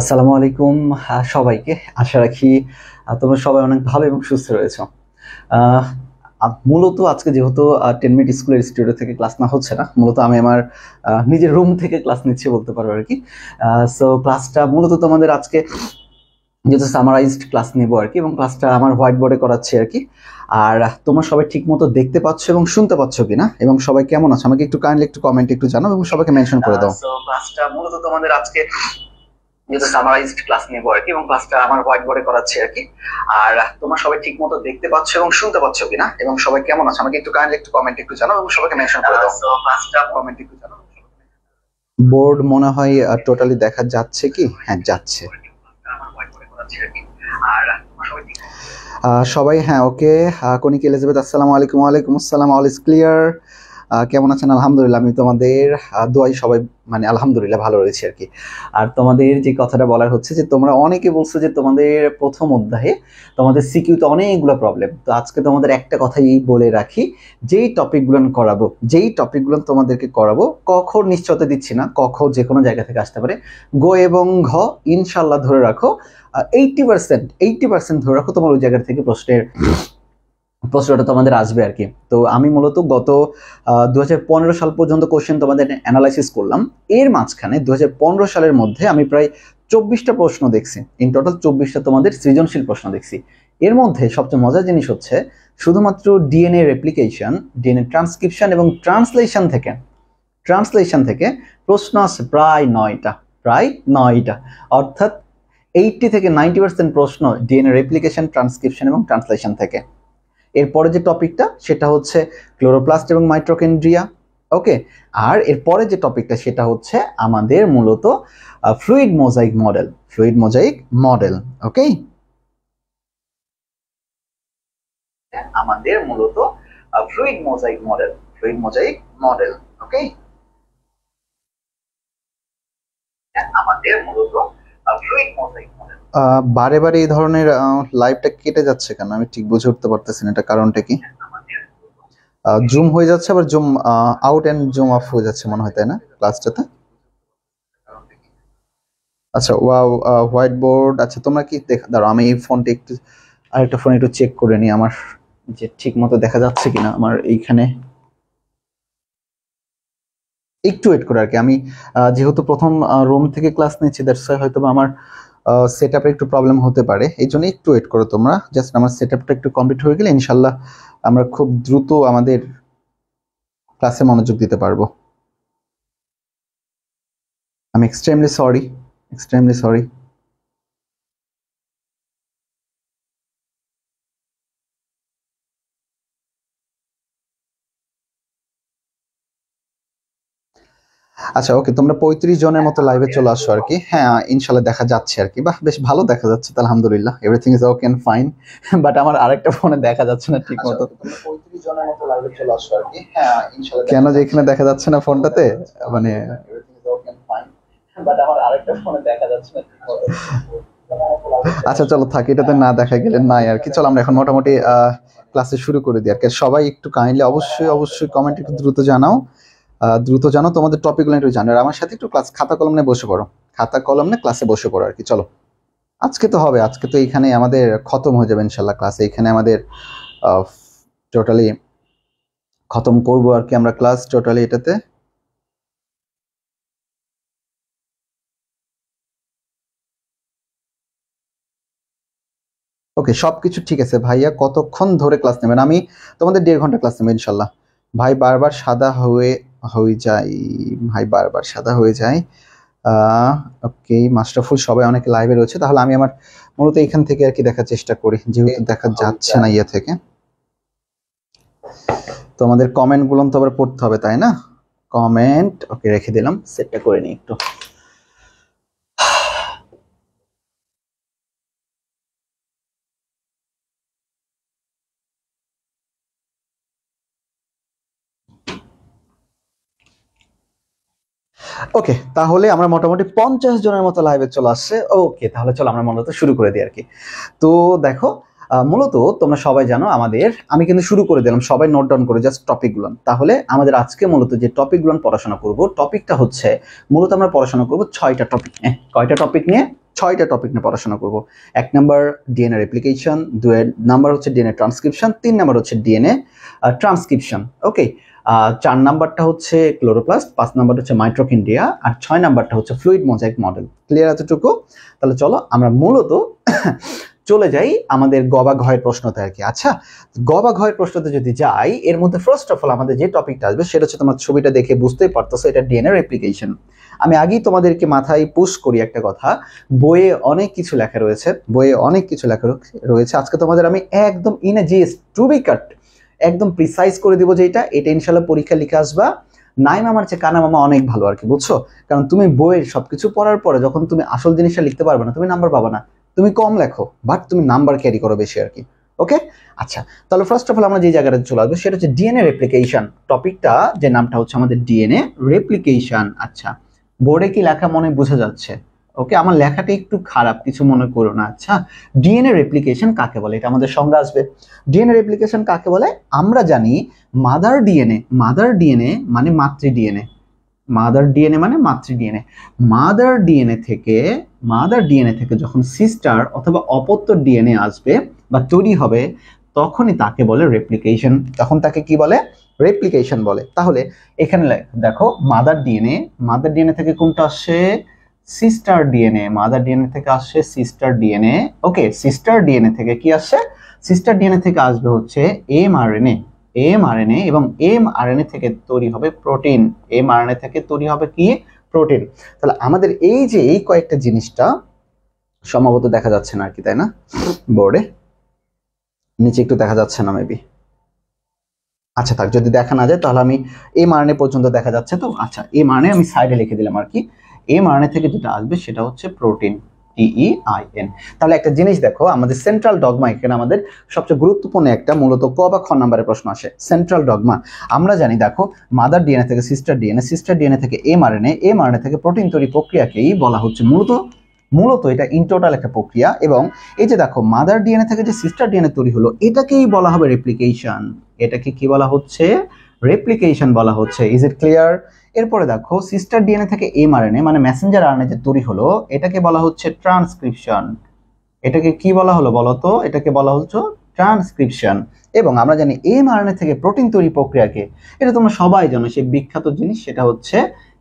আসসালামু আলাইকুম সবাইকে আশা রাখি তোমরা সবাই অনেক ভালো এবং সুস্থ রয়েছ মূলত আজকে যেহেতু টেন মিনিট স্কুলের স্টুডিও থেকে ক্লাস না হচ্ছে না মূলত আমি আমার নিজের রুম থেকে ক্লাস নিচ্ছি বলতে পারো আর কি সো ক্লাসটা মূলত তোমাদের আজকে যেহেতু সামারাইজড ক্লাস নেব আর কি এবং ক্লাসটা আমার হোয়াইট বোর্ডে করাচ্ছি আর কি আর তোমরা সবাই ঠিক মতো দেখতে পাচ্ছ এবং শুনতে পাচ্ছ কি না এবং সবাই কেমন আছো আমাকে একটু কাইন্ডলি একটু কমেন্ট একটু জানাও এবং সবাইকে মেনশন করে দাও ক্লাসটা মূলত তোমাদের আজকে যেহেতু সামারাইজড ক্লাস নেবো আর কি এবং ক্লাসটা আমার হোয়াইট বোর্ডে করাচ্ছি আর কি আর তোমরা সবাই ঠিক মতো দেখতে পাচ্ছ এবং শুনতে পাচ্ছ কিনা এবং সবাই কেমন আছে আমাকে একটু কাইন্ডলি একটু কমেন্ট একটু জানাও এবং সবাইকে মেনশন করে দাও ক্লাসটা কমেন্ট একটু জানাও বোর্ড মনে হয় টোটালি দেখা যাচ্ছে কি হ্যাঁ যাচ্ছে সবাই হ্যাঁ ওকে কনিক এলিজাবেথ আসসালামু আলাইকুম ওয়ালাইকুম আসসালাম অল ইজ ক্লিয়ার কেমন আছেন আলহামদুলিল্লাহ আমি তোমাদের দোয়াই সবাই মানে আলহামদুলিল্লাহ ভালো রয়েছে আর কি আর তোমাদের যে কথাটা বলার হচ্ছে যে তোমরা অনেকে বলছো যে তোমাদের প্রথম অধ্যায়ে তোমাদের সিকিউতে অনেকগুলো প্রবলেম তো আজকে তোমাদের একটা কথাই বলে রাখি যেই টপিকগুলো করাবো যেই টপিকগুলো তোমাদেরকে করাবো কখন নিশ্চয়তা দিচ্ছি না কখ যে কোনো জায়গা থেকে আসতে পারে গো এবং ঘ ইনশাল্লাহ ধরে রাখো এইটি পার্সেন্ট এইটি পার্সেন্ট ধরে রাখো তোমার ওই জায়গা থেকে প্রশ্নের প্রশ্নটা তোমাদের আসবে আর কি তো আমি মূলত গত দু সাল পর্যন্ত কোশ্চেন তোমাদের অ্যানালাইসিস করলাম এর মাঝখানে দু সালের মধ্যে আমি প্রায় চব্বিশটা প্রশ্ন দেখছি ইন টোটাল চব্বিশটা তোমাদের সৃজনশীল প্রশ্ন দেখছি এর মধ্যে সবচেয়ে মজার জিনিস হচ্ছে শুধুমাত্র ডিএনএ রেপ্লিকেশন ডিএনএ ট্রান্সক্রিপশন এবং ট্রান্সলেশন থেকে ট্রান্সলেশন থেকে প্রশ্ন আসছে প্রায় নয়টা প্রায় নয়টা অর্থাৎ এইটটি থেকে নাইনটি পার্সেন্ট প্রশ্ন ডিএনএ রেপ্লিকেশন ট্রান্সক্রিপশন এবং ট্রান্সলেশন থেকে এরপরে যে টপিকটা সেটা হচ্ছে ক্লোরোপ্লাস্ট এবং মাইট্রোকেন্ড্রিয়া ওকে আর এরপরে যে টপিকটা সেটা হচ্ছে আমাদের মূলত fluid mosaic model fluid mosaic model okay আমাদের মূলত fluid mosaic model fluid mosaic model okay আমাদের মূলত বারে বারে এই ধরনের লাইভটা কেটে যাচ্ছে কেন আমি ঠিক বুঝে উঠতে পারতেছি না এটা কারণটা কি জুম হয়ে যাচ্ছে আবার zoom out and zoom off হয়ে যাচ্ছে মনে হয় তাই না ক্লাসটাতে আচ্ছা ওয়াও হোয়াইট বোর্ড আচ্ছা তোমরা কি দেখ দাঁড়ো আমি এই ফোনটা একটু আরেকটা ফোন একটু চেক করে নিই আমার যে ঠিক মতো দেখা যাচ্ছে কিনা আমার এইখানে একটু ওয়েট করে আর কি আমি যেহেতু প্রথম রুম থেকে ক্লাস নিচ্ছি দ্যাটস হয়তো আমার সেট একটু প্রবলেম হতে পারে এই জন্য একটু ওয়েট করো তোমরা জাস্ট আমার সেট একটু কমপ্লিট হয়ে গেলে ইনশাল্লাহ আমরা খুব দ্রুত আমাদের ক্লাসে মনোযোগ দিতে পারবো আমি এক্সট্রিমলি সরি এক্সট্রিমলি সরি আচ্ছা ওকে তোমরা পঁয়ত্রিশ জনের মতো লাইভে হ্যাঁ, চলে আসো আর কি হ্যাঁ ইনশাল্লাহ দেখা যাচ্ছে আর কি বাহ বেশ ভালো দেখা যাচ্ছে আলহামদুলিল্লাহ everything is okay and fine but আমার আরেকটা ফোনে আচ্ছা, হ্যাঁ, মানে দেখা যাচ্ছে না ঠিক মতো কেন যে এখানে দেখা যাচ্ছে না ফোনটাতে মানে আচ্ছা চলো থাক এটাতে না দেখা গেলে নাই আর কি চলো আমরা এখন মোটামুটি ক্লাসে শুরু করে দিই আর কি সবাই একটু কাইন্ডলি অবশ্যই অবশ্যই কমেন্ট একটু দ্রুত জানাও দ্রুত জানো তোমাদের টপিকগুলো একটু জানো আর আমার সাথে একটু ক্লাস খাতা কলম নিয়ে বসে পড়ো খাতা কলম নিয়ে ক্লাসে বসে পড়ো আর কি চলো আজকে তো হবে আজকে তো এখানে আমাদের খতম হয়ে যাবে ইনশাল্লাহ ক্লাস এইখানে আমাদের টোটালি খতম করব আর কি আমরা ক্লাস টোটালি এটাতে ওকে সব কিছু ঠিক আছে ভাইয়া কতক্ষণ ধরে ক্লাস নেবেন আমি তোমাদের দেড় ঘন্টা ক্লাস নেবেন ইনশাল্লাহ ভাই বারবার সাদা হয়ে হয়ে যাই ভাই বারবার সাদা হয়ে যায় ওকে মাস্টারফুল সবাই অনেক লাইভে রয়েছে তাহলে আমি আমার মূলত এখান থেকে আর কি দেখার চেষ্টা করি যেহেতু দেখা আচ্ছা। যাচ্ছে না ইয়ে থেকে তো আমাদের কমেন্টগুলো তো আবার পড়তে হবে তাই না কমেন্ট ওকে রেখে দিলাম সেটটা করে নিই একটু ওকে তাহলে আমরা মোটামুটি পঞ্চাশ জনের মতো লাইভে চলে আসছে ওকে তাহলে চলো আমরা মূলত শুরু করে দিই আর কি তো দেখো মূলত তোমরা সবাই জানো আমাদের আমি কিন্তু শুরু করে দিলাম সবাই নোট ডাউন করে জাস্ট টপিকগুলো তাহলে আমাদের আজকে মূলত যে টপিকগুলো পড়াশোনা করব টপিকটা হচ্ছে মূলত আমরা পড়াশোনা করব ছয়টা টপিক নিয়ে কয়টা টপিক নিয়ে ছয়টা টপিক নিয়ে পড়াশোনা করব এক নম্বর ডিএনএ রেপ্লিকেশন দুয়ের নাম্বার হচ্ছে ডিএনএ ট্রান্সক্রিপশন তিন নাম্বার হচ্ছে ডিএনএ ট্রান্সক্রিপশন ওকে চার নাম্বারটা হচ্ছে ক্লোরোপ্লাস্ট পাঁচ নাম্বার হচ্ছে মাইট্রোকিন্ডিয়া আর ছয় নাম্বারটা হচ্ছে ফ্লুইড মোজাইক মডেল ক্লিয়ার এতটুকু তাহলে চলো আমরা মূলত চলে যাই আমাদের গবা ঘয়ের প্রশ্নতে আর কি আচ্ছা গবা ঘয়ের প্রশ্নতে যদি যাই এর মধ্যে ফার্স্ট অফ অল আমাদের যে টপিকটা আসবে সেটা হচ্ছে তোমার ছবিটা দেখে বুঝতেই পারতো এটা ডিএনএ রেপ্লিকেশন আমি আগেই তোমাদেরকে মাথায় পুশ করি একটা কথা বইয়ে অনেক কিছু লেখা রয়েছে বইয়ে অনেক কিছু লেখা রয়েছে আজকে তোমাদের আমি একদম in a GS to be cut একদম প্রিসাইজ করে দেবো যে এটা এটা ইনশাল্লাহ পরীক্ষা লিখে আসবা নাই মামার চেয়ে কানা মামা অনেক ভালো আর কি বুঝছো কারণ তুমি বইয়ের সব কিছু পড়ার পরে যখন তুমি আসল জিনিসটা লিখতে পারবে না তুমি নাম্বার পাবা না তুমি কম লেখো বাট তুমি নাম্বার ক্যারি করো বেশি আর কি ওকে আচ্ছা তাহলে ফার্স্ট অফ অল আমরা যে জায়গাটা চলে আসবো সেটা হচ্ছে ডিএনএ রেপ্লিকেশন টপিকটা যে নামটা হচ্ছে আমাদের ডিএনএ রেপ্লিকেশন আচ্ছা বোর্ডে কি লেখা মনে বোঝা যাচ্ছে ওকে আমার লেখাটা একটু খারাপ কিছু মনে করো না আচ্ছা ডিএনএ রেপ্লিকেশন কাকে বলে এটা আমাদের সঙ্গে আসবে ডিএনএ রেপ্লিকেশন কাকে বলে আমরা জানি মাদার ডিএনএ মাদার ডিএনএ মানে মাতৃ ডিএনএ মাদার ডিএনএ মানে মাতৃ ডিএনএ মাদার ডিএনএ থেকে মাদার ডিএনএ থেকে যখন সিস্টার অথবা অপত্য ডিএনএ আসবে বা তৈরি হবে তখনই তাকে বলে রেপ্লিকেশন তখন তাকে কি বলে রেপ্লিকেশন বলে তাহলে এখানে দেখো মাদার ডিএনএ মাদার ডিএনএ থেকে কোনটা আসে সিস্টার ডিএনএ মাদার ডিএনএ থেকে আসছে sister DNA okay sister DNA থেকে কি আসছে সিস্টার ডিএনএ থেকে আসবে হচ্ছে M R N A M R N A এবং এম আর এন এ থেকে তৈরি হবে প্রোটিন এম আর এন থেকে তৈরি হবে কি প্রোটিন তাহলে আমাদের এই যে এই কয়েকটা জিনিসটা সম্ভবত দেখা যাচ্ছে না আর কি তাই না বোর্ডে নিচে একটু দেখা যাচ্ছে না মেবি আচ্ছা থাক যদি দেখা না যায় তাহলে আমি এম আর এন পর্যন্ত দেখা যাচ্ছে তো আচ্ছা এম আর এন আমি সাইডে লিখে দিলাম আর কি এমআরএনএ থেকে যেটা আসবে সেটা হচ্ছে প্রোটিন টিইআইএন e তাহলে একটা জিনিস দেখো আমাদের সেন্ট্রাল ডগমা এখানে আমাদের সবচেয়ে গুরুত্বপূর্ণ একটা মূলত ক বা খ নাম্বারের প্রশ্ন আসে সেন্ট্রাল ডগমা আমরা জানি দেখো মাদার ডিএনএ থেকে সিস্টার ডিএনএ সিস্টার ডিএনএ থেকে এম এমআরএনএ এমআরএনএ থেকে প্রোটিন তৈরি প্রক্রিয়াকেই বলা হচ্ছে মূলত মূলত এটা ইনটোটাল একটা প্রক্রিয়া এবং এই যে দেখো মাদার ডিএনএ থেকে যে সিস্টার ডিএনএ তৈরি হলো এটাকেই বলা হবে রেপ্লিকেশন এটাকে কি বলা হচ্ছে রেপ্লিকেশন বলা হচ্ছে ইজ ইট ক্লিয়ার এরপরে দেখো সিস্টার ডিএনএ থেকে এমআরএনএ মানে মেসেঞ্জার আরএনএ যে তৈরি হলো এটাকে বলা হচ্ছে ট্রান্সক্রিপশন এটাকে কি বলা হলো বলতো এটাকে বলা হচ্ছে ট্রান্সক্রিপশন এবং আমরা জানি এমআরএনএ থেকে প্রোটিন তৈরি প্রক্রিয়াকে এটা তোমরা সবাই জানো সেই বিখ্যাত জিনিস সেটা হচ্ছে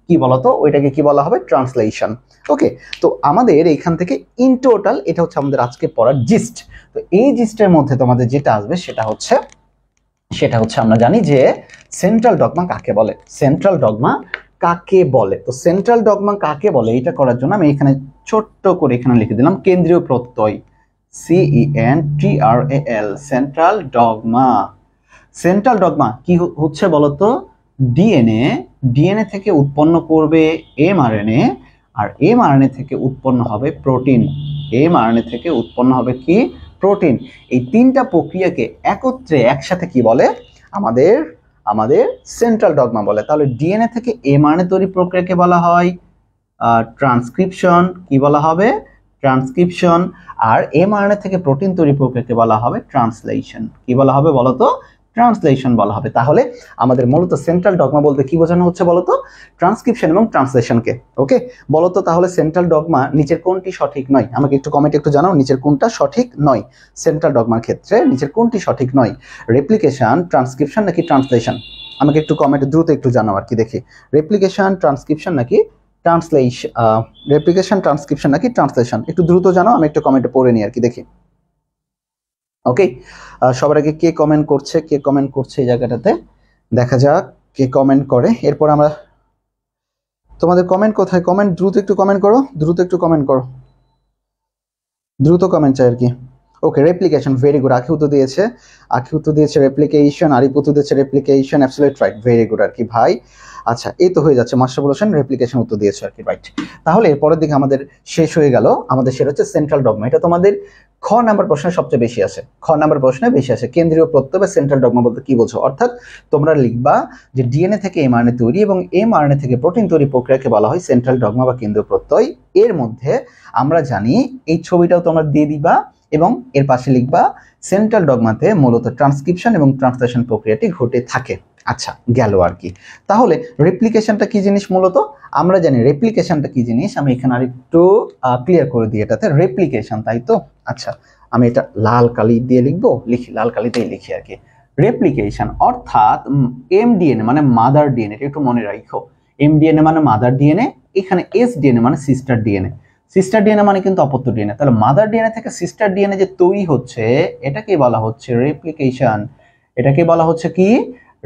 কি বলতো ওইটাকে কি বলা হবে ট্রান্সলেশন ওকে তো আমাদের এইখান থেকে ইন টোটাল এটা হচ্ছে আমাদের আজকে পড়ার জিস্ট তো এই জিস্টের মধ্যে তোমাদের যেটা আসবে সেটা হচ্ছে সেটা হচ্ছে আমরা জানি যে সেন্ট্রাল ডগমা কাকে বলে সেন্ট্রাল ডগমা কাকে বলে তো সেন্ট্রাল ডগমা কাকে বলে এটা করার জন্য আমি এখানে ছোট্ট করে এখানে লিখে দিলাম কেন্দ্রীয় প্রত্যয় N T R A L central dogma central dogma কি হচ্ছে বলতো ডিএনএ ডিএনএ থেকে উৎপন্ন করবে এমআরএনএ আর এমআরএনএ থেকে উৎপন্ন হবে প্রোটিন এমআরএনএ থেকে উৎপন্ন হবে কি প্রোটিন এই তিনটা প্রক্রিয়াকে একত্রে একসাথে কি বলে আমাদের আমাদের সেন্ট্রাল ডগমা বলে তাহলে ডিএনএ থেকে এমআরএ তৈরি প্রক্রিয়াকে বলা হয় ট্রান্সক্রিপশন কি বলা হবে ট্রান্সক্রিপশন আর এমআরএ থেকে প্রোটিন তৈরি প্রক্রিয়াকে বলা হবে ট্রান্সলেশন কি বলা হবে বলতো ট্রান্সলেশন বলা হবে তাহলে আমাদের মূলত সেন্ট্রাল ডগমা বলতে কি বোঝানো হচ্ছে বলতো ট্রান্সক্রিপশন এবং ট্রান্সলেশনকে ওকে বলতো তাহলে সেন্ট্রাল ডগমা নিচের কোনটি সঠিক নয় আমাকে একটু কমেন্টে একটু জানাও নিচের কোনটা সঠিক নয় সেন্ট্রাল ডগমার ক্ষেত্রে নিচের কোনটি সঠিক নয় রেপ্লিকেশন ট্রান্সক্রিপশন নাকি ট্রান্সলেশন আমাকে একটু কমেন্ট দ্রুত একটু জানাও আর কি দেখি রেপ্লিকেশন ট্রান্সক্রিপশন নাকি ট্রান্সলেশন রেপ্লিকেশন ট্রান্সক্রিপশন নাকি ট্রান্সলেশন একটু দ্রুত জানাও আমি একটু কমেন্টে পড়ে নিই আর কি দেখি ওকে সবার আগে কে কমেন্ট করছে কে কমেন্ট করছে এই জায়গাটাতে দেখা যাক কে কমেন্ট করে এরপর আমরা তোমাদের কমেন্ট কোথায় কমেন্ট দ্রুত একটু কমেন্ট করো দ্রুত একটু কমেন্ট করো দ্রুত কমেন্ট চাই আর কি ওকে রেপ্লিকেশন ভেরি গুড আখি উত্তর দিয়েছে আখি উত্তর দিয়েছে রেপ্লিকেশন আরিপুতু দিয়েছে replication absolute right very good আর কি ভাই আচ্ছা এই তো হয়ে যাচ্ছে মাস্টার বলেছেন রেপ্লিকেশন উত্তর দিয়েছে আর কি রাইট তাহলে এরপরের দিকে আমাদের শেষ হয়ে গেল আমাদের সেটা হচ্ছে সেন্ট্রাল ডগমা এটা তোমাদের খ নাম্বার প্রশ্নে সবচেয়ে বেশি আছে খ নাম্বার প্রশ্নে বেশি আছে কেন্দ্রীয় প্রত্যয় বা সেন্ট্রাল ডগমা বলতে কি বোঝো অর্থাৎ তোমরা লিখবা যে ডিএনএ থেকে এমআরএনএ তৈরি এবং এমআরএনএ থেকে প্রোটিন তৈরি প্রক্রিয়াকে বলা হয় সেন্ট্রাল ডগমা বা কেন্দ্রীয় প্রত্যয় এর মধ্যে আমরা জানি এই ছবিটাও তোমরা দিয়ে দিবা এবং এর পাশে লিখবা সেন্ট্রাল ডগমাতে মূলত ট্রান্সক্রিপশন এবং ট্রান্সলেশন প্রক্রিয়াটি ঘটে থাকে আচ্ছা গেল আর কি তাহলে রেপ্লিকেশনটা কি জিনিস মূলত আমরা জানি রেপ্লিকেশনটা কি জিনিস আমি এখানে আরেকটু ক্লিয়ার করে দিই এটাতে রেপ্লিকেশন তাই তো আচ্ছা আমি এটা লাল কালি দিয়ে লিখবো লিখি লাল কালিতেই লিখি আর কি রেপ্লিকেশন অর্থাৎ এমডিএনএ মানে মাদার ডিএনএ একটু মনে রাখো এমডিএনএ মানে মাদার ডিএনএ এখানে এস ডিএনএ মানে সিস্টার ডিএনএ সিস্টার ডিএনএ মানে কিন্তু অপত্য ডিএনএ তাহলে মাদার ডিএনএ থেকে সিস্টার ডিএনএ যে তৈরি হচ্ছে এটাকে বলা হচ্ছে রেপ্লিকেশন এটাকে বলা হচ্ছে কি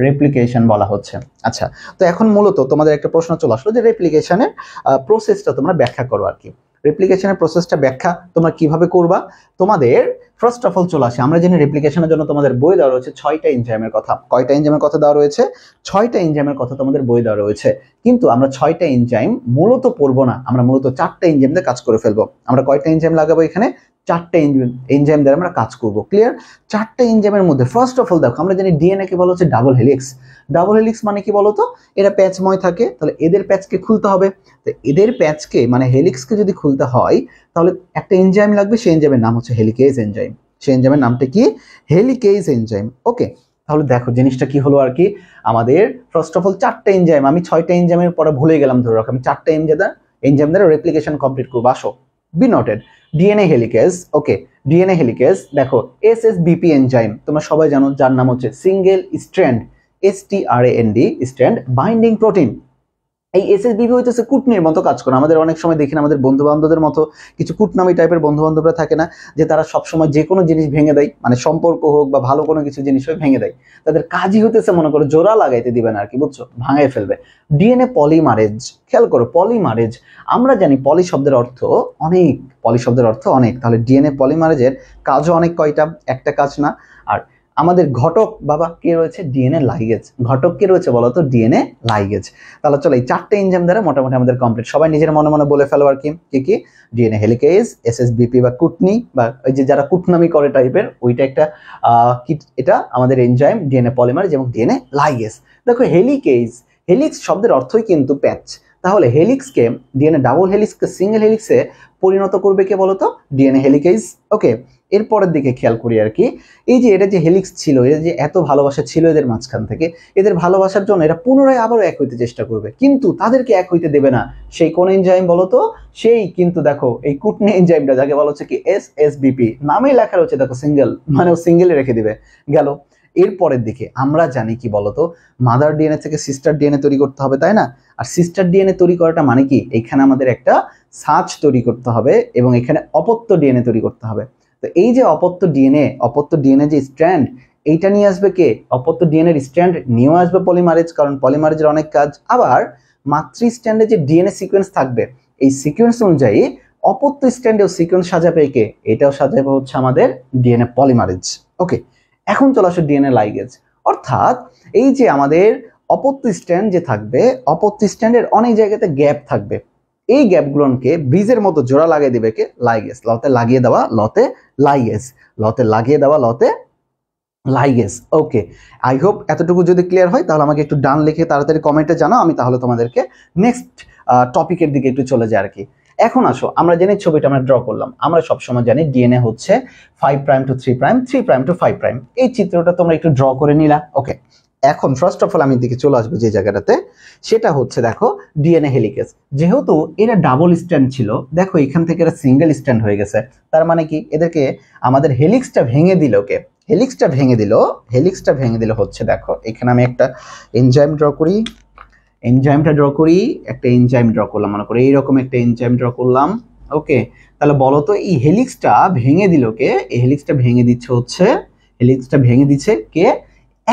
রেপ্লিকেশন বলা হচ্ছে আচ্ছা তো এখন মূলত তোমাদের একটা প্রশ্ন চলে আসলো যে রেপ্লিকেশনের প্রসেসটা তোমরা ব্যাখ্যা করো আর কি রেপ্লিকেশনের প্রসেসটা ব্যাখ্যা তোমরা কিভাবে করবা তোমাদের ফার্স্ট অফ অল চলে আসি আমরা জেনে রেপ্লিকেশনের জন্য তোমাদের বই দেওয়া রয়েছে ছয়টা এনজাইমের কথা কয়টা এনজাইমের কথা দেওয়া রয়েছে ছয়টা এনজাইমের কথা তোমাদের বই দেওয়া রয়েছে কিন্তু আমরা ছয়টা এনজাইম মূলত পড়বো না আমরা মূলত চারটা এনজাইম দিয়ে কাজ করে ফেলবো আমরা কয়টা এনজাইম লাগাবো এখানে চারটে এনজাইম এনজাইম দ্বারা আমরা কাজ করব ক্লিয়ার চারটে এনজাইমের মধ্যে ফার্স্ট অফ অল দেখো আমরা জানি ডিএনএ কে বলা হচ্ছে ডাবল হেলিক্স ডাবল হেলিক্স মানে কি বলতো এরা প্যাচময় থাকে তাহলে এদের প্যাচকে খুলতে হবে তো এদের প্যাচকে মানে হেলিক্সকে যদি খুলতে হয় তাহলে একটা এনজাইম লাগবে সেই এনজাইমের নাম হচ্ছে হেলিকেজ এনজাইম সেই এনজাইমের নামটা কি হেলিকেজ এনজাইম ওকে তাহলে দেখো জিনিসটা কি হলো আর কি আমাদের ফার্স্ট অফ অল চারটে এনজাইম আমি ছয়টা এনজাইমের পরে ভুলে গেলাম ধরে রাখো আমি চারটে এনজাইম দ্বারা এনজাইম দ্বারা রেপ্লিকেশন কমপ্লিট করবো আসো be noted DNA helicase okay DNA helicase দেখো এস এস বিপি এনজাইম তোমরা সবাই জানো যার নাম হচ্ছে single strand S T R N D strand binding protein এই এসএসবিবি হইতেছে কুটনির মতো কাজ করে আমাদের অনেক সময় দেখি না আমাদের বন্ধু বান্ধবদের মতো কিছু কুটনামি টাইপের বন্ধু বান্ধবরা থাকে না যে তারা সবসময় যে কোনো জিনিস ভেঙে দেয় মানে সম্পর্ক হোক বা ভালো কোনো কিছু জিনিস হোক ভেঙে দেয় তাদের কাজই হতেছে মনে করো জোড়া লাগাইতে দিবে না আর কি বুঝছো ভাঙে ফেলবে ডিএনএ পলিমারেজ খেয়াল করো পলিমারেজ আমরা জানি পলি শব্দের অর্থ অনেক পলি শব্দের অর্থ অনেক তাহলে ডিএনএ পলিমারেজের কাজও অনেক কয়টা একটা কাজ না আমাদের ঘটক বাবা কে রয়েছে ডিএনএ লাইগেজ ঘটক কে রয়েছে বলতো ডিএনএ লাইগেজ তাহলে চলো এই চারটে ইঞ্জাম দ্বারা মোটামুটি আমাদের কমপ্লিট সবাই নিজের মনে মনে বলে ফেলো আর কি কি কি ডিএনএ হেলিকেজ এসএসবিপি বা কুটনি বা ওই যে যারা কুটনামি করে টাইপের ওইটা একটা এটা আমাদের এনজাইম ডিএনএ পলিমার এবং ডিএনএ লাইগেজ দেখো হেলিকেজ হেলিক্স শব্দের অর্থই কিন্তু প্যাচ তাহলে হেলিক্সকে ডিএনএ ডাবল হেলিক্সকে সিঙ্গেল হেলিক্সে পরিণত করবে কে বলতো ডিএনএ হেলিকেজ ওকে এরপরের দিকে খেয়াল করি আর কি এই যে এটা যে হেলিক্স ছিল এদের যে এত ভালোবাসা ছিল এদের মাঝখান থেকে এদের ভালোবাসার জন্য এরা পুনরায় আবারও এক হইতে চেষ্টা করবে কিন্তু তাদেরকে এক হইতে দেবে না সেই কোন এনজাইম বলতো সেই কিন্তু দেখো এই কুটনি এনজাইমটা যাকে বলা হচ্ছে কি এস এস বিপি নামেই লেখা রয়েছে দেখো সিঙ্গেল মানে সিঙ্গেলে রেখে দিবে গেল এরপরের দিকে আমরা জানি কি বলতো মাদার ডিএনএ থেকে সিস্টার ডিএনএ তৈরি করতে হবে তাই না আর সিস্টার ডিএনএ তৈরি করাটা মানে কি এখানে আমাদের একটা সাচ তৈরি করতে হবে এবং এখানে অপত্য ডিএনএ তৈরি করতে হবে তো এই যে অপত্য ডিএনএ অপত্য ডিএনএ যে স্ট্র্যান্ড এইটা নিয়ে আসবে কে অপত্য ডিএনএর স্ট্র্যান্ড নিয়েও আসবে পলিমারেজ কারণ পলিমারেজের অনেক কাজ আবার মাতৃ স্ট্যান্ডে যে ডিএনএ সিকোয়েন্স থাকবে এই সিকোয়েন্স অনুযায়ী অপত্য স্ট্যান্ডেও সিকোয়েন্স সাজাবে কে এটাও সাজাবে হচ্ছে আমাদের ডিএনএ পলিমারেজ ওকে এখন চলে আসে ডিএনএ লাইগেজ অর্থাৎ এই যে আমাদের অপত্য স্ট্যান্ড যে থাকবে অপত্য স্ট্যান্ডের অনেক জায়গাতে গ্যাপ থাকবে এই গ্যাপগুলোকে ব্রিজের মতো জোড়া লাগিয়ে দেবে কে লাইগেস লতে লাগিয়ে দেওয়া লতে লাইগেস লতে লাগিয়ে দেওয়া লতে লাইগেস ওকে আই হোপ এতটুকু যদি ক্লিয়ার হয় তাহলে আমাকে একটু ডান লিখে তাড়াতাড়ি কমেন্টে জানাও আমি তাহলে তোমাদেরকে নেক্সট টপিকের দিকে একটু চলে যাই আর কি এখন আসো আমরা জানি ছবিটা আমরা ড্র করলাম আমরা সবসময় জানি ডিএনএ হচ্ছে five prime to three prime three prime to five prime এই চিত্রটা তোমরা একটু ড্র করে নিলা ওকে এখন ফার্স্ট অফ অল আমি দিকে চলে আসবো যে জায়গাটাতে সেটা হচ্ছে দেখো ডিএনএ হেলিকেস যেহেতু এরা ডাবল স্ট্যান্ড ছিল দেখো এখান থেকে এরা সিঙ্গেল স্ট্যান্ড হয়ে গেছে তার মানে কি এদেরকে আমাদের হেলিক্সটা ভেঙে দিল কে হেলিক্সটা ভেঙে দিল হেলিক্সটা ভেঙে দিল হচ্ছে দেখো এখানে আমি একটা এনজাইম ড্র করি এনজাইমটা ড্র করি একটা এনজাইম ড্র করলাম মনে করি এইরকম একটা এনজাইম ড্র করলাম ওকে তাহলে বলো তো এই হেলিক্সটা ভেঙে দিল কে এই হেলিক্সটা ভেঙে দিচ্ছে হচ্ছে হেলিক্সটা ভেঙে দিচ্ছে কে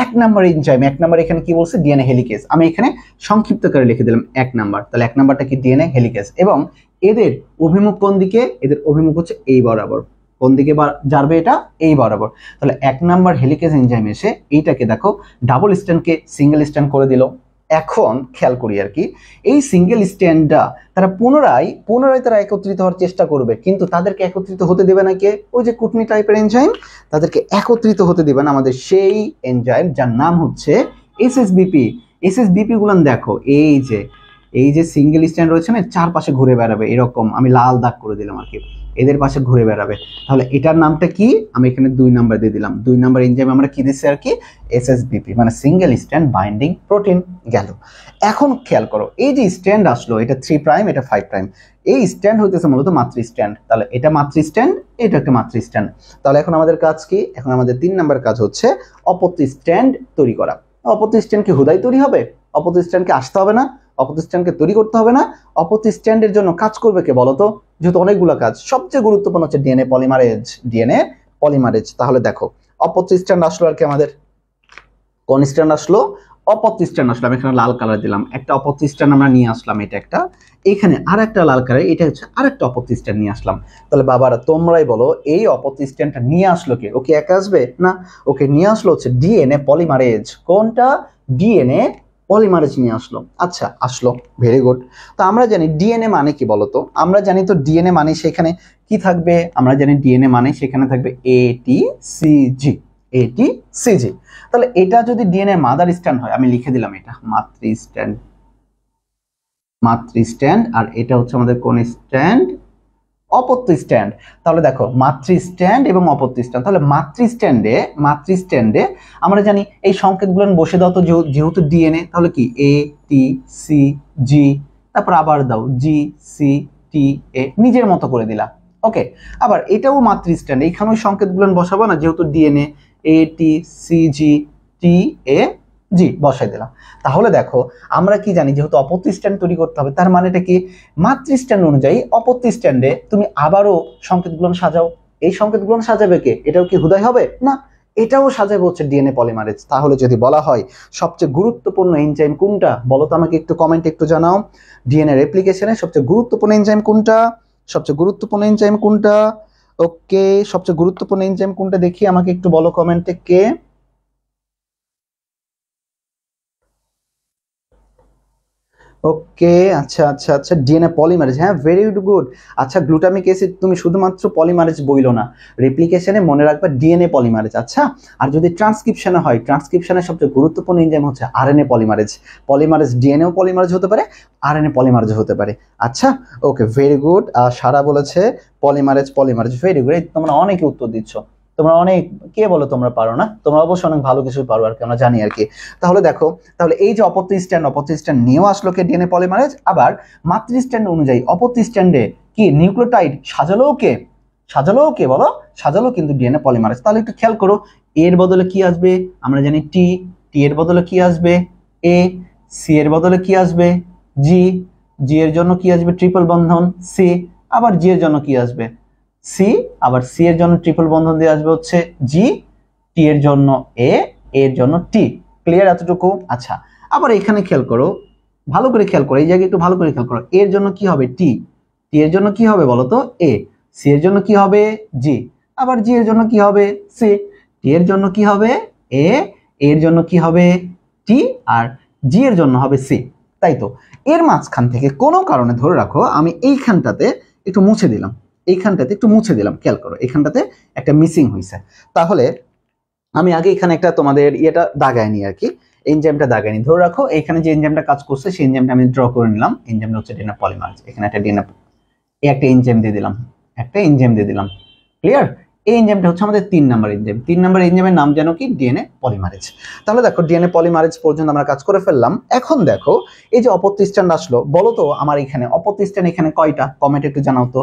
এক নাম্বার এনজাইম এক নাম্বার এখানে কি বলছে ডিএনএ হেলিকেজ আমি এখানে সংক্ষিপ্ত করে লিখে দিলাম এক নাম্বার তাহলে এক নাম্বারটা কি ডিএনএ হেলিকেজ এবং এদের অভিমুখ কোন দিকে এদের অভিমুখ হচ্ছে এই বরাবর কোন দিকে যাবে এটা এই বরাবর তাহলে এক নাম্বার হেলিকেজ এনজাইম এসে এইটাকে দেখো ডাবল স্ট্যান্ডকে সিঙ্গেল স্ট্যান্ড করে দিল এখন খেয়াল করি আর কি এই সিঙ্গেল স্ট্যান্ডটা তারা পুনরায় পুনরায় তারা একত্রিত হওয়ার চেষ্টা করবে কিন্তু তাদেরকে একত্রিত হতে দেবে না কে ওই যে কুটনি টাইপের এনজাইম তাদেরকে একত্রিত হতে দেবে না আমাদের সেই এনজাইম যার নাম হচ্ছে এসএসবিপি গুলান দেখো এই যে এই যে সিঙ্গেল স্ট্যান্ড রয়েছে না চারপাশে ঘুরে বেড়াবে এরকম আমি লাল দাগ করে দিলাম আর কি এদের পাশে ঘুরে বেড়াবে তাহলে এটার নামটা কি আমি এখানে দুই নাম্বার দিয়ে দিলাম দুই নাম্বার এনজাইম আমরা কি দিচ্ছি আর কি এসএসবিপি মানে সিঙ্গেল স্ট্যান্ড বাইন্ডিং প্রোটিন গেল এখন খেয়াল করো এই যে স্ট্যান্ড আসলো এটা থ্রি প্রাইম এটা ফাইভ প্রাইম এই স্ট্যান্ড হইতেছে মূলত মাতৃ স্ট্যান্ড তাহলে এটা মাতৃ স্ট্যান্ড এটা একটা মাতৃ স্ট্যান্ড তাহলে এখন আমাদের কাজ কি এখন আমাদের তিন নাম্বার কাজ হচ্ছে অপত্য স্ট্যান্ড তৈরি করা অপত্য স্ট্যান্ড কি হুদাই তৈরি হবে অপত্য স্ট্যান্ডকে আসতে হবে না অপতিষ্ঠানকে তৈরি করতে হবে না অপতিষ্ঠানের জন্য কাজ করবে কে বলতো যেহেতু অনেকগুলো কাজ সবচেয়ে গুরুত্বপূর্ণ হচ্ছে ডিএনএ পলিমারেজ ডিএনএ পলিমারেজ তাহলে দেখো অপতিষ্ঠান আসলো আর কি আমাদের কোন স্ট্যান্ড আসলো অপতিষ্ঠান আমি এখানে লাল কালার দিলাম একটা অপতিষ্ঠান আমরা নিয়ে আসলাম এটা একটা এখানে আর একটা লাল কালার এটা হচ্ছে আর একটা অপতিষ্ঠান নিয়ে আসলাম তাহলে বাবারা তোমরাই বলো এই অপতিষ্ঠানটা নিয়ে আসলো কে ওকে একা আসবে না ওকে নিয়ে আসলো হচ্ছে ডিএনএ পলিমারেজ কোনটা ডিএনএ পলিমারেজ নিয়ে আসলো আচ্ছা আসলো ভেরি গুড তো আমরা জানি ডিএনএ মানে কি বলতো আমরা জানি তো ডিএনএ মানে সেখানে কি থাকবে আমরা জানি ডিএনএ মানে সেখানে থাকবে এটি সিজি এটি সিজি তাহলে এটা যদি ডিএনএ মাদার স্ট্যান্ড হয় আমি লিখে দিলাম এটা মাতৃ স্ট্যান্ড মাতৃ স্ট্যান্ড আর এটা হচ্ছে আমাদের কোন স্ট্যান্ড অপত্য স্ট্যান্ড তাহলে দেখো মাতৃ স্ট্যান্ড এবং অপত্য স্ট্যান্ড তাহলে মাতৃ স্ট্যান্ডে মাতৃ স্ট্যান্ডে আমরা জানি এই সংকেতগুলো বসে দাও তো যেহেতু ডিএনএ তাহলে কি এ টি সি জি তারপর আবার দাও জি সি টি এ নিজের মতো করে দিলা ওকে আবার এটাও মাতৃ স্ট্যান্ড এইখানে ওই সংকেতগুলো বসাবো না যেহেতু ডিএনএ এ টি সি জি টি এ জি বসাই দিলাম তাহলে দেখো আমরা কি জানি যেহেতু অপত্তি স্ট্যান্ড তৈরি করতে হবে তার মানেটা কি মাতৃ স্ট্যান্ড অনুযায়ী অপত্তি স্ট্যান্ডে তুমি আবারও সংকেতগুলো সাজাও এই সংকেতগুলো সাজাবে কে এটাও কি হুদয় হবে না এটাও সাজাবে হচ্ছে ডিএনএ পলিমারেজ তাহলে যদি বলা হয় সবচেয়ে গুরুত্বপূর্ণ এনজাইম কোনটা বলো তো আমাকে একটু কমেন্ট একটু জানাও ডিএনএ রেপ্লিকেশনে সবচেয়ে গুরুত্বপূর্ণ এনজাইম কোনটা সবচেয়ে গুরুত্বপূর্ণ এনজাইম কোনটা ওকে সবচেয়ে গুরুত্বপূর্ণ এনজাইম কোনটা দেখি আমাকে একটু বলো কমেন্টে কে ওকে আচ্ছা আচ্ছা আচ্ছা ডিএনএ পলিমারেজ হ্যাঁ ভেরি গুড আচ্ছা গ্লুটামিক অ্যাসিড তুমি শুধুমাত্র পলিমারেজ বইলো না রেপ্লিকেশনে মনে রাখবা ডিএনএ পলিমারেজ আচ্ছা আর যদি ট্রান্সক্রিপশনে হয় ট্রান্সক্রিপশনের সবচেয়ে গুরুত্বপূর্ণ ইঞ্জাম হচ্ছে আরএনএ পলিমারেজ পলিমারেজ ডিএনএও পলিমারেজ হতে পারে আরএনএ পলিমারেজ হতে পারে আচ্ছা ওকে ভেরি গুড সারা বলেছে পলিমারেজ পলিমারেজ ভেরি গুড তোমরা অনেকে উত্তর দিচ্ছ তোমরা অনেক কে বলো তোমরা পারো না তোমরা অবশ্যই অনেক ভালো কিছু পারো আর কি আমরা জানি আর কি তাহলে দেখো তাহলে এই যে অপত্য স্ট্যান্ড অপত্য স্ট্যান্ড নিয়েও আসলো কে ডিএনএ পলিমারেজ আবার মাতৃ স্ট্যান্ড অনুযায়ী অপত্য স্ট্যান্ডে কি নিউক্লোটাইড সাজালোও কে সাজালোও কে বলো সাজালো কিন্তু ডিএনএ পলিমারেজ তাহলে একটু খেয়াল করো এর বদলে কি আসবে আমরা জানি টি টি এর বদলে কি আসবে এ সি এর বদলে কি আসবে জি জি এর জন্য কি আসবে ট্রিপল বন্ধন সি আবার জি এর জন্য কি আসবে সি আবার সি এর জন্য ট্রিপল বন্ধন দিয়ে আসবে হচ্ছে জি টি এর জন্য এ এর জন্য টি ক্লিয়ার এতটুকু আচ্ছা আবার এখানে খেয়াল করো ভালো করে খেয়াল করো এই জায়গায় একটু ভালো করে খেয়াল করো এর জন্য কি হবে টি টি এর জন্য কি হবে বলো তো এ সি এর জন্য কি হবে জি আবার জি এর জন্য কি হবে সি টি এর জন্য কি হবে এ এর জন্য কি হবে টি আর জি এর জন্য হবে সি তাই তো এর মাঝখান থেকে কোনো কারণে ধরে রাখো আমি এইখানটাতে একটু মুছে দিলাম এইখানটাতে একটু মুছে দিলাম খেয়াল করো এখানটাতে একটা মিসিং হয়েছে তাহলে আমি আগে এখানে একটা তোমাদের ইয়েটা দাগায় নিই আর কি এনজামটা দাগায় নিই ধরে রাখো এখানে যে এনজামটা কাজ করছে সেই এনজামটা আমি ড্র করে নিলাম এনজামটা হচ্ছে ডিনা পলিমার্স এখানে একটা ডিনা এই একটা এনজাম দিয়ে দিলাম একটা এনজাম দিয়ে দিলাম ক্লিয়ার এই এনজামটা হচ্ছে আমাদের তিন নাম্বার এনজাম তিন নাম্বার এনজামের নাম যেন কি ডিএনএ পলিমারেজ তাহলে দেখো ডিএনএ পলিমারেজ পর্যন্ত আমরা কাজ করে ফেললাম এখন দেখো এই যে অপত্য স্ট্যান্ড আসলো বলো তো আমার এখানে অপত্য স্ট্যান্ড এখানে কয়টা কমেন্ট একটু জানাও তো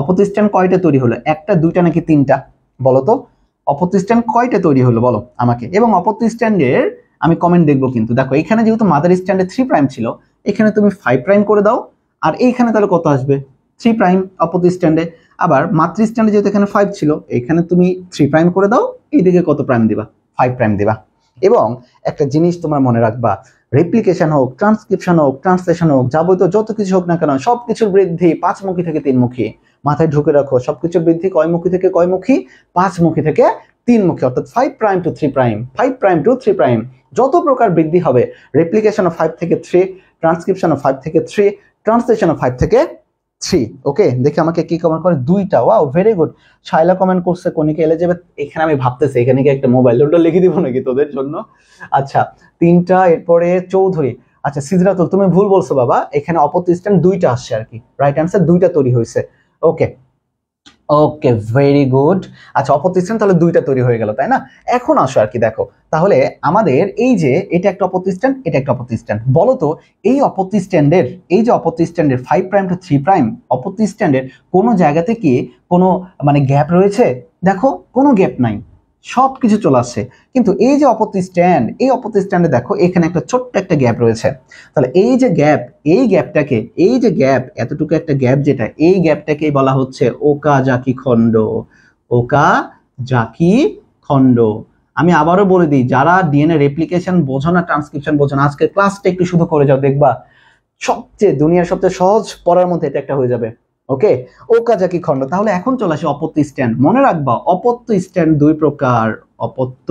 অপতিষ্ঠান কয়টা তৈরি হলো একটা দুইটা নাকি তিনটা বলো তো অপতিষ্ঠান কয়টা তৈরি হলো বলো আমাকে এবং অপতিষ্ঠানের আমি কমেন্ট দেখবো কিন্তু দেখো এখানে যেহেতু মাদার স্ট্যান্ডে থ্রি প্রাইম ছিল এখানে তুমি ফাইভ প্রাইম করে দাও আর এইখানে তাহলে কত আসবে থ্রি প্রাইম অপতি স্ট্যান্ডে আবার মাতৃ স্ট্যান্ডে যেহেতু এখানে ফাইভ ছিল এখানে তুমি থ্রি প্রাইম করে দাও এইদিকে কত প্রাইম দিবা ফাইভ প্রাইম দিবা এবং একটা জিনিস তোমার মনে রাখবা রেপ্লিকেশন হোক ট্রান্সক্রিপশন হোক ট্রান্সলেশন হোক যাবতীয় যত কিছু হোক না কেন সব কিছুর বৃদ্ধি পাঁচমুখী থেকে তিনমুখী মাথায় ঢুকে রাখো সবকিছু বৃদ্ধি কয়মুখী থেকে কয়মুখী পাঁচমুখী থেকে তিনমুখী অর্থাৎ five prime to three prime five prime to three prime যত প্রকার বৃদ্ধি হবে রেপ্লিকেশন অফ ফাইভ থেকে থ্রি ট্রান্সক্রিপশন অফ ফাইভ থেকে থ্রি ট্রান্সলেশন অফ ফাইভ থেকে থ্রি ওকে দেখি আমাকে কি কমেন্ট করে দুইটা wow very good Shaila comment করছে কোনিকে যাবে এখানে আমি ভাবতেছি এখানে কি একটা মোবাইল ওটা লিখে দিব নাকি তোদের জন্য আচ্ছা তিনটা এরপরে চৌধুরী আচ্ছা সিজরাতুল তুমি ভুল বলছো বাবা এখানে অপোজিট স্ট্যান্ড দুইটা আসছে আর কি রাইট অ্যান্সার দুইটা তৈরি হয়েছে ওকে ওকে ভেরি গুড আচ্ছা অপতিষ্ঠান তাহলে দুইটা তৈরি হয়ে গেল তাই না এখন আসো আর কি দেখো তাহলে আমাদের এই যে এটা একটা অপতিষ্ঠান এটা একটা অপ্রতিষ্ঠান বলো তো এই অপতিষ্ঠানের এই যে অপতিষ্ঠানের five prime to three prime অপতিষ্ঠানের কোনো জায়গাতে কি কোনো মানে গ্যাপ রয়েছে দেখো কোনো গ্যাপ নাই সব কিছু চলে আসছে কিন্তু এই যে অপত্তি স্ট্যান্ড এই অপত্তি স্ট্যান্ডে দেখো এখানে একটা ছোট্ট একটা গ্যাপ রয়েছে তাহলে এই যে গ্যাপ এই গ্যাপটাকে এই যে গ্যাপ এতটুকু একটা গ্যাপ যেটা এই গ্যাপটাকেই বলা হচ্ছে ওকা জাকি খণ্ড ওকা জাকি খণ্ড আমি আবারও বলে দিই যারা ডিএনএ রেপ্লিকেশন বোঝো না ট্রান্সক্রিপশন বোঝো না আজকে ক্লাসটা একটু শুধু করে যাও দেখবা সবচেয়ে দুনিয়ার সবচেয়ে সহজ পড়ার মধ্যে এটা একটা হয়ে যাবে ওকে ওকাজাকি খণ্ড তাহলে এখন চলে আসে অপত্য স্ট্যান্ড মনে রাখবা অপত্য স্ট্যান্ড দুই প্রকার অপত্য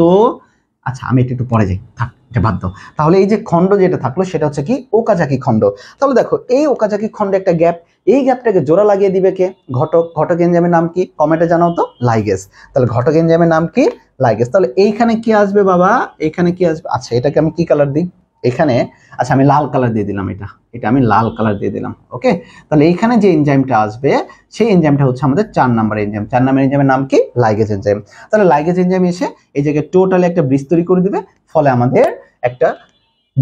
আচ্ছা আমি একটু পরে যাই থাক এটা বাদ দাও তাহলে এই যে খণ্ড যেটা থাকলো সেটা হচ্ছে কি ওকাজাকি খণ্ড তাহলে দেখো এই ওকাজাকি খণ্ডে একটা গ্যাপ এই গ্যাপটাকে জোড়া লাগিয়ে দিবে কে ঘটক ঘটক এনজামের নাম কি কমেন্টে জানাও তো লাইগেস তাহলে ঘটক এনজামের নাম কি লাইগেস তাহলে এইখানে কি আসবে বাবা এখানে কি আসবে আচ্ছা এটাকে আমি কি কালার দিই এখানে আচ্ছা আমি লাল কালার দিয়ে দিলাম এটা এটা আমি লাল কালার দিয়ে দিলাম ওকে তাহলে এইখানে যে এনজাইমটা আসবে সেই এনজাইমটা হচ্ছে আমাদের চার নাম্বার এনজাইম চার নাম্বার এনজাইমের নাম কি লাইগেজ এনজাইম তাহলে লাইগেজ এনজাইম এসে এই জায়গায় টোটালি একটা ব্রিজ তৈরি করে দিবে ফলে আমাদের একটা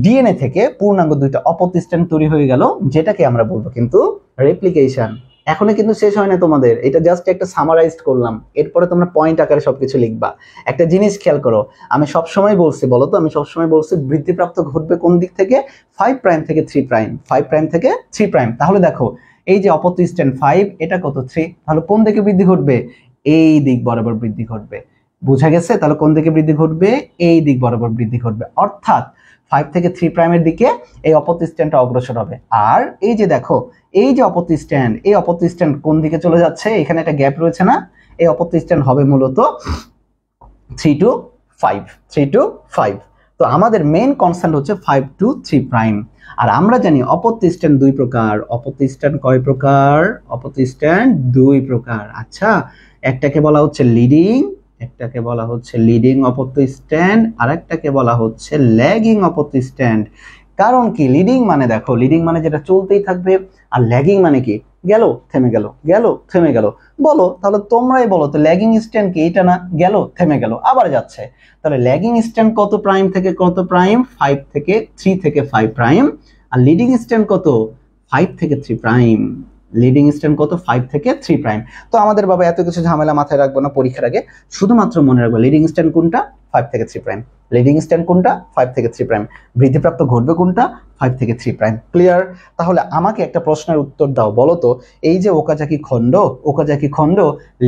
ডিএনএ থেকে পূর্ণাঙ্গ দুইটা অপতিষ্ঠান তৈরি হয়ে গেল যেটাকে আমরা বলবো কিন্তু রেপ্লিকেশন এখনো কিন্তু শেষ হয় না তোমাদের এটা জাস্ট একটা সামারাইজড করলাম এরপরে তোমরা পয়েন্ট আকারে সবকিছু লিখবা একটা জিনিস খেয়াল করো আমি সবসময় বলছি বলো তো আমি সবসময় বলছি বৃদ্ধিপ্রাপ্ত ঘটবে কোন দিক থেকে ফাইভ প্রাইম থেকে থ্রি প্রাইম ফাইভ প্রাইম থেকে থ্রি প্রাইম তাহলে দেখো এই যে অপত স্ট্যান্ড ফাইভ এটা কত থ্রি তাহলে কোন দিকে বৃদ্ধি ঘটবে এই দিক বরাবর বৃদ্ধি ঘটবে বোঝা গেছে তাহলে কোন দিকে বৃদ্ধি ঘটবে এই দিক বরাবর বৃদ্ধি ঘটবে অর্থাৎ ফাইভ থেকে থ্রি প্রাইমের দিকে এই স্ট্যান্ডটা অগ্রসর হবে আর এই যে দেখো এই যে স্ট্যান্ড এই স্ট্যান্ড কোন দিকে চলে যাচ্ছে এখানে একটা গ্যাপ রয়েছে না এই স্ট্যান্ড হবে মূলত three to five three to five তো আমাদের মেন কনসার্ন হচ্ছে ফাইভ টু থ্রি প্রাইম আর আমরা জানি স্ট্যান্ড দুই প্রকার স্ট্যান্ড কয় প্রকার স্ট্যান্ড দুই প্রকার আচ্ছা একটাকে বলা হচ্ছে লিডিং একটাকে বলা হচ্ছে লিডিং অপত্য স্ট্যান্ড আর একটাকে বলা হচ্ছে ল্যাগিং অপত্য স্ট্যান্ড কারণ কি লিডিং মানে দেখো লিডিং মানে যেটা চলতেই থাকবে আর ল্যাগিং মানে কি গেল থেমে গেল গেল থেমে গেল বলো তাহলে তোমরাই বলো তো ল্যাগিং স্ট্যান্ড কি এটা না গেল থেমে গেল আবার যাচ্ছে তাহলে ল্যাগিং স্ট্যান্ড কত প্রাইম থেকে কত প্রাইম ফাইভ থেকে থ্রি থেকে ফাইভ প্রাইম আর লিডিং স্ট্যান্ড কত ফাইভ থেকে থ্রি প্রাইম লিডিং স্ট্যান্ড কত ফাইভ থেকে থ্রি প্রাইম তো আমাদের বাবা এত কিছু ঝামেলা মাথায় রাখবো না পরীক্ষার আগে শুধুমাত্র মনে রাখবো লিডিং স্ট্যান্ড কোনটা ফাইভ থেকে থ্রি প্রাইম লিডিং স্ট্যান্ড কোনটা ফাইভ থেকে থ্রি প্রাইম বৃদ্ধিপ্রাপ্ত ঘটবে কোনটা ফাইভ থেকে থ্রি প্রাইম ক্লিয়ার তাহলে আমাকে একটা প্রশ্নের উত্তর দাও বলো তো এই যে ওকাজাকি খণ্ড ওকাজাকি খণ্ড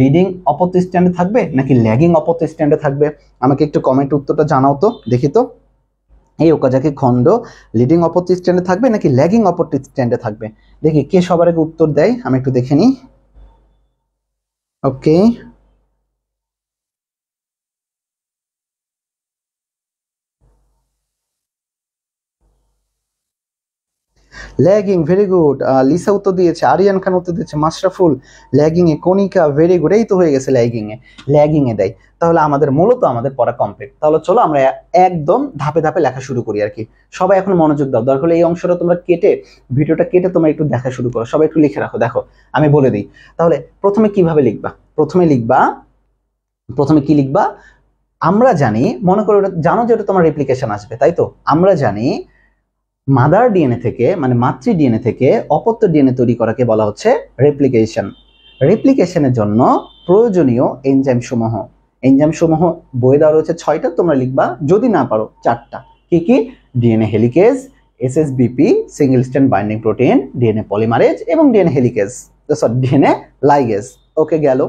লিডিং অপত স্ট্যান্ডে থাকবে নাকি ল্যাগিং অপত স্ট্যান্ডে থাকবে আমাকে একটু কমেন্ট উত্তরটা জানাও তো দেখি তো এই ওকাজাকি খণ্ড লিডিং অপর স্ট্যান্ডে থাকবে নাকি ল্যাগিং অপর স্ট্যান্ডে থাকবে দেখি কে সবার আগে উত্তর দেয় আমি একটু দেখে নিই okay lagging very good Lisa উত্তর দিয়েছে আরিয়ান খান উত্তর দিয়েছে মাশরাফুল ল্যাগিংয়ে কণিকা ভেরি গুড এই তো হয়ে গেছে ল্যাগিংয়ে ল্যাগিংয়ে দেয় তাহলে আমাদের মূলত আমাদের পড়া কমপ্লিট তাহলে চলো আমরা একদম ধাপে ধাপে লেখা শুরু করি আর কি সবাই এখন মনোযোগ দাও দরকার হলে এই অংশটা তোমরা কেটে ভিডিওটা কেটে তোমরা একটু দেখা শুরু করো সবাই একটু লিখে রাখো দেখো আমি বলে দিই তাহলে প্রথমে কিভাবে লিখবা প্রথমে লিখবা প্রথমে কি লিখবা আমরা জানি মনে করো জানো যে ওটা তোমার রেপ্লিকেশন আসবে তাই তো আমরা জানি মাদার ডিএনএ থেকে মানে মাতৃ ডিএনএ থেকে অপত্য ডিএনএ তৈরি করাকে বলা হচ্ছে রেপ্লিকেশন রেপ্লিকেশনের জন্য প্রয়োজনীয় এনজাইম সমূহ এনজাইম সমূহ বয়ে দেওয়া রয়েছে ছয়টা তোমরা লিখবা যদি না পারো চারটা কি কি DNA helicase S S BP single strand binding protein DNA polymerase এবং DNA helicase sorry DNA ligase okay গেল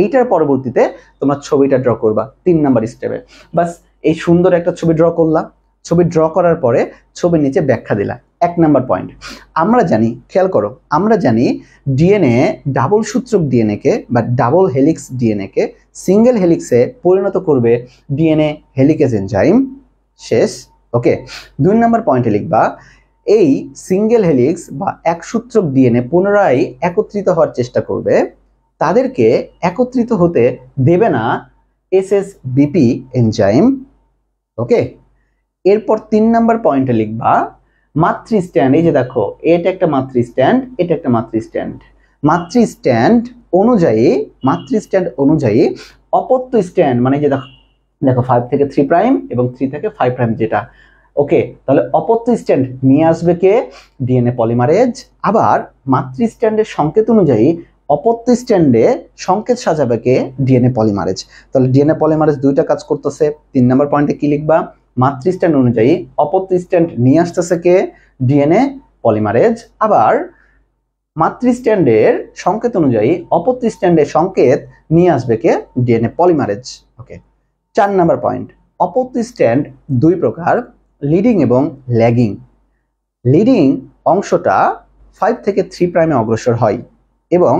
এইটার পরবর্তীতে তোমরা ছবিটা ড্র করবা তিন নাম্বার স্টেপে বাস এই সুন্দর একটা ছবি ড্র করলাম ছবি ড্র করার পরে ছবির নিচে ব্যাখ্যা দিলা এক নাম্বার পয়েন্ট আমরা জানি খেয়াল করো আমরা জানি ডিএনএ ডাবল সূত্রক ডিএনএকে বা ডাবল হেলিক্স ডিএনএকে সিঙ্গেল হেলিক্সে পরিণত করবে ডিএনএ হেলিকেজ এনজাইম শেষ ওকে দুই নাম্বার পয়েন্টে লিখবা এই সিঙ্গেল হেলিক্স বা এক সূত্রক ডিএনএ পুনরায় একত্রিত হওয়ার চেষ্টা করবে তাদেরকে একত্রিত হতে দেবে না S S BP enzyme okay এরপর তিন নাম্বার পয়েন্টে লিখবা মাতৃ স্ট্যান্ড এই যে দেখো এটা একটা মাতৃ স্ট্যান্ড এটা একটা মাতৃ স্ট্যান্ড মাতৃ স্ট্যান্ড অনুযায়ী মাতৃ স্ট্যান্ড অনুযায়ী অপত্য স্ট্যান্ড মানে যে দেখো দেখো ফাইভ থেকে থ্রি প্রাইম এবং থ্রি থেকে ফাইভ প্রাইম যেটা ওকে তাহলে অপত্য স্ট্যান্ড নিয়ে আসবে কে ডিএনএ পলিমারেজ আবার মাতৃ স্ট্যান্ডের সংকেত অনুযায়ী অপত্য স্ট্যান্ডে সংকেত সাজাবে কে ডিএনএ পলিমারেজ তাহলে ডিএনএ পলিমারেজ দুইটা কাজ করতেছে তিন নম্বর পয়েন্টে কি লিখবা মাতৃ স্ট্যান্ড অনুযায়ী স্ট্যান্ড নিয়ে আসতেছে কে ডিএনএ পলিমারেজ আবার মাতৃ স্ট্যান্ডের সংকেত অনুযায়ী স্ট্যান্ডের সংকেত নিয়ে আসবে কে ডিএনএ পলিমারেজ ওকে চার নাম্বার পয়েন্ট স্ট্যান্ড দুই প্রকার লিডিং এবং ল্যাগিং লিডিং অংশটা ফাইভ থেকে থ্রি প্রাইমে অগ্রসর হয় এবং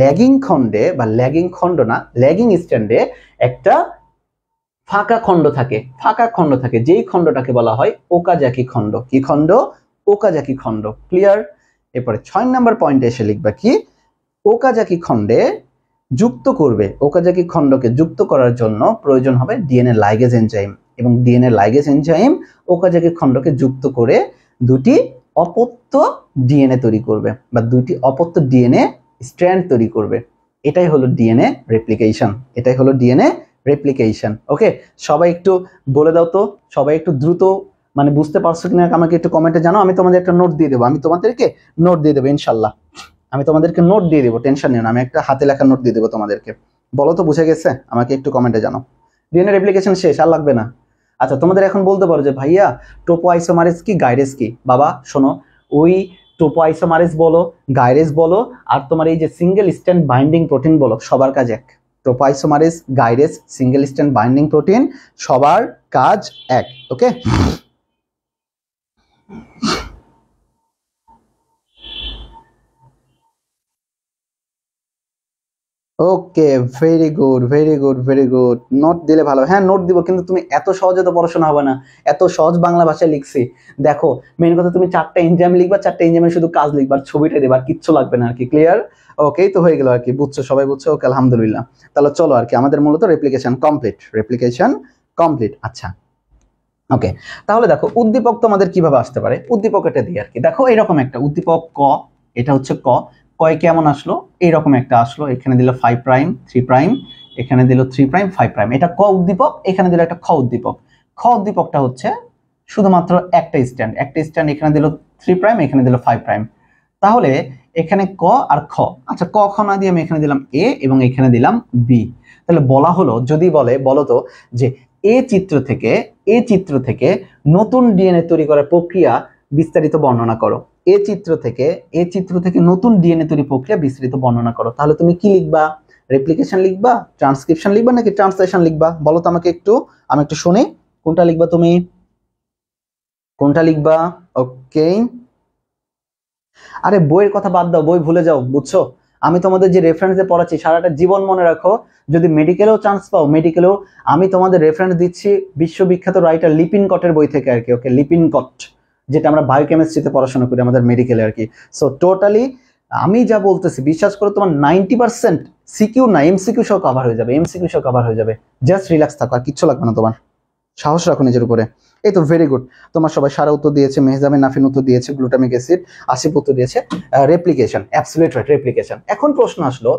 ল্যাগিং খণ্ডে বা ল্যাগিং খণ্ড না ল্যাগিং স্ট্যান্ডে একটা ফাঁকা খণ্ড থাকে ফাঁকা খণ্ড থাকে যেই খণ্ডটাকে বলা হয় ওকাজাকি খণ্ড কি খণ্ড ওকাজাকি খণ্ড ক্লিয়ার এরপরে ছয় নম্বর পয়েন্টে এসে লিখবা কি ওকাজাকি খণ্ডে যুক্ত করবে ওকাজাকি খণ্ডকে যুক্ত করার জন্য প্রয়োজন হবে ডিএনএ লাইগেজ এনজাইম এবং ডিএনএ লাইগেজ এনজাইম ওকাজাকি খণ্ডকে যুক্ত করে দুটি অপত্য ডিএনএ তৈরি করবে বা দুটি অপত্য ডিএনএ স্ট্র্যান্ড তৈরি করবে এটাই হলো ডিএনএ রেপ্লিকেশন এটাই হলো ডিএনএ রেপ্লিকেশন ওকে সবাই একটু বলে দাও তো সবাই একটু দ্রুত মানে বুঝতে পারছো কিনা আমাকে একটু কমেন্টে জানাও আমি তোমাদের একটা নোট দিয়ে দেবো আমি তোমাদেরকে নোট দিয়ে দেবো ইনশাল্লাহ আমি তোমাদেরকে নোট দিয়ে দেবো টেনশন নিও না আমি একটা হাতে লেখা নোট দিয়ে দেবো তোমাদেরকে বলো তো বুঝে গেছে আমাকে একটু কমেন্টে জানাও ডিএনএ রেপ্লিকেশন শেষ আর লাগবে না আচ্ছা তোমাদের এখন বলতে পারো যে ভাইয়া টোপো আইসোমারেস কি গাইরেস কি বাবা শোনো ওই টোপো আইসোমারেস বলো গাইরেস বলো আর তোমার এই যে সিঙ্গেল স্ট্যান্ড বাইন্ডিং প্রোটিন বলো সবার কাজ এক topoisomerase gyrase single strand binding protein সবার কাজ এক okay okay very good very good very good note দিলে ভালো হ্যাঁ নোট দিব কিন্তু তুমি এত সহজে তো পড়াশোনা হবে না এত সহজ বাংলা ভাষায় লিখছি দেখো মেন কথা তুমি চারটা এনজাম লিখবা চারটা এনজামে শুধু কাজ লিখবা ছবিটা দেবা কিচ্ছু লাগবে না আর কি ক্লিয়ার ওকেই তো হয়ে গেল আর কি বুঝছো সবাই বুঝছো ওকে আলহামদুলিল্লাহ তাহলে চলো আর কি আমাদের মূলত রেপ্লিকেশন কমপ্লিট রেপ্লিকেশন কমপ্লিট আচ্ছা ওকে তাহলে দেখো উদ্দীপক তোমাদের কিভাবে আসতে পারে উদ্দীপক এটা দিয়ে আর কি দেখো এরকম একটা উদ্দীপক ক এটা হচ্ছে ক কয় কেমন আসলো এইরকম একটা আসলো এখানে দিল ফাইভ প্রাইম থ্রি প্রাইম এখানে দিল থ্রি প্রাইম ফাইভ প্রাইম এটা ক উদ্দীপক এখানে দিল একটা খ উদ্দীপক খ উদ্দীপকটা হচ্ছে শুধুমাত্র একটা স্ট্যান্ড একটা স্ট্যান্ড এখানে দিল থ্রি প্রাইম এখানে দিল ফাইভ প্রাইম তাহলে এখানে ক আর খ আচ্ছা ক খ না দিয়ে আমি এখানে দিলাম এ এবং এখানে দিলাম বি তাহলে বলা হলো যদি বলে বলো তো যে এ চিত্র থেকে এ চিত্র থেকে নতুন ডিএনএ তৈরি করার প্রক্রিয়া বিস্তারিত বর্ণনা করো এ চিত্র থেকে এ চিত্র থেকে নতুন ডিএনএ তৈরি প্রক্রিয়া বিস্তৃত বর্ণনা করো তাহলে তুমি কি লিখবা রেপ্লিকেশন লিখবা ট্রান্সক্রিপশন লিখবা নাকি ট্রান্সলেশন লিখবা বলো তো আমাকে একটু আমি একটু শুনি কোনটা লিখবা তুমি কোনটা লিখবা ওকে আরে বইয়ের কথা বাদ দাও বই ভুলে যাও বুঝছো আমি তোমাদের যে রেফারেন্সে পড়াচ্ছি সারাটা জীবন মনে রাখো যদি মেডিকেলেও চান্স পাও মেডিকেলেও আমি তোমাদের রেফারেন্স দিচ্ছি বিশ্ববিখ্যাত রাইটার লিপিনকটের বই থেকে আর কি ওকে লিপিনকট যেটা আমরা বায়োকেমিস্ট্রিতে পড়াশোনা করি আমাদের মেডিকেলে আর কি সো টোটালি আমি যা বলতেছি বিশ্বাস করে তোমার নাইনটি পার্সেন্ট সিকিউ না এমসিকিউ সহ কভার হয়ে যাবে এমসিকিউ সহ কভার হয়ে যাবে জাস্ট রিল্যাক্স থাকো আর কিচ্ছু লাগবে না তোমার সাহস রাখো নিজের উপরে এই তো ভেরি গুড তোমার সবাই সারা উত্তর দিয়েছে মেহজামে নাফিন উত্তর দিয়েছে গ্লুটামিক অ্যাসিড আসিফ উত্তর দিয়েছে রেপ্লিকেশন অ্যাপসুলেট রাইট রেপ্লিকেশন এখন প্রশ্ন আসলো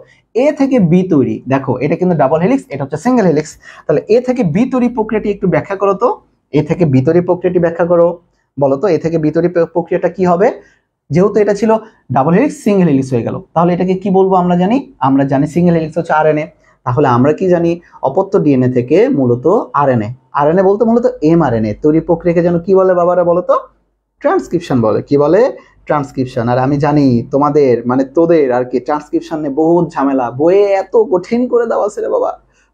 এ থেকে বি তৈরি দেখো এটা কিন্তু ডাবল হেলিক্স এটা হচ্ছে সিঙ্গেল হেলিক্স তাহলে এ থেকে বি তৈরি প্রক্রিয়াটি একটু ব্যাখ্যা করো তো এ থেকে বি তৈরি প্রক্রিয়াটি ব্যাখ্যা করো বলো তো এ থেকে বিতরী প্রক্রিয়াটা কি হবে যেহেতু এটা ছিল ডাবল হেলিক্স সিঙ্গেল হেলিক্স হয়ে গেল তাহলে এটাকে কি বলবো আমরা জানি আমরা জানি সিঙ্গেল হেলিক্স হচ্ছে আর তাহলে আমরা কি জানি অপত্য ডিএনএ থেকে মূলত আর আরএনএ আরএনএ বলতে মূলত এম আর এ তৈরি প্রক্রিয়াকে যেন কি বলে বাবারা বলো তো ট্রান্সক্রিপশন বলে কি বলে ট্রান্সক্রিপশন আর আমি জানি তোমাদের মানে তোদের আর কি নিয়ে বহুত ঝামেলা বইয়ে এত কঠিন করে দেওয়া আছে বাবা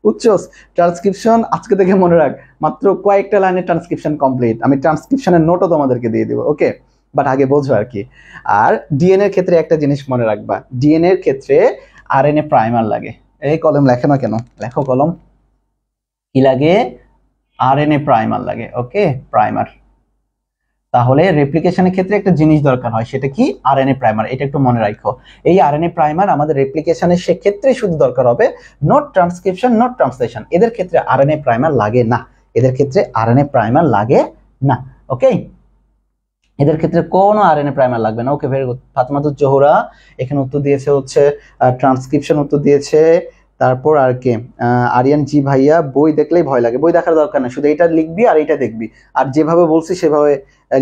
উচ্চস ট্রান্সক্রিপশন আজকে থেকে মনে রাখ মাত্র কয়েকটা লাইনের ট্রান্সক্রিপশন কমপ্লিট আমি ট্রান্সক্রিপশনের নোটও তোমাদেরকে দিয়ে দেবো ওকে বাট আগে বোঝো আর কি আর ডিএনএর ক্ষেত্রে একটা জিনিস মনে রাখবা ডিএনএর ক্ষেত্রে আর এন এ প্রাইমার লাগে এই কলম লেখে না কেন লেখো কলম কি লাগে আর এন এ প্রাইমার লাগে ওকে প্রাইমার তাহলে রেপ্লিকেশনের ক্ষেত্রে একটা জিনিস দরকার হয় সেটা কি আরএনএ প্রাইমার এটা একটু মনে রাখো এই আরএনএ প্রাইমার আমাদের রেপ্লিকেশনের সেক্ষেত্রে শুধু দরকার হবে নট ট্রান্সক্রিপশন নট ট্রান্সলেশন এদের ক্ষেত্রে আরএনএ প্রাইমার লাগে না এদের ক্ষেত্রে আরএনএ প্রাইমার লাগে না ওকে এদের ক্ষেত্রে কোনো আরএনএ প্রাইমার লাগবে না okay very good Fatematuz Zohra এখানে উত্তর দিয়েছে হচ্ছে ট্রান্সক্রিপশন উত্তর দিয়েছে তারপর আর কে আরিয়ান জি ভাইয়া বই দেখলেই ভয় লাগে বই দেখার দরকার না শুধু এটা লিখবি আর এটা দেখবি আর যেভাবে বলছি সেভাবে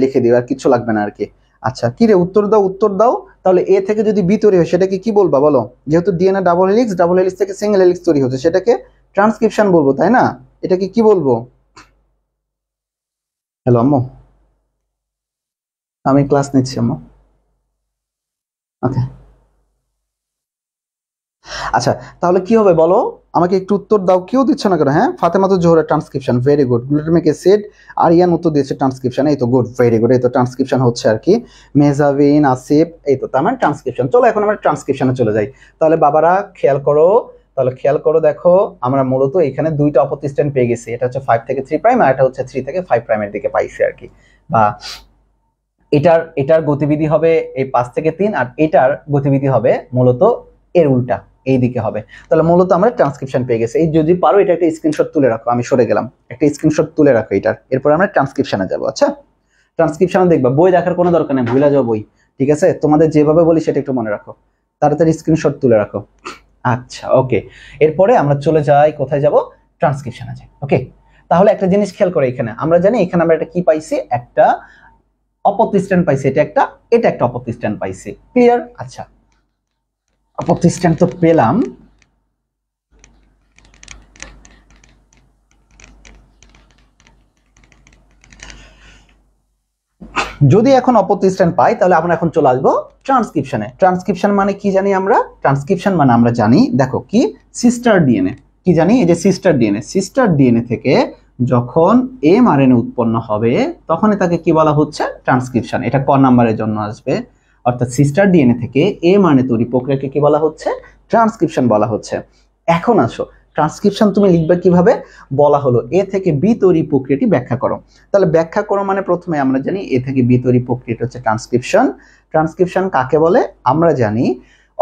লিখে দিবি আর কিছু লাগবে না আর কি আচ্ছা কি রে উত্তর দাও উত্তর দাও তাহলে এ থেকে যদি বি তৈরি হয় সেটাকে কি বলবা বলো যেহেতু DNA double helix double helix থেকে সিঙ্গেল হেলিক্স তৈরি হচ্ছে সেটাকে ট্রান্সক্রিপশন বলবো তাই না এটাকে কি বলবো হ্যালো আম্মু আমি ক্লাস নিচ্ছি আম্মু ওকে আচ্ছা তাহলে কি হবে বলো আমাকে একটু উত্তর দাও কেউ দিচ্ছে না কেন হ্যাঁ ফাতেমা তো জোহরের ট্রান্সক্রিপশন ভেরি গুড গ্লুটামেকে সেট আরিয়ান উত্তর দিয়েছে ট্রান্সক্রিপশন এই তো গুড ভেরি গুড এই তো ট্রান্সক্রিপশন হচ্ছে আর কি মেহজাবিন আসিফ এই তো তার মানে ট্রান্সক্রিপশন চলো এখন আমরা ট্রান্সক্রিপশনে চলে যাই তাহলে বাবারা খেয়াল করো তাহলে খেয়াল করো দেখো আমরা মূলত এখানে দুইটা অপতিষ্ঠান পেয়ে গেছি এটা হচ্ছে ফাইভ থেকে থ্রি প্রাইম আর এটা হচ্ছে থ্রি থেকে ফাইভ প্রাইমের দিকে পাইছি আর কি বা এটার এটার গতিবিধি হবে এই পাঁচ থেকে তিন আর এটার গতিবিধি হবে মূলত এর উল্টা এই দিকে হবে তাহলে মূলত আমরা ট্রান্সক্রিপশন পেয়ে গেছি এই যদি পারো এটা একটা স্ক্রিনশট তুলে রাখো আমি সরে গেলাম একটা স্ক্রিনশট তুলে রাখো এটার এরপর আমরা ট্রান্সক্রিপশনে যাবো আচ্ছা ট্রান্সক্রিপশনে দেখবা বই দেখার কোনো দরকার নেই ভুলে যাও বই ঠিক আছে তোমাদের যেভাবে বলি সেটা একটু মনে রাখো তাড়াতাড়ি স্ক্রিনশট তুলে রাখো আচ্ছা ওকে এরপরে আমরা চলে যাই কোথায় যাব ট্রান্সক্রিপশনে যাই ওকে তাহলে একটা জিনিস খেয়াল করে এখানে আমরা জানি এখানে আমরা এটা কি পাইছি একটা অপতিষ্ঠান স্ট্যান্ড পাইছি এটা একটা এটা একটা অপতিষ্ঠান পাইছি ক্লিয়ার আচ্ছা প্রতিষ্ঠান তো পেলাম যদি এখন অপ্রতিষ্ঠান পাই তাহলে আমরা এখন চলে আসবো ট্রান্সক্রিপশনে ট্রান্সক্রিপশন মানে কি জানি আমরা ট্রান্সক্রিপশন মানে আমরা জানি দেখো কি সিস্টার ডিএনএ কি জানি এই যে সিস্টার ডিএনএ সিস্টার ডিএনএ থেকে যখন এম আর উৎপন্ন হবে তখনই তাকে কি বলা হচ্ছে ট্রান্সক্রিপশন এটা ক নাম্বারের জন্য আসবে অর্থাৎ সিস্টার ডিএনএ থেকে এম মানে তৈরি প্রক্রিয়াকে কি বলা হচ্ছে ট্রান্সক্রিপশন বলা হচ্ছে এখন আসো ট্রান্সক্রিপশন তুমি লিখবে কিভাবে বলা হলো এ থেকে বি তৈরি প্রক্রিয়াটি ব্যাখ্যা করো তাহলে ব্যাখ্যা করো মানে প্রথমে আমরা জানি এ থেকে বি তৈরি প্রক্রিয়াটি হচ্ছে ট্রান্সক্রিপশন ট্রান্সক্রিপশন কাকে বলে আমরা জানি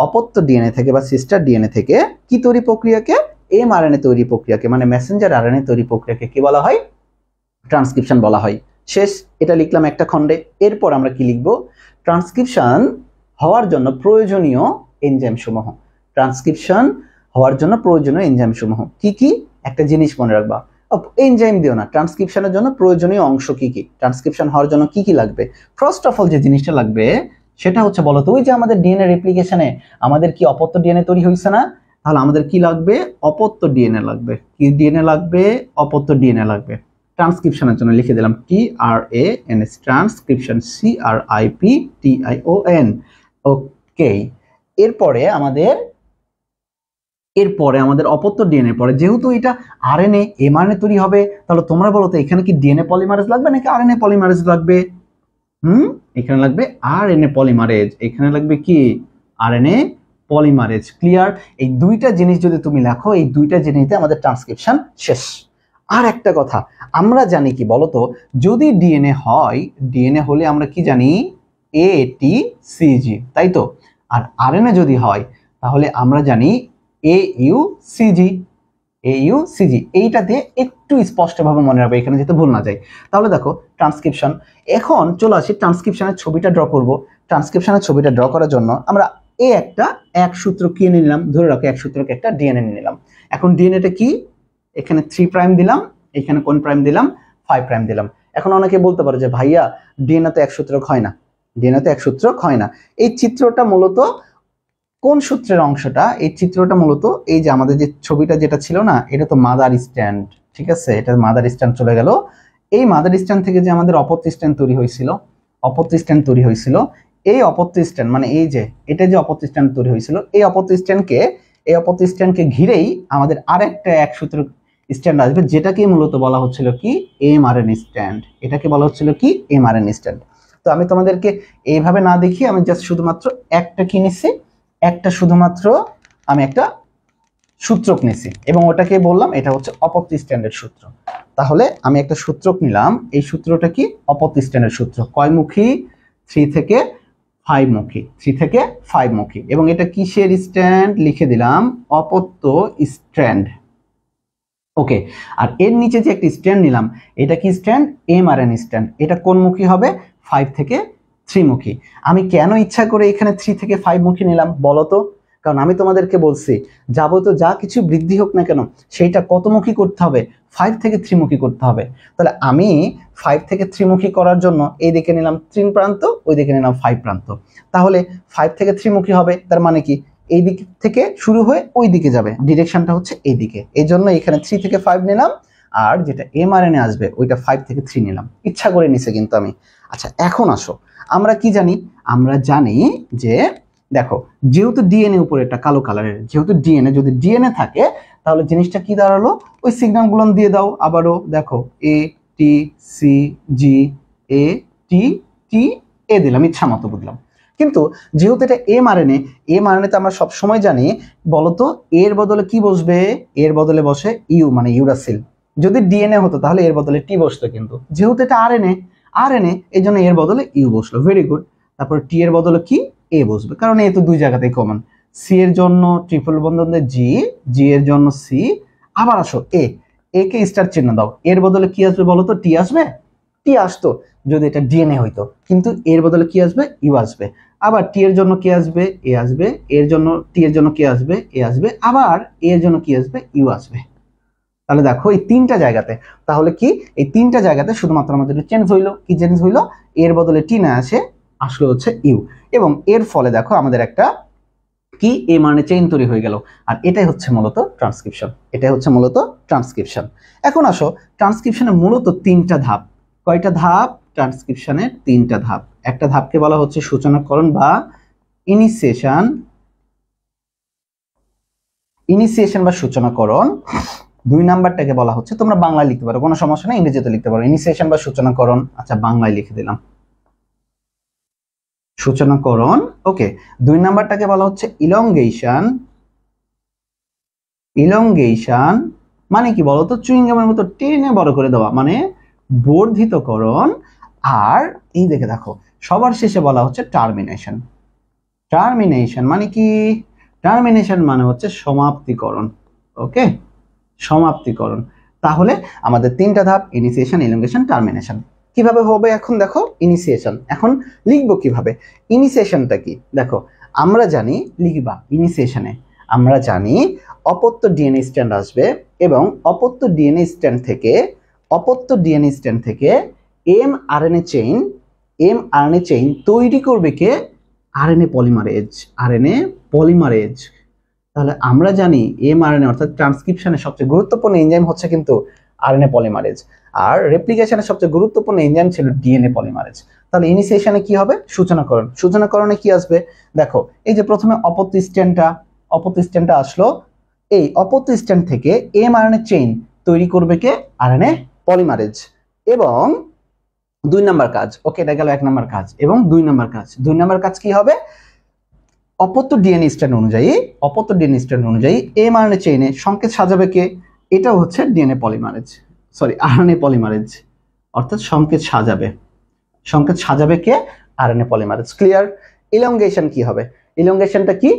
অপত্য ডিএনএ থেকে বা সিস্টার ডিএনএ থেকে কি তৈরি প্রক্রিয়াকে এম আরএনএ তৈরি প্রক্রিয়াকে মানে মেসেঞ্জার আরএনএ তৈরি প্রক্রিয়াকে কি বলা হয় ট্রান্সক্রিপশন বলা হয় শেষ এটা লিখলাম একটা খণ্ডে এরপর আমরা কি লিখব ট্রান্সক্রিপশন হওয়ার জন্য প্রয়োজনীয় এনজাইম সমূহ ট্রান্সক্রিপশন হওয়ার জন্য প্রয়োজনীয় এনজাইম সমূহ কি কি একটা জিনিস মনে রাখবা এনজাইম দিও না ট্রান্সক্রিপশনের জন্য প্রয়োজনীয় অংশ কি কি ট্রান্সক্রিপশন হওয়ার জন্য কি কি লাগবে ফার্স্ট অফ অল যে জিনিসটা লাগবে সেটা হচ্ছে বলো তো ওই যে আমাদের ডিএনএ রেপ্লিকেশনে আমাদের কি অপত্য ডিএনএ তৈরি হয়েছে না তাহলে আমাদের কি লাগবে অপত্য ডিএনএ লাগবে কি ডিএনএ লাগবে অপত্য ডিএনএ লাগবে ট্রান্সক্রিপশনের জন্য লিখে দিলাম T R A N S transcription C R I P T I O N okay এরপরে আমাদের এরপরে আমাদের অপত্য ডিএনএ পরে যেহেতু এটা আর এন এমআরএনএ তৈরি হবে তাহলে তোমরা বলো তো এখানে কি ডিএনএ পলিমারেজ লাগবে নাকি আর এন এ পলিমারেজ লাগবে হুম এখানে লাগবে আর এন এ পলিমারেজ এখানে লাগবে কি R N A polymerase clear এই দুইটা জিনিস যদি তুমি লেখো এই দুইটা জিনিসতে আমাদের ট্রান্সক্রিপশন শেষ আর একটা কথা আমরা জানি কি বলতো যদি ডিএনএ হয় ডিএনএ হলে আমরা কি জানি এ টি সিজি তাই তো আর আরএনএ যদি হয় তাহলে আমরা জানি A U C G A U C G এইটাতে একটু স্পষ্টভাবে মনে রাখবে এখানে যেতে ভুল না যায় তাহলে দেখো ট্রান্সক্রিপশন এখন চলে আসি ট্রান্সক্রিপশনের ছবিটা ড্র করব ট্রান্সক্রিপশনের ছবিটা ড্র করার জন্য আমরা এ একটা এক সূত্র কিনে নিলাম ধরে রাখো এক সূত্রকে একটা ডিএনএ নিলাম এখন ডিএনএটা কি এখানে থ্রি প্রাইম দিলাম এখানে কোন প্রাইম দিলাম ফাইভ প্রাইম দিলাম এখন অনেকে বলতে পারো যে ভাইয়া ডিএনএ তো এক সূত্রক হয় না ডিএনএ তো এক সূত্রক হয় না এই চিত্রটা মূলত কোন সূত্রের অংশটা এই চিত্রটা মূলত এই যে আমাদের যে ছবিটা যেটা ছিল না এটা তো মাদার স্ট্যান্ড ঠিক আছে এটা মাদার স্ট্যান্ড চলে গেল এই মাদার স্ট্যান্ড থেকে যে আমাদের অপত্য স্ট্যান্ড তৈরি হয়েছিল অপত্য স্ট্যান্ড তৈরি হয়েছিল এই অপত্য স্ট্যান্ড মানে এই যে এটা যে অপত্য স্ট্যান্ড তৈরি হয়েছিল এই অপত্য স্ট্যান্ডকে এই অপত্য স্ট্যান্ডকে ঘিরেই আমাদের আরেকটা এক সূত্র স্ট্যান্ড আসবে যেটাকে মূলত বলা হচ্ছিল কি এম আর এন স্ট্যান্ড এটাকে বলা হচ্ছিল কি এম আর এন স্ট্যান্ড তো আমি তোমাদেরকে এইভাবে না দেখি আমি জাস্ট শুধুমাত্র একটা কিনেছি একটা শুধুমাত্র আমি একটা সূত্রক নিছি এবং ওটাকে বললাম এটা হচ্ছে অপত্য স্ট্যান্ডের সূত্র তাহলে আমি একটা সূত্রক নিলাম এই সূত্রটা কি অপত্য স্ট্যান্ডের সূত্র কয়মুখী থ্রি থেকে ফাইভ মুখী থ্রি থেকে ফাইভ মুখী এবং এটা কিসের স্ট্যান্ড লিখে দিলাম অপত্য স্ট্যান্ড ওকে আর এর নিচে যে একটি স্ট্যান্ড নিলাম এটা কি strand M R N strand এটা কোন মুখী হবে ফাইভ থেকে থ্রিমুখী আমি কেন ইচ্ছা করে এখানে থ্রি থেকে ফাইভ মুখী নিলাম বলো তো কারণ আমি তোমাদেরকে বলছি যাবতীয় যা কিছু বৃদ্ধি হোক না কেন সেইটা কতমুখী করতে হবে ফাইভ থেকে থ্রিমুখী করতে হবে তাহলে আমি ফাইভ থেকে থ্রিমুখী করার জন্য এই দিকে নিলাম তিন প্রান্ত ওই দিকে নিলাম ফাইভ প্রান্ত তাহলে ফাইভ থেকে থ্রিমুখী হবে তার মানে কি এই দিক থেকে শুরু হয়ে ওই দিকে যাবে ডিরেকশনটা হচ্ছে এই দিকে এই জন্য এখানে থ্রি থেকে ফাইভ নিলাম আর যেটা এম আর এনে আসবে ওইটা ফাইভ থেকে থ্রি নিলাম ইচ্ছা করে নিছে কিন্তু আমি আচ্ছা এখন আসো আমরা কি জানি আমরা জানি যে দেখো যেহেতু ডিএনএ উপরে একটা কালো কালারের যেহেতু ডিএনএ যদি ডিএনএ থাকে তাহলে জিনিসটা কি দাঁড়ালো ওই সিগন্যালগুলো দিয়ে দাও আবারও দেখো এ টি সি জি এ টি টি এ দিলাম ইচ্ছা মতো বুঝলাম কিন্তু যেহেতু এটা M R N A M R তো আমরা সবসময় জানি বলতো এর বদলে কি বসবে এর বদলে বসে ইউ মানে ইউরাসিল যদি ডিএনএ হতো তাহলে এর বদলে টি বসতো কিন্তু যেহেতু এটা আর এন এ আর এন এ এই জন্য এর বদলে ইউ বসলো ভেরি গুড তারপর টি এর বদলে কি এ বসবে কারণ এ তো দুই জায়গাতেই কমন সি এর জন্য ট্রিপল বন্ধন জি জি এর জন্য সি আবার আসো এ এ কে স্টার চিহ্ন দাও এর বদলে কি আসবে বলো তো টি আসবে টি আসতো যদি এটা ডিএনএ হইতো কিন্তু এর বদলে কি আসবে ইউ আসবে আবার টি এর জন্য কি আসবে এ আসবে এর জন্য টি এর জন্য কি আসবে এ আসবে আবার এ এর জন্য কি আসবে ইউ আসবে তাহলে দেখো এই তিনটা জায়গাতে তাহলে কি এই তিনটা জায়গাতে শুধুমাত্র আমাদের চেঞ্জ হইলো কি চেঞ্জ হইলো এর বদলে টি না আসে আসলে হচ্ছে ইউ এবং এর ফলে দেখো আমাদের একটা কি এ মানে চেইন তৈরি হয়ে গেল আর এটাই হচ্ছে মূলত ট্রান্সক্রিপশন এটাই হচ্ছে মূলত ট্রান্সক্রিপশন এখন আসো ট্রান্সক্রিপশনে মূলত তিনটা ধাপ কয়টা ধাপ ট্রান্সক্রিপশনের তিনটা ধাপ একটা ধাপকে বলা হচ্ছে সূচনাকরণ বা ইনিসিয়েশন ইনিসিয়েশন বা সূচনাকরণ দুই নাম্বারটাকে বলা হচ্ছে তোমরা বাংলায় লিখতে পারো কোনো সমস্যা নেই ইংরেজিতে লিখতে পারো ইনিসিয়েশন বা সূচনাকরণ আচ্ছা বাংলায় লিখে দিলাম সূচনাকরণ ওকে দুই নাম্বারটাকে বলা হচ্ছে ইলংগেশন ইলংগেশন মানে কি বলতো চুইংগামের মতো টেনে বড় করে দেওয়া মানে বর্ধিতকরণ আর এই দেখে দেখো সবার শেষে বলা হচ্ছে টার্মিনেশন টার্মিনেশন মানে কি টার্মিনেশন মানে হচ্ছে সমাপ্তিকরণ ওকে সমাপ্তিকরণ তাহলে আমাদের তিনটা ধাপ ইনিসিয়েশন এলিমিনেশন টার্মিনেশন কিভাবে হবে এখন দেখো ইনিসিয়েশন এখন লিখবো কিভাবে ইনিসিয়েশনটা কি দেখো আমরা জানি লিখবা ইনিসিয়েশনে আমরা জানি অপত্য ডিএনএ স্ট্যান্ড আসবে এবং অপত্য ডিএনএ স্ট্যান্ড থেকে অপত্য ডিএনএ স্ট্যান্ড থেকে M RNA chain M RNA chain তৈরি করবে কে আরএনএ পলিমারেজ আরএনএ পলিমারেজ তাহলে আমরা জানি এম আরএনএ অর্থাৎ ট্রান্সক্রিপশনের সবচেয়ে গুরুত্বপূর্ণ এনজাইম হচ্ছে কিন্তু আরএনএ পলিমারেজ আর রেপ্লিকেশনের সবচেয়ে গুরুত্বপূর্ণ এনজাইম ছিল ডিএনএ পলিমারেজ তাহলে ইনিসিয়েশনে কি হবে সূচনাকরণ সূচনাকরণে কি আসবে দেখো এই যে প্রথমে স্ট্যান্ডটা অপত্তি স্ট্যান্ডটা আসলো এই স্ট্যান্ড থেকে এম আরএনএ চেইন তৈরি করবে কে আরএনএ পলিমারেজ এবং দুই নাম্বার কাজ ওকে এটা গেল এক নাম্বার কাজ এবং দুই নাম্বার কাজ দুই নাম্বার কাজ কি হবে অপত্য ডিএনএ স্ট্যান্ড অনুযায়ী অপত্য ডিএনএ স্ট্যান্ড অনুযায়ী এম আর চেইনে সংকেত সাজাবে কে এটা হচ্ছে DNA polymerase sorry RNA polymerase অর্থাৎ সংকেত সাজাবে সংকেত সাজাবে কে আরএনএ পলিমারেজ ক্লিয়ার ইলঙ্গেশন কি হবে ইলঙ্গেশনটা কি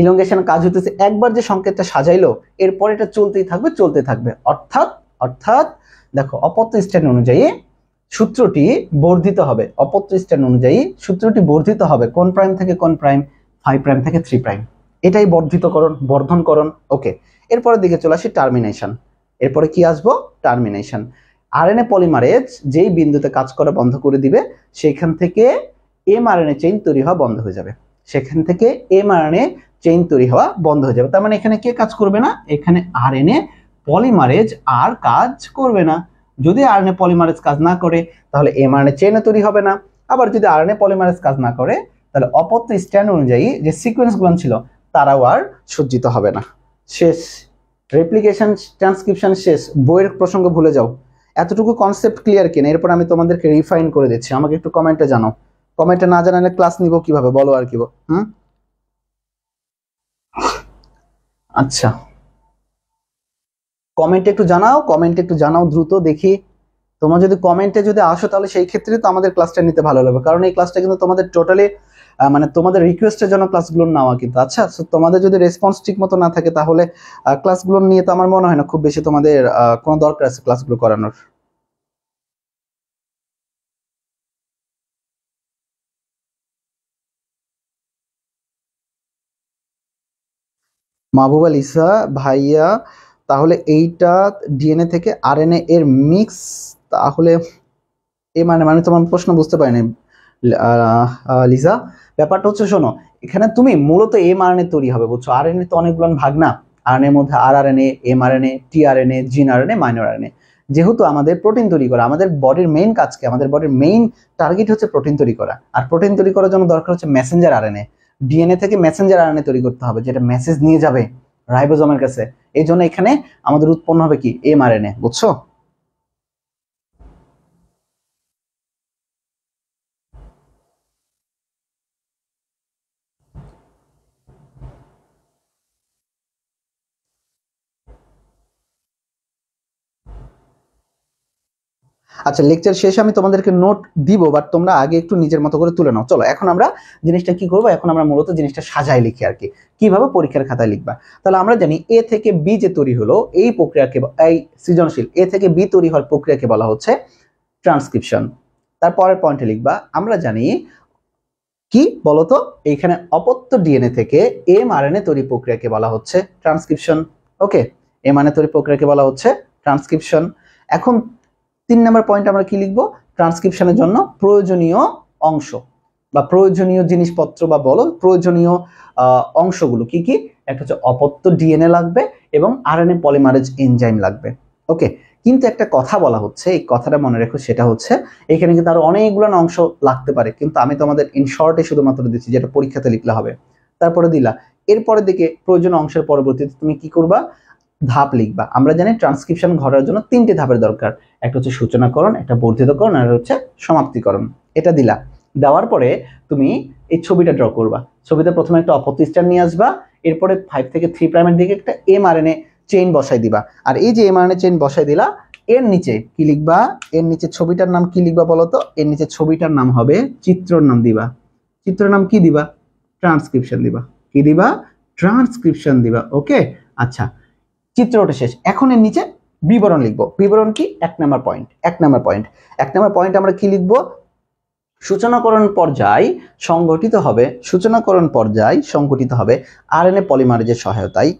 ইলঙ্গেশন কাজ হতেছে একবার যে সংকেতটা সাজাইলো এরপর এটা চলতেই থাকবে চলতে থাকবে অর্থাৎ অর্থাৎ দেখো অপত্য স্ট্যান্ড অনুযায়ী সূত্রটি বর্ধিত হবে অপত্য স্ট্যান্ড অনুযায়ী সূত্রটি বর্ধিত হবে কোন প্রাইম থেকে কোন প্রাইম ফাইভ প্রাইম থেকে থ্রি প্রাইম এটাই বর্ধিতকরণ বর্ধনকরণ ওকে এরপরে দিকে চলে আসি টার্মিনেশন এরপরে কি আসবো টার্মিনেশন আরএনএ পলিমারেজ যেই বিন্দুতে কাজ করা বন্ধ করে দিবে সেখান থেকে এম আর এ চেইন তৈরি হওয়া বন্ধ হয়ে যাবে সেখান থেকে এম আর এ চেইন তৈরি হওয়া বন্ধ হয়ে যাবে তার মানে এখানে কে কাজ করবে না এখানে আর এন এ পলিমারেজ আর কাজ করবে না যদি আরএনএ পলিমারেজ কাজ না করে তাহলে এমআরএনএ চেনে তৈরি হবে না আবার যদি আরএনএ পলিমারেজ কাজ না করে তাহলে অপত্য স্ট্যান্ড অনুযায়ী যে সিকোয়েন্সগুলো ছিল তারাও আর সজ্জিত হবে না শেষ রেপ্লিকেশন ট্রান্সক্রিপশন শেষ বইয়ের প্রসঙ্গ ভুলে যাও এতটুকু কনসেপ্ট ক্লিয়ার কিনা এরপর আমি তোমাদেরকে রিফাইন করে দিচ্ছি আমাকে একটু কমেন্টে জানাও কমেন্টে না জানালে ক্লাস নিব কিভাবে বলো আর কি হুম আচ্ছা কমেন্টে একটু জানাও কমেন্টে একটু জানাও দ্রুত দেখি তোমরা যদি কমেন্টে যদি আসো তাহলে সেই ক্ষেত্রে তো আমাদের ক্লাসটা নিতে ভালো লাগবে কারণ এই ক্লাসটা কিন্তু তোমাদের টোটালি মানে তোমাদের রিকোয়েস্টের জন্য ক্লাসগুলো নেওয়া কিন্তু আচ্ছা সো তোমাদের যদি রেসপন্স ঠিক মতো না থাকে তাহলে ক্লাসগুলো নিয়ে তো আমার মনে হয় না খুব বেশি তোমাদের কোনো দরকার আছে ক্লাসগুলো করানোর মাহবুব আল ইসা ভাইয়া তাহলে এইটা ডিএনএ থেকে আরএনএ এর মিক্স তাহলে এ মানে মানে তোমার প্রশ্ন বুঝতে পারিনি লিজা ব্যাপারটা হচ্ছে শোনো এখানে তুমি মূলত এম আর তৈরি হবে বুঝছো আর তো অনেকগুলো ভাগ না আর এর মধ্যে R R N A M R N A T R N A gene R N A minor R N A যেহেতু আমাদের প্রোটিন তৈরি করা আমাদের বডির মেইন কাজকে আমাদের বডির মেইন টার্গেট হচ্ছে প্রোটিন তৈরি করা আর প্রোটিন তৈরি করার জন্য দরকার হচ্ছে messenger R N A DNA থেকে মেসেঞ্জার আর এন এ তৈরি করতে হবে যেটা মেসেজ নিয়ে যাবে রাইবোজমের কাছে এই জন্য এখানে আমাদের উৎপন্ন হবে কি এ বুঝছো আচ্ছা লেকচার শেষে আমি তোমাদেরকে নোট দিব বাট তোমরা আগে একটু নিজের মতো করে তুলে নাও চলো এখন আমরা জিনিসটা কি করবো এখন আমরা মূলত জিনিসটা সাজায় লিখি আর কি কীভাবে পরীক্ষার খাতায় লিখবা তাহলে আমরা জানি এ থেকে বি যে তৈরি হলো এই প্রক্রিয়াকে এই সৃজনশীল এ থেকে বি তৈরি হওয়ার প্রক্রিয়াকে বলা হচ্ছে ট্রান্সক্রিপশন তারপরের পয়েন্টে লিখবা আমরা জানি কি বলতো এইখানে অপত্য ডিএনএ থেকে এম আর তৈরি প্রক্রিয়াকে বলা হচ্ছে ট্রান্সক্রিপশন ওকে এম আর তৈরি প্রক্রিয়াকে বলা হচ্ছে ট্রান্সক্রিপশন এখন তিন নম্বর পয়েন্ট আমরা কি লিখবো ট্রান্সক্রিপশনের জন্য প্রয়োজনীয় অংশ বা প্রয়োজনীয় জিনিসপত্র বা বলো প্রয়োজনীয় অংশগুলো কি কি একটা হচ্ছে অপত্য ডিএনএ লাগবে এবং R N A polymerase enzyme লাগবে ওকে কিন্তু একটা কথা বলা হচ্ছে এই কথাটা মনে রেখো সেটা হচ্ছে এখানে কিন্তু আরো অনেকগুলো অংশ লাগতে পারে কিন্তু আমি তোমাদের ইন শর্টে শুধুমাত্র দিচ্ছি যেটা পরীক্ষাতে লিখলে হবে তারপরে দিলা এরপরে দিকে প্রয়োজন অংশের পরবর্তীতে তুমি কি করবা ধাপ লিখবা আমরা জানি ট্রান্সক্রিপশন ঘটার জন্য তিনটি ধাপের দরকার একটা হচ্ছে সূচনাকরণ একটা বর্ধিতকরণ আর হচ্ছে সমাপ্তিকরণ এটা দিলা দেওয়ার পরে তুমি এই ছবিটা ড্র করবা ছবিতে প্রথমে একটা অপ্রতিষ্ঠান নিয়ে আসবা এরপরে ফাইভ থেকে থ্রি প্রাইমের দিকে একটা M R N A chain বসাই দিবা আর এই যে M R N A chain বসাই দিলা এর নিচে কি লিখবা এর নিচে ছবিটার নাম কি লিখবা বলো তো এর নিচে ছবিটার নাম হবে চিত্রর নাম দিবা চিত্রর নাম কি দিবা ট্রান্সক্রিপশন দিবা কি দিবা ট্রান্সক্রিপশন দিবা ওকে আচ্ছা চিত্রটা শেষ এখন এর নিচে বিবরণ লিখব বিবরণ কি এক নাম্বার পয়েন্ট এক নাম্বার পয়েন্ট এক নাম্বার পয়েন্ট আমরা কি লিখব সূচনাকরণ পর্যায় সংগঠিত হবে সূচনাকরণ পর্যায় সংগঠিত হবে আর এন এ পলিমারেজের সহায়তায়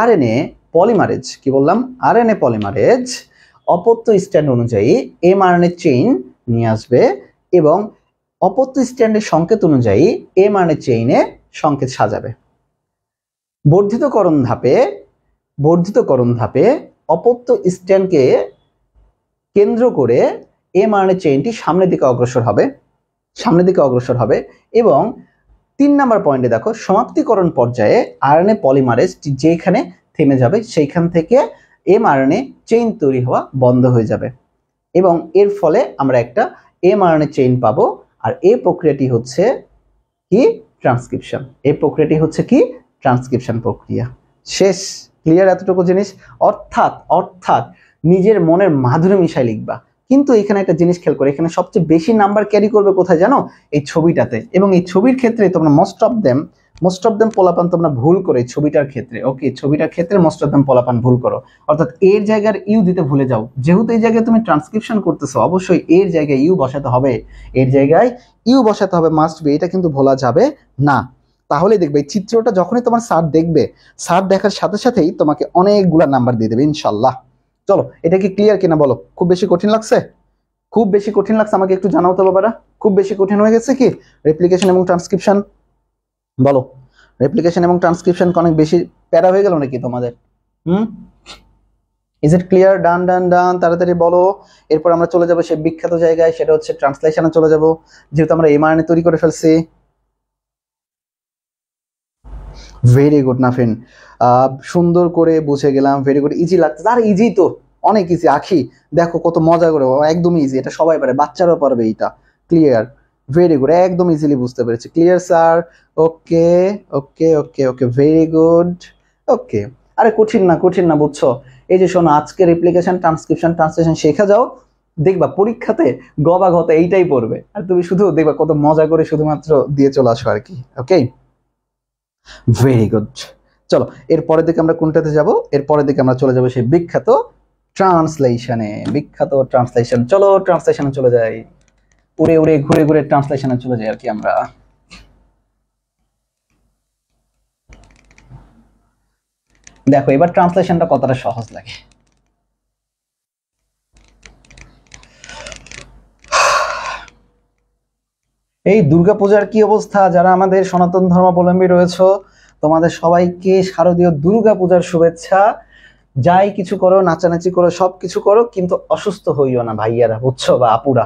আর এন এ পলিমারেজ কি বললাম আর এন এ পলিমারেজ অপত্য স্ট্যান্ড অনুযায়ী M R N A chain নিয়ে আসবে এবং অপত্য স্ট্যান্ডের সংকেত অনুযায়ী এম আর এন এ চেইনে সংকেত সাজাবে বর্ধিতকরণ ধাপে বর্ধিতকরণ ধাপে অপত্য স্ট্যান্ডকে কেন্দ্র করে এমআরএনএ চেইনটি সামনের দিকে অগ্রসর হবে সামনের দিকে অগ্রসর হবে এবং তিন নাম্বার পয়েন্টে দেখো সমাপ্তিকরণ পর্যায়ে আরএনএ পলিমারেজ যেখানে থেমে যাবে সেইখান থেকে এমআরএনএ চেইন তৈরি হওয়া বন্ধ হয়ে যাবে এবং এর ফলে আমরা একটা এমআরএনএ চেইন পাবো আর এ প্রক্রিয়াটি হচ্ছে কি ট্রান্সক্রিপশন এ প্রক্রিয়াটি হচ্ছে কি ট্রান্সক্রিপশন প্রক্রিয়া শেষ ক্লিয়ার এতটুকু জিনিস অর্থাৎ অর্থাৎ নিজের মনের মাধুরে মিশায় লিখবা কিন্তু এখানে একটা জিনিস খেয়াল করে এখানে সবচেয়ে বেশি নাম্বার ক্যারি করবে কোথায় জানো এই ছবিটাতে এবং এই ছবির ক্ষেত্রে তোমরা most of them most of them পোলাপান তোমরা ভুল করে ছবিটার ক্ষেত্রে ওকে ছবিটার ক্ষেত্রে মোস্ট অফ দেম পোলাপান ভুল করো অর্থাৎ এর জায়গার ইউ দিতে ভুলে যাও যেহেতু এই জায়গায় তুমি ট্রান্সক্রিপশন করতেছো অবশ্যই এর জায়গায় ইউ বসাতে হবে এর জায়গায় ইউ বসাতে হবে মাস্ট বি এটা কিন্তু ভোলা যাবে না তাহলে দেখবে এই চিত্রটা যখনই তোমার সার দেখবে সার দেখার সাথে সাথেই তোমাকে অনেকগুলা নাম্বার দিয়ে দেবে ইনশাল্লাহ চলো এটা কি ক্লিয়ার কিনা বলো খুব বেশি কঠিন লাগছে খুব বেশি কঠিন লাগছে আমাকে একটু জানাও তো বাবারা খুব বেশি কঠিন হয়ে গেছে কি রেপ্লিকেশন এবং ট্রান্সক্রিপশন বলো রেপ্লিকেশন এবং ট্রান্সক্রিপশন অনেক বেশি প্যারা হয়ে গেল নাকি তোমাদের হুম ইজ ইট ক্লিয়ার ডান ডান ডান তাড়াতাড়ি বলো এরপর আমরা চলে যাবো সেই বিখ্যাত জায়গায় সেটা হচ্ছে ট্রান্সলেশনে চলে যাব যেহেতু আমরা এমআরএনএ তৈরি করে ফেলছি ভেরি গুড নাফিন সুন্দর করে বুঝে গেলাম ভেরি গুড ইজি লাগছে আর ইজি তো অনেক ইজি আখি দেখো কত মজা করে একদম ইজি এটা সবাই পারে বাচ্চারাও পারবে এটা ক্লিয়ার ভেরি গুড একদম ইজিলি বুঝতে পেরেছি clear sir okay okay okay okay very good okay আরে কঠিন না কঠিন না বুঝছো এই যে শোনো আজকে রেপ্লিকেশন ট্রান্সক্রিপশন ট্রান্সলেশন শেখা যাও দেখবা পরীক্ষাতে গবা গত এইটাই পড়বে আর তুমি শুধু দেখবা কত মজা করে শুধুমাত্র দিয়ে চলে আসো আর কি ওকে ভেরি গুড চলো এরপরের দিকে আমরা কোনটাতে যাব এরপরের দিকে আমরা চলে যাব সেই বিখ্যাত ট্রান্সলেশনে বিখ্যাত ট্রান্সলেশন চলো ট্রান্সলেশনে চলে যাই উড়ে উড়ে ঘুরে ঘুরে ট্রান্সলেশনে চলে যাই আর কি আমরা দেখো এবার ট্রান্সলেশনটা কতটা সহজ লাগে এই দুর্গা পূজার কি অবস্থা যারা আমাদের সনাতন ধর্মাবলম্বী রয়েছে তোমাদের সবাইকে শারদীয় দুর্গা পূজার শুভেচ্ছা যাই কিছু করো নাচানাচি করো সব কিছু করো কিন্তু অসুস্থ হইও না ভাইয়ারা বুঝছো বা আপুরা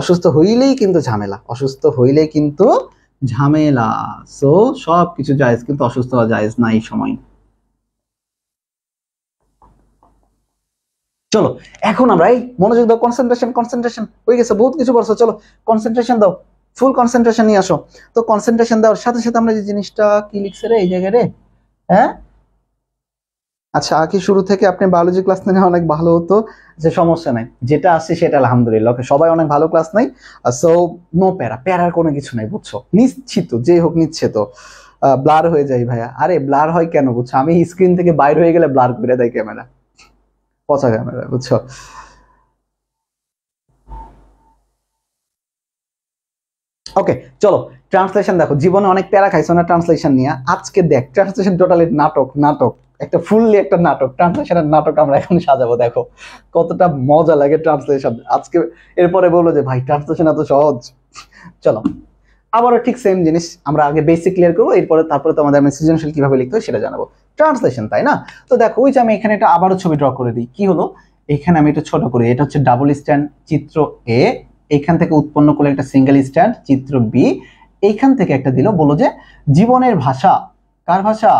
অসুস্থ হইলেই কিন্তু ঝামেলা অসুস্থ হইলে কিন্তু ঝামেলা সো সব কিছু জায়েজ কিন্তু অসুস্থ হওয়া জায়েজ না এই সময় চলো এখন আমরা এই মনোযোগ দাও কনসেন্ট্রেশন কনসেন্ট্রেশন হয়ে গেছে বহুত কিছু বলছো চলো কনসেন্ট্রেশন দাও ফুল কনসেন্ট্রেশন নিয়ে আসো তো কনসেন্ট্রেশন দেওয়ার সাথে সাথে আমরা যে জিনিসটা কি লিখছে রে এই জায়গায় রে হ্যাঁ আচ্ছা আগে শুরু থেকে আপনি বায়োলজি ক্লাস নিলে অনেক ভালো হতো যে সমস্যা নাই যেটা আসছে সেটা আলহামদুলিল্লাহ ওকে সবাই অনেক ভালো ক্লাস নাই সো নো প্যারা প্যারার কোনো কিছু নাই বুঝছো নিশ্চিত যে হোক নিচ্ছে তো ব্লার হয়ে যায় ভাইয়া আরে ব্লার হয় কেন বুঝছো আমি স্ক্রিন থেকে বাইর হয়ে গেলে ব্লার করে দেয় ক্যামেরা পচা ক্যামেরা বুঝছো ওকে চলো ট্রান্সলেশন দেখো জীবনে অনেক প্যারা খাইছো না ট্রান্সলেশন নিয়ে আজকে দেখ ট্রান্সলেশন টোটালি নাটক নাটক একটা ফুললি একটা নাটক ট্রান্সলেশনের নাটক আমরা এখন সাজাবো দেখো কতটা মজা লাগে ট্রান্সলেশন আজকে এরপরে বললো যে ভাই ট্রান্সলেশন এত সহজ চলো আবারও ঠিক সেম জিনিস আমরা আগে বেসিক ক্লিয়ার করবো এরপরে তারপরে তোমাদের আমি সৃজনশীল কীভাবে লিখতে সেটা জানাবো ট্রান্সলেশন তাই না তো দেখো ওই যে আমি এখানে একটা আবারও ছবি ড্র করে দিই কি হলো এখানে আমি এটা ছোট করি এটা হচ্ছে ডাবল স্ট্যান্ড চিত্র এ এখান থেকে উৎপন্ন করলো একটা সিঙ্গেল স্ট্যান্ড চিত্র বি এইখান থেকে একটা দিল বলো যে জীবনের ভাষা কার ভাষা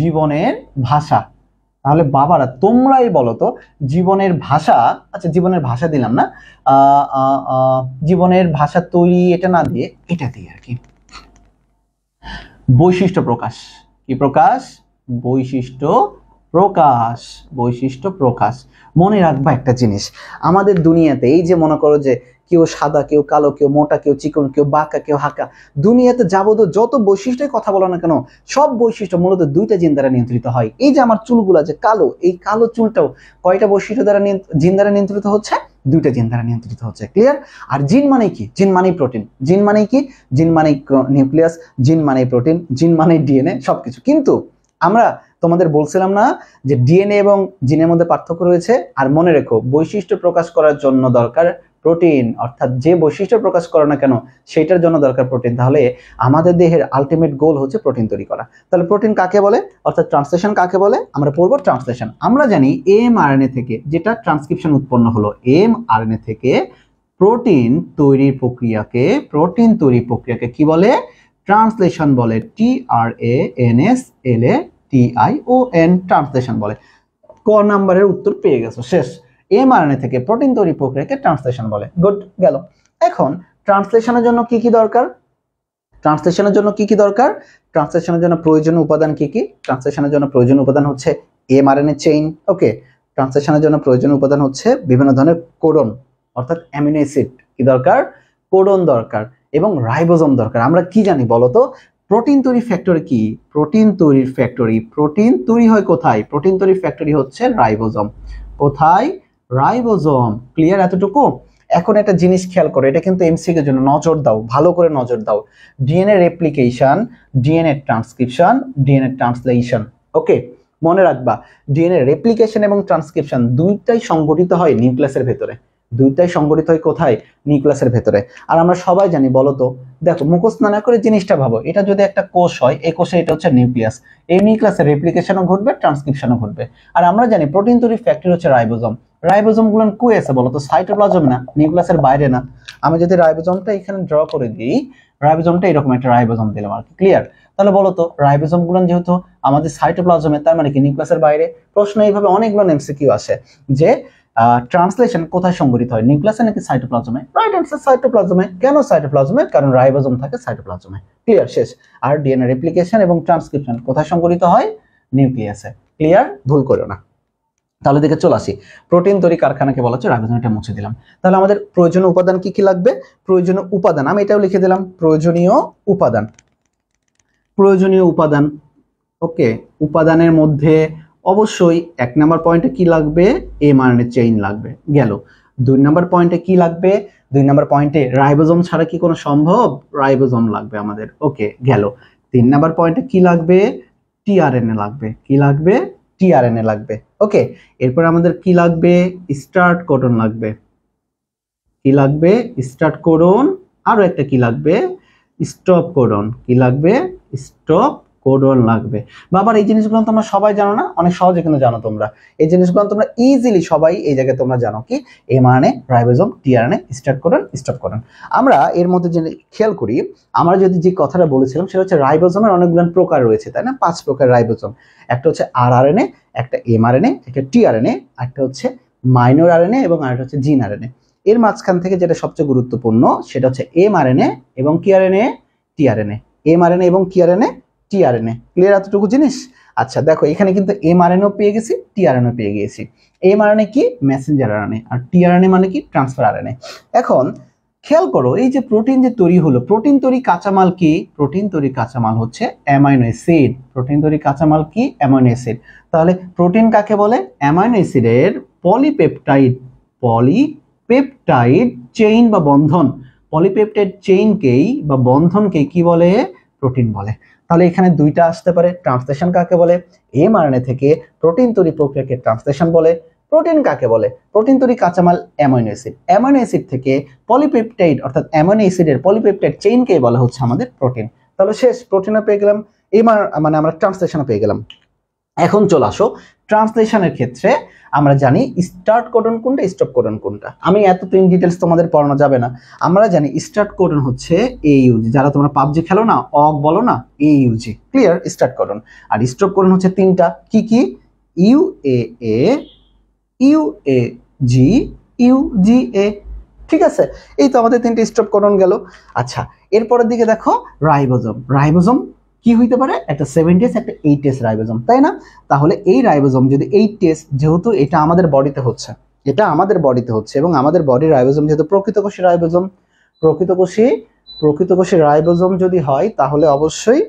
জীবনের ভাষা তাহলে বাবারা তোমরাই বলো তো জীবনের ভাষা আচ্ছা জীবনের ভাষা দিলাম না জীবনের ভাষা তৈরি এটা না দিয়ে এটা দিয়ে আর কি বৈশিষ্ট্য প্রকাশ কি প্রকাশ বৈশিষ্ট্য প্রকাশ বৈশিষ্ট্য প্রকাশ মনে রাখবা একটা জিনিস আমাদের দুনিয়াতে এই যে মনে করো যে কেউ সাদা কেউ কালো কেউ মোটা কেউ চিকন কেউ বাঁকা কেউ হাঁকা দুনিয়াতে যাবতীয় যত বৈশিষ্ট্যের কথা বলো না কেন সব বৈশিষ্ট্য মূলত দুইটা জিন দ্বারা নিয়ন্ত্রিত হয় এই যে আমার চুলগুলো যে কালো এই কালো চুলটাও কয়টা বৈশিষ্ট্য দ্বারা জিন দ্বারা নিয়ন্ত্রিত হচ্ছে দুইটা জিন দ্বারা নিয়ন্ত্রিত হচ্ছে ক্লিয়ার আর জিন মানে কি জিন মানে প্রোটিন জিন মানে কি জিন মানে নিউক্লিয়াস জিন মানে প্রোটিন জিন মানে ডিএনএ সবকিছু কিন্তু আমরা তোমাদের বলছিলাম না যে ডিএনএ এবং জিনের মধ্যে পার্থক্য রয়েছে আর মনে রেখো বৈশিষ্ট্য প্রকাশ করার জন্য দরকার প্রোটিন অর্থাৎ যে বৈশিষ্ট্য প্রকাশ করো না কেন সেটার জন্য দরকার প্রোটিন তাহলে আমাদের দেহের আলটিমেট গোল হচ্ছে প্রোটিন তৈরি করা তাহলে প্রোটিন কাকে বলে অর্থাৎ ট্রান্সলেশন কাকে বলে আমরা পড়ব ট্রান্সলেশন আমরা জানি এম এ থেকে যেটা ট্রান্সক্রিপশন উৎপন্ন হলো এম এ থেকে প্রোটিন তৈরির প্রক্রিয়াকে প্রোটিন তৈরি প্রক্রিয়াকে কি বলে ট্রান্সলেশন বলে T R A N S L A T I O N translation বলে ক নাম্বারের উত্তর পেয়ে গেছো শেষ এমআরএনএ থেকে প্রোটিন তৈরি প্রক্রিয়াকে ট্রান্সলেশন বলে গুড গেল এখন ট্রান্সলেশনের জন্য কি কি দরকার ট্রান্সলেশনের জন্য কি কি দরকার ট্রান্সলেশনের জন্য প্রয়োজনীয় উপাদান কি কি ট্রান্সলেশনের জন্য প্রয়োজনীয় উপাদান হচ্ছে এমআরএনএ চেইন ওকে ট্রান্সলেশনের জন্য প্রয়োজনীয় উপাদান হচ্ছে বিভিন্ন ধরনের কোডন অর্থাৎ অ্যামিনো অ্যাসিড কি দরকার কোডন দরকার এবং রাইবোজম দরকার আমরা কি জানি বলতো প্রোটিন তৈরি ফ্যাক্টরি কি প্রোটিন তৈরির ফ্যাক্টরি প্রোটিন তৈরি হয় কোথায় প্রোটিন তৈরির ফ্যাক্টরি হচ্ছে রাইবোজম কোথায় রাইবোজোম ক্লিয়ার এতটুকু এখন একটা জিনিস খেয়াল করো এটা কিন্তু এর জন্য নজর দাও ভালো করে নজর দাও DNA replication DNA transcription DNA translation okay মনে রাখবা ডিএনএ রেপ্লিকেশন এবং ট্রান্সক্রিপশন দুইটাই সংগঠিত হয় নিউক্লিয়াসের ভেতরে দুইটাই সংগঠিত হয় কোথায় নিউক্লিয়াসের ভেতরে আর আমরা সবাই জানি বলতো দেখো মুখস্থ না করে জিনিসটা ভাবো এটা যদি একটা কোষ হয় এই কোষে এটা হচ্ছে নিউক্লিয়াস এই নিউক্লিয়াসের রেপ্লিকেশনও ঘটবে ট্রান্সক্রিপশনও ঘটবে আর আমরা জানি প্রোটিন তৈরি ফ্যাক্টরি হচ্ছে রাইবোজম রাইবোজোম গুলো কই আছে বলো তো সাইটোপ্লাজম না নিউক্লিয়াসের বাইরে না আমি যদি রাইবোজোমটা এখানে ড্র করে দিই রাইবোজোমটা এরকম একটা রাইবোজোম দিলাম আর কি ক্লিয়ার তাহলে বলো তো রাইবোজোম গুলো যেহেতু আমাদের সাইটোপ্লাজমে তার মানে কি নিউক্লিয়াসের বাইরে প্রশ্ন এইভাবে অনেকগুলো এমসিকিউ আসে যে ট্রান্সলেশন কোথায় সংগঠিত হয় নিউক্লিয়াসে নাকি সাইটোপ্লাজমে রাইট অ্যান্সার সাইটোপ্লাজমে কেন সাইটোপ্লাজমে কারণ রাইবোজম থাকে সাইটোপ্লাজমে ক্লিয়ার শেষ আর ডিএনএ রেপ্লিকেশন এবং ট্রান্সক্রিপশন কোথায় সংগঠিত হয় নিউক্লিয়াসে ক্লিয়ার ভুল করো না তাহলে দেখে চলে আসি প্রোটিন তৈরি কারখানাকে বলা হচ্ছে রাইবোজোমটা মুছে দিলাম তাহলে আমাদের প্রয়োজনীয় উপাদান কি কি লাগবে প্রয়োজনীয় উপাদান আমি এটাও লিখে দিলাম প্রয়োজনীয় উপাদান প্রয়োজনীয় উপাদান ওকে উপাদানের মধ্যে অবশ্যই এক নাম্বার পয়েন্টে কি লাগবে এমআরএনএ চেইন লাগবে গেল দুই নাম্বার পয়েন্টে কি লাগবে দুই নাম্বার পয়েন্টে রাইবোজোম ছাড়া কি কোনো সম্ভব রাইবোজোম লাগবে আমাদের ওকে গেল তিন নাম্বার পয়েন্টে কি লাগবে টিআরএনএ লাগবে কি লাগবে টিআরএনএ লাগবে ওকে এরপর আমাদের কি লাগবে স্টার্ট কোডন লাগবে কি লাগবে স্টার্ট কোডন আরও একটা কি লাগবে স্টপ কোডন কি লাগবে স্টপ কোড ওয়ার্ড লাগবে বাবার এই জিনিসগুলো তোমরা সবাই জানো না অনেক সহজে কিন্তু জানো তোমরা এই জিনিসগুলো তোমরা ইজিলি সবাই এই জায়গায় তোমরা জানো কি এমআরএনএ রাইবোজোম টিআরএনএ স্টার্ট করেন স্টপ করেন আমরা এর মধ্যে যে খেয়াল করি আমরা যদি যে কথাটা বলেছিলাম সেটা হচ্ছে রাইবোজোমের অনেকগুলো প্রকার রয়েছে তাই না পাঁচ প্রকার রাইবোজোম একটা হচ্ছে আরআরএনএ একটা এমআরএনএ একটা টিআরএনএ একটা হচ্ছে মাইনর আরএনএ এবং আরেকটা হচ্ছে জিন আরএনএ এর মাঝখান থেকে যেটা সবচেয়ে গুরুত্বপূর্ণ সেটা হচ্ছে এমআরএনএ এবং কিআরএনএ টিআরএনএ এমআরএনএ এবং কিআরএনএ টিআরএনএ ক্লিয়ার এতটুকু জিনিস আচ্ছা দেখো এখানে কিন্তু এমআরএনও পেয়ে গেছি টিআরএনও পেয়ে গিয়েছি এমআরএনএ কি মেসেঞ্জার আরএনএ আর টিআরএনএ মানে কি ট্রান্সফার আরএনএ এখন খেয়াল করো এই যে প্রোটিন যে তৈরি হলো প্রোটিন তৈরি কাঁচামাল কি প্রোটিন তৈরি কাঁচামাল হচ্ছে অ্যামাইনো অ্যাসিড প্রোটিন তৈরি কাঁচামাল কি অ্যামাইনো অ্যাসিড তাহলে প্রোটিন কাকে বলে অ্যামাইনো অ্যাসিডের পলিপেপটাইড পলিপেপটাইড চেইন বা বন্ধন পলিপেপটাইড চেইনকেই বা বন্ধনকে কি বলে প্রোটিন বলে তাহলে এখানে দুইটা আসতে পারে ট্রান্সলেশন কাকে বলে এমআরএনএ থেকে প্রোটিন তৈরি প্রক্রিয়াকে ট্রান্সলেশন বলে প্রোটিন কাকে বলে প্রোটিন তৈরি কাঁচামাল অ্যামাইনো অ্যাসিড অ্যামাইনো অ্যাসিড থেকে পলিপেপটাইড অর্থাৎ অ্যামাইনো অ্যাসিডের পলিপেপটাইড চেইনকে বলা হচ্ছে আমাদের প্রোটিন তাহলে শেষ প্রোটিনও পেয়ে গেলাম এমআর মানে আমরা ট্রান্সলেশনও পেয়ে গেলাম এখন চলে আসো ট্রান্সলেশনের ক্ষেত্রে আমরা জানি স্টার্ট কোডন কোনটা স্টপ কোডন কোনটা আমি এত তিন ডিটেলস তোমাদের পড়ানো যাবে না আমরা জানি স্টার্ট কোডন হচ্ছে এ ইউজি যারা তোমরা পাবজি খেলো না অক বলো না A U G clear start codon আর স্টপ কোডন হচ্ছে তিনটা কি কি U A A U A G U G A ঠিক আছে এই তো আমাদের তিনটে স্টপ কোডন গেল আচ্ছা এরপরের দিকে দেখো রাইবোজম রাইবোজম কি হইতে পারে একটা সেভেন টেস একটা এইট টেস রাইবোজম তাই না তাহলে এই রাইবোজম যদি এইট টেস যেহেতু এটা আমাদের বডিতে হচ্ছে এটা আমাদের বডিতে হচ্ছে এবং আমাদের বডির রাইবোজম যেহেতু প্রকৃতকোষী রাইবোজম প্রকৃতকোষী প্রকৃতকোষী রাইবোজম যদি হয় তাহলে অবশ্যই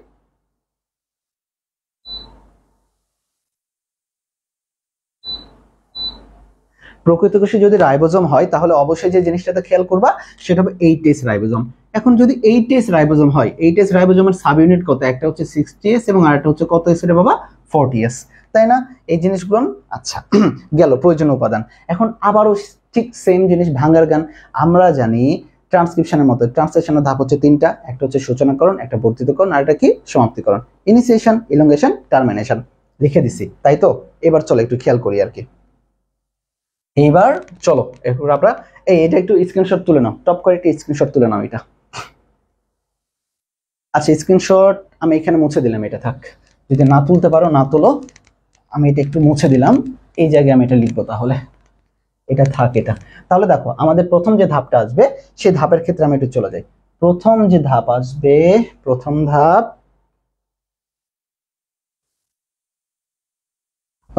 প্রকৃতকোষী যদি রাইবোজম হয় তাহলে অবশ্যই যে জিনিসটাতে খেয়াল করবা সেটা হবে এইট এস রাইবোজম এখন যদি এইট এস রাইবোজোম হয় এইট এস রাইবোজোমের সাব ইউনিট কত একটা হচ্ছে সিক্সটি এস এবং আরেকটা হচ্ছে কত এস বাবা ফর্টি এস তাই না এই জিনিসগুলো আচ্ছা গেল প্রয়োজনীয় উপাদান এখন আবারও ঠিক সেম জিনিস ভাঙ্গার গান আমরা জানি ট্রান্সক্রিপশনের মতো ট্রান্সলেশনের ধাপ হচ্ছে তিনটা একটা হচ্ছে সূচনাকরণ একটা বর্ধিতকরণ আর একটা কি সমাপ্তিকরণ ইনিসিয়েশন ইলঙ্গেশন টার্মিনেশন লিখে দিছি তাই তো এবার চলো একটু খেয়াল করি আর কি এইবার চলো এরপর আমরা এই এটা একটু স্ক্রিনশট তুলে নাও টপ করে একটা স্ক্রিনশট তুলে নাও এটা আচ্ছা স্ক্রিনশট আমি এখানে মুছে দিলাম এটা থাক যদি না তুলতে পারো না তোলো আমি এটা একটু মুছে দিলাম এই জায়গায় আমি এটা লিখবো তাহলে এটা থাক এটা তাহলে দেখো আমাদের প্রথম যে ধাপটা আসবে সেই ধাপের ক্ষেত্রে আমি একটু চলে যাই প্রথম যে ধাপ আসবে প্রথম ধাপ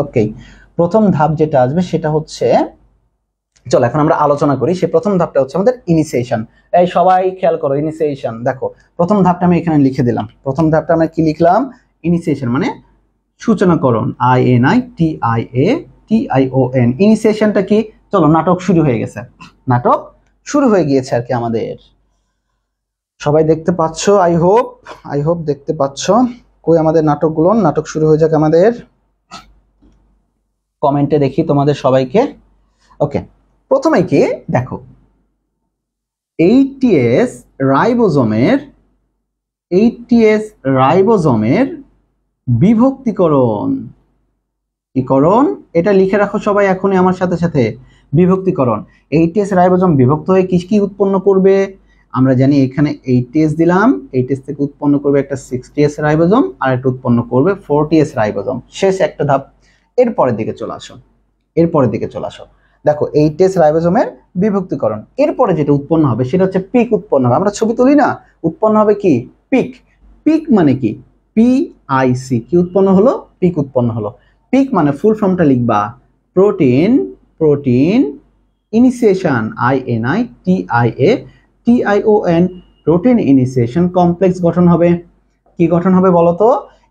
ওকে প্রথম ধাপ যেটা আসবে সেটা হচ্ছে চলো এখন আমরা আলোচনা করি সে প্রথম ধাপটা হচ্ছে আমাদের ইনিসিয়েশন এই সবাই খেয়াল করো ইনিসিয়েশন দেখো প্রথম ধাপটা আমি এখানে লিখে দিলাম প্রথম ধাপটা আমরা কি লিখলাম ইনিসিয়েশন মানে সূচনাকরণ I N I T I A T I O N ইনিসিয়েশনটা কি চলো নাটক শুরু হয়ে গেছে নাটক শুরু হয়ে গিয়েছে আর কি আমাদের সবাই দেখতে পাচ্ছ আই হোপ আই হোপ দেখতে পাচ্ছ কই আমাদের নাটকগুলো নাটক শুরু হয়ে যাক আমাদের কমেন্টে দেখি তোমাদের সবাইকে ওকে প্রথমে কি দেখো এইটিএস রাইবোজমের এইটিএস রাইবোজমের বিভক্তিকরণ করণ এটা লিখে রাখো সবাই এখনই আমার সাথে সাথে বিভক্তিকরণ এইটিএস রাইবোজম বিভক্ত হয়ে কী কী উৎপন্ন করবে আমরা জানি এখানে এইটিএস দিলাম এইটিএস থেকে উৎপন্ন করবে একটা সিক্সটিএস রাইবোজম আর একটা উৎপন্ন করবে ফোরটিএস রাইবোজম শেষ একটা ধাপ এরপরের দিকে চলে আসো এরপরের দিকে চলে আসো দেখো এই টেস রাইবোজোমের বিভক্তিকরণ এরপরে যেটা উৎপন্ন হবে সেটা হচ্ছে পিক উৎপন্ন হবে আমরা ছবি তুলি না উৎপন্ন হবে কি পিক পিক মানে কি পিআইসি কি উৎপন্ন হলো পিক উৎপন্ন হলো পিক মানে ফুল ফর্মটা লিখবা protein protein initiation I N I T I A T I O N protein initiation complex গঠন হবে কি গঠন হবে বলতো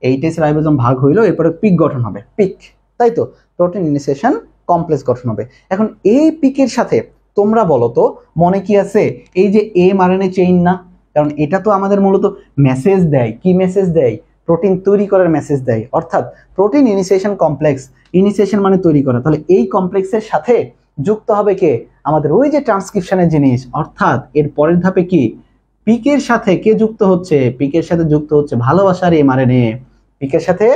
এইটেস রাইবোজম ভাগ হইলো এরপরে পিক গঠন হবে পিক তাই তো প্রোটিন ইনিসিয়েশন কমপ্লেক্স গঠন হবে এখন এই পিকের সাথে তোমরা বলো তো মনে কি আছে এই যে এম আর চেইন না কারণ এটা তো আমাদের মূলত মেসেজ দেয় কি মেসেজ দেয় প্রোটিন তৈরি করার মেসেজ দেয় অর্থাৎ প্রোটিন ইনিসিয়েশন কমপ্লেক্স ইনিসিয়েশন মানে তৈরি করা তাহলে এই কমপ্লেক্সের সাথে যুক্ত হবে কে আমাদের ওই যে ট্রান্সক্রিপশনের জিনিস অর্থাৎ এর পরের ধাপে কি পিকের সাথে কে যুক্ত হচ্ছে পিকের সাথে যুক্ত হচ্ছে ভালোবাসার মারেনে পিকের সাথে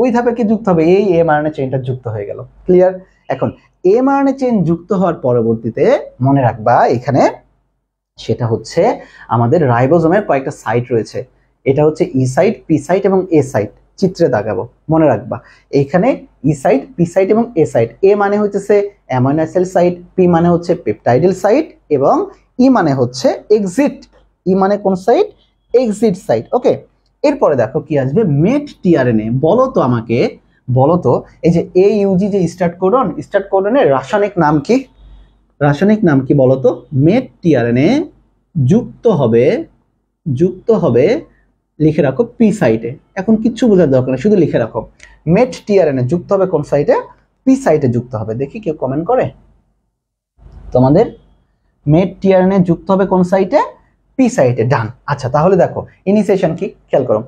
ওই ধাপে কি যুক্ত হবে এই মারেনে চেইনটা যুক্ত হয়ে গেল ক্লিয়ার এখন এমআরএনএ চেন যুক্ত হওয়ার পরবর্তীতে মনে রাখবা এখানে সেটা হচ্ছে আমাদের রাইবোজোমের কয়েকটা সাইট রয়েছে এটা হচ্ছে ই সাইট পি সাইট এবং এ সাইট চিত্রে দাগাবো মনে রাখবা এইখানে ই সাইট পি সাইট এবং এ সাইট এ মানে হচ্ছে অ্যামাইনাসেল সাইট পি মানে হচ্ছে পেপটাইডেল সাইট এবং ই মানে হচ্ছে এক্সিট ই মানে কোন সাইট এক্সিট সাইট ওকে এরপরে দেখো কি আসবে মেট টিআরএনএ বলো তো আমাকে বলতো এই যে এ ইউজি যে স্টার্ট কোডন স্টার্ট কোডনের রাসায়নিক নাম কি রাসায়নিক নাম কি বলতো মেট টিআরএনএ যুক্ত হবে যুক্ত হবে লিখে রাখো পি সাইটে এখন কিচ্ছু বোঝার দরকার নেই শুধু লিখে রাখো মেট টিআরএনএ যুক্ত হবে কোন সাইটে পি সাইটে যুক্ত হবে দেখি কেউ কমেন্ট করে তোমাদের মেট টিআরএনএ যুক্ত হবে কোন সাইটে পি সাইটে ডান আচ্ছা তাহলে দেখো ইনিসিয়েশন কি খেয়াল করো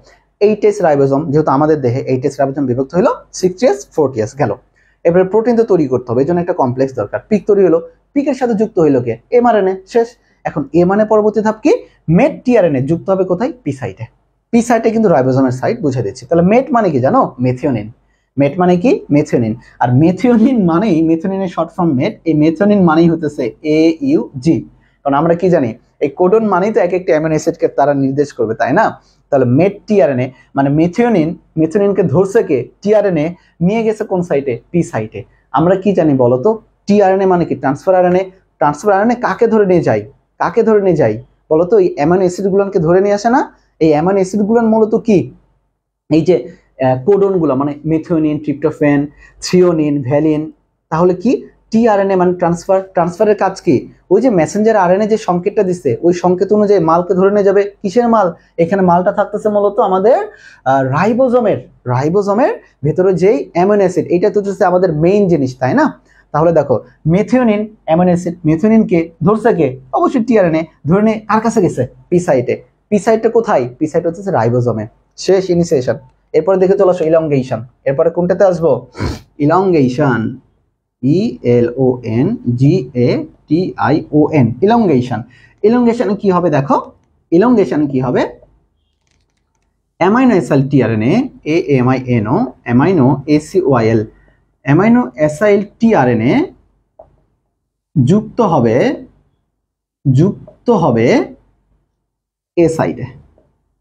এইটেস রাইবোজম যেহেতু আমাদের দেহে এইটেস রাইবোজম বিভক্ত হলো সিক্সটি এস গেল এবারে প্রোটিন তো তৈরি করতে হবে এই জন্য একটা কমপ্লেক্স দরকার পিক তৈরি হলো পিকের সাথে যুক্ত হইলো কে এমআরএনএ শেষ এখন এমআরএনএ পরবর্তী ধাপ কি মেট টিআরএনএ যুক্ত হবে কোথায় পি সাইটে পি সাইটে কিন্তু রাইবোজমের সাইট বুঝে দিচ্ছি তাহলে মেট মানে কি জানো মেথিওনিন মেট মানে কি মেথিওনিন আর মেথিওনিন মানেই মেথিওনিনের শর্ট ফর্ম মেট এই মেথিওনিন মানেই হতেছে এ ইউ জি কারণ আমরা কি জানি এই কোডন মানেই তো এক একটা অ্যামিনো অ্যাসিডকে তারা নির্দেশ করবে তাই না তাহলে মেট টিআরএনএ মানে মেথিওনিন মেথিওনিনকে ধরছে কে টিআরএনএ নিয়ে গেছে কোন সাইটে টি সাইটে আমরা কি জানি বলতো টিআরএনএ মানে কি ট্রান্সফার আরএনএ ট্রান্সফার আরএনএ কাকে ধরে নিয়ে যায় কাকে ধরে নিয়ে যায় বলতো এই অ্যামাইনো অ্যাসিডগুলোকে ধরে নিয়ে আসে না এই অ্যামাইনো অ্যাসিডগুলো মূলত কি এই যে কোডনগুলো মানে মেথিওনিন ট্রিপ্টোফেন থ্রিওনিন ভ্যালিন তাহলে কি টিআরএনএ মানে ট্রান্সফার ট্রান্সফারের কাজ কি ওই যে মেসেঞ্জার আরএনএ যে সংকেতটা দিচ্ছে ওই সংকেত অনুযায়ী মালকে ধরে নিয়ে যাবে কিসের মাল এখানে মালটা থাকতেছে মূলত আমাদের রাইবোজমের রাইবোজমের ভেতরে যেই অ্যামিনো অ্যাসিড এটা তো হচ্ছে আমাদের মেইন জিনিস তাই না তাহলে দেখো মেথিওনিন অ্যামিনো অ্যাসিড মেথিওনিনকে ধরছে কে অবশ্যই টিআরএনএ ধরে নিয়ে আর কাছে গেছে পিসাইটে পিসাইটটা কোথায় পিসাইট হচ্ছে রাইবোজমে শেষ ইনিসিয়েশন এরপরে দেখে চলো ইলংগেশন এরপরে কোনটাতে আসবো elongation E L O N G A T I O N elongation elongation কি হবে দেখো ইলঙ্গেশন কি হবে amino S T R N A A M I N O amino A C Y L amino acyl T R N এ যুক্ত হবে যুক্ত হবে এ সাইডে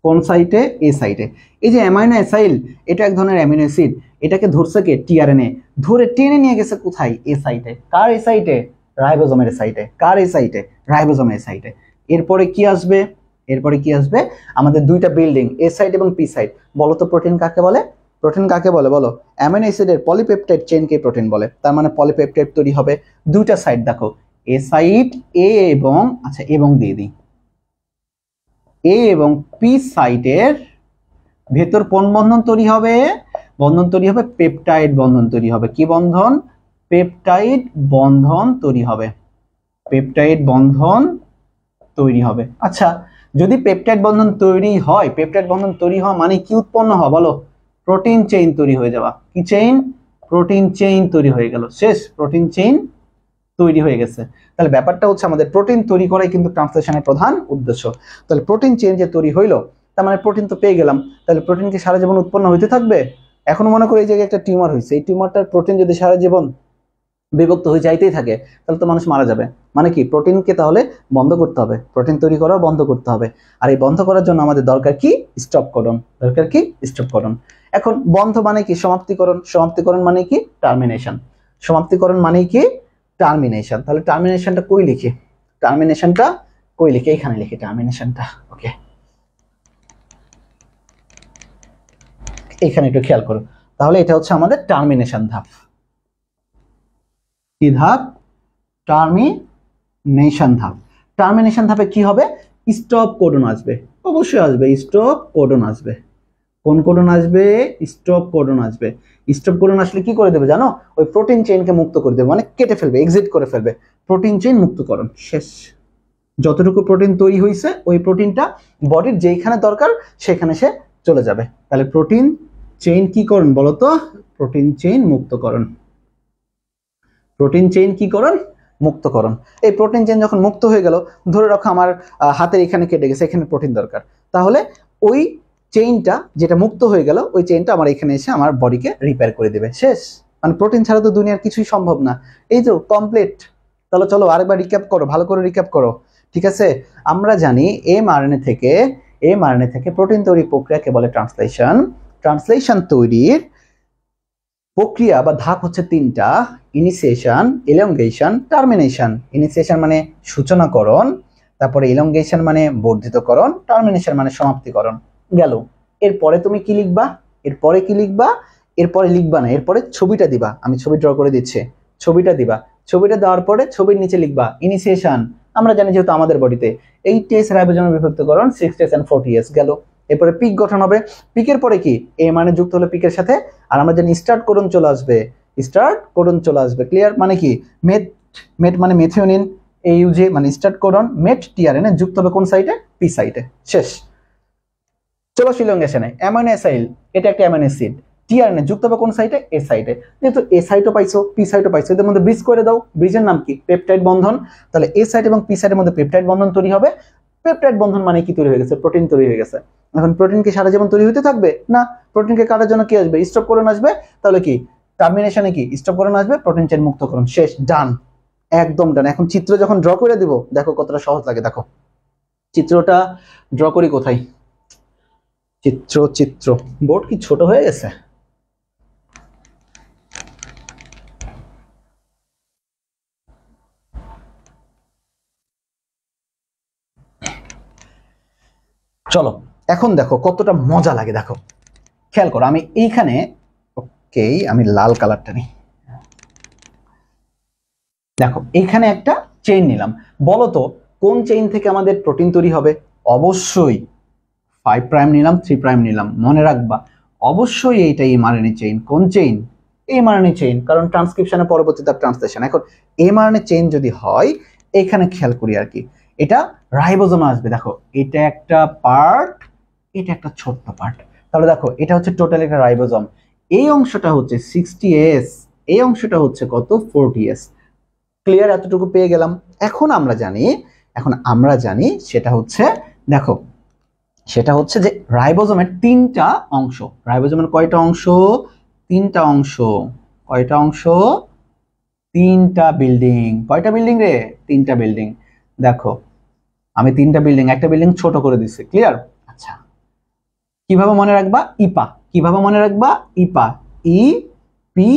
কোন সাইটে এ সাইটে এই যে অ্যামাইনো এসাইল এটা এক ধরনের অ্যামিনো অ্যাসিড এটাকে ধরছে কে টিআরএনএ ধরে টেনে নিয়ে গেছে কোথায় এ সাইটে কার এ সাইটে রাইবোজমের সাইটে কার এ সাইটে রাইবোজমের সাইটে এরপরে কি আসবে এরপরে কি আসবে আমাদের দুইটা বিল্ডিং এ সাইড এবং পি সাইড বলো তো প্রোটিন কাকে বলে প্রোটিন কাকে বলে বলো অ্যামিনো অ্যাসিডের পলিপেপটাইড চেনকে প্রোটিন বলে তার মানে পলিপেপটাইড তৈরি হবে দুইটা সাইড দেখো এ সাইড এ এবং আচ্ছা এবং দিয়ে দিই এ এবং পি সাইডের ভেতর কোন বন্ধন তৈরি হবে বন্ধন তৈরি হবে পেপটাইড বন্ধন তৈরি হবে কি বন্ধন পেপটাইড বন্ধন তৈরি হবে পেপটাইড বন্ধন তৈরি হবে আচ্ছা যদি পেপটাইড বন্ধন তৈরি হয় পেপটাইড বন্ধন তৈরি হওয়া মানে কি উৎপন্ন হওয়া বলো প্রোটিন চেইন তৈরি হয়ে যাওয়া কি চেইন প্রোটিন চেইন তৈরি হয়ে গেল শেষ প্রোটিন চেইন তৈরি হয়ে গেছে তাহলে ব্যাপারটা হচ্ছে আমাদের প্রোটিন তৈরি করাই কিন্তু ট্রান্সলেশনের প্রধান উদ্দেশ্য তাহলে প্রোটিন চেইন যে তৈরি হইলো তার মানে প্রোটিন তো পেয়ে গেলাম তাহলে প্রোটিন কি সারা জীবন উৎপন্ন হইতে থাকবে এখন মনে করো এই জায়গায় একটা টিউমার হয়েছে এই টিউমারটার প্রোটিন যদি সারা জীবন বিভক্ত হয়ে যাইতেই থাকে তাহলে তো মানুষ মারা যাবে মানে কি প্রোটিনকে তাহলে বন্ধ করতে হবে প্রোটিন তৈরি করা বন্ধ করতে হবে আর এই বন্ধ করার জন্য আমাদের দরকার কি স্টপ করন দরকার কি স্টপ করণ এখন বন্ধ মানে কি সমাপ্তিকরণ সমাপ্তিকরণ মানে কি টার্মিনেশন সমাপ্তিকরণ মানে কি টার্মিনেশন তাহলে টার্মিনেশনটা কই লিখি টার্মিনেশনটা কই লিখি এখানে লিখি টার্মিনেশনটা ওকে এখানে একটু খেয়াল করো তাহলে এটা হচ্ছে আমাদের টার্মিনেশন ধাপ কি ধাপ টার্মিনেশন ধাপ টার্মিনেশন ধাপে কি হবে স্টপ কোডন আসবে অবশ্যই আসবে স্টপ কোডন আসবে কোন কোডন আসবে স্টপ কোডন আসবে স্টপ কোডন আসলে কি করে দেবে জানো ওই প্রোটিন চেইনকে মুক্ত করে দেবে মানে কেটে ফেলবে এক্সিট করে ফেলবে প্রোটিন চেইন মুক্তকরণ শেষ যতটুকু প্রোটিন তৈরি হয়েছে ওই প্রোটিনটা বডির যেইখানে দরকার সেখানে সে চলে যাবে তাহলে প্রোটিন চেইন কি করুন বলতো প্রোটিন চেইন মুক্তকরণ প্রোটিন চেইন কি করণ মুক্তকরণ এই প্রোটিন চেইন যখন মুক্ত হয়ে গেল ধরে রাখো আমার হাতের এখানে কেটে গেছে এখানে প্রোটিন দরকার তাহলে ওই চেইনটা যেটা মুক্ত হয়ে গেল ওই চেইনটা আমার এখানে এসে আমার বডিকে রিপেয়ার করে দেবে শেষ মানে প্রোটিন ছাড়া তো দুনিয়ার কিছুই সম্ভব না এই তো কমপ্লিট তাহলে চলো আরেকবার রিক্যাপ করো ভালো করে রিক্যাপ করো ঠিক আছে আমরা জানি এম থেকে এম থেকে প্রোটিন তৈরি প্রক্রিয়াকে বলে ট্রান্সলেশন ট্রান্সলেশন তৈরির প্রক্রিয়া বা ধাপ হচ্ছে তিনটা ইনিসিয়েশন এলঙ্গেশন টার্মিনেশন ইনিসিয়েশন মানে সূচনাকরণ তারপরে এলঙ্গেশন মানে বর্ধিতকরণ টার্মিনেশন মানে সমাপ্তিকরণ গেল এরপরে তুমি কি লিখবা এরপরে কি লিখবা এরপরে লিখবা না এরপরে ছবিটা দিবা আমি ছবি ড্র করে দিচ্ছি ছবিটা দিবা ছবিটা দেওয়ার পরে ছবির নিচে লিখবা ইনিসিয়েশন আমরা জানি যেহেতু আমাদের বডিতে এই এস রাইবোজোমের বিভক্তকরণ six S and forty S গেল এরপরে পিক গঠন হবে পিকের পরে কি এ মানে যুক্ত হলো পিকের সাথে আর আমরা জানি স্টার্ট করুন চলে আসবে স্টার্ট করুন চলে আসবে ক্লিয়ার মানে কি মেট মেট মানে মেথিওনিন এইউজে মানে স্টার্ট করুন মেট টিআরএনএ যুক্ত হবে কোন সাইটে পি সাইটে শেষ চলো শিলংগেশনে অ্যামাইনোসাইল এটা একটা অ্যামাইনোসিড টিআরএনএ যুক্ত হবে কোন সাইটে এ সাইটে যেহেতু এ সাইটও পাইছো পি সাইটও পাইছো এদের মধ্যে ব্রিজ করে দাও ব্রিজের নাম কি পেপটাইড বন্ধন তাহলে এ সাইট এবং পি সাইটের মধ্যে পেপটাইড বন্ধন তৈরি হবে পেপটাইড বন্ধন মানে কি তৈরি হয়ে গেছে প্রোটিন তৈরি হয়ে গেছে এখন প্রোটিন কি সারা জীবন তৈরি হতে থাকবে না প্রোটিনকে কাটার জন্য কি আসবে স্টপ করে আসবে তাহলে কি টার্মিনেশনে কি স্টপ করে আসবে প্রোটিন চেন মুক্তকরণ শেষ ডান একদম ডান এখন চিত্র যখন ড্র করে দিব দেখো কতটা সহজ লাগে দেখো চিত্রটা ড্র করি কোথায় চিত্র চিত্র বোর্ড কি ছোট হয়ে গেছে চলো এখন দেখো কতটা মজা লাগে দেখো খেয়াল করো আমি এইখানে ওকে আমি লাল কালারটা নিই দেখো এখানে একটা চেইন নিলাম বলো তো কোন চেইন থেকে আমাদের প্রোটিন তৈরি হবে অবশ্যই ফাইভ প্রাইম নিলাম থ্রি প্রাইম নিলাম মনে রাখবা অবশ্যই এইটা এমআরএনএ চেইন কোন চেইন এমআরএনএ চেইন কারণ ট্রান্সক্রিপশনের পরবর্তী তার ট্রান্সলেশন এখন এমআরএনএ চেইন যদি হয় এখানে খেয়াল করি আর কি এটা রাইবোজোম আসবে দেখো এটা একটা পার্ট এটা একটা ছোট্ট পার্ট তাহলে দেখো এটা হচ্ছে টোটাল একটা রাইবোজম এই অংশটা হচ্ছে সিক্সটি এস এই অংশটা হচ্ছে কত ফোরটি এস ক্লিয়ার এতটুকু পেয়ে গেলাম এখন আমরা জানি এখন আমরা জানি সেটা হচ্ছে দেখো সেটা হচ্ছে যে রাইবোজমের তিনটা অংশ রাইবোজমের কয়টা অংশ তিনটা অংশ কয়টা অংশ তিনটা বিল্ডিং কয়টা বিল্ডিং রে তিনটা বিল্ডিং দেখো আমি তিনটা বিল্ডিং একটা বিল্ডিং ছোট করে দিচ্ছি ক্লিয়ার আচ্ছা কিভাবে মনে রাখবা ইপা কিভাবে মনে রাখবা ইপা ই পি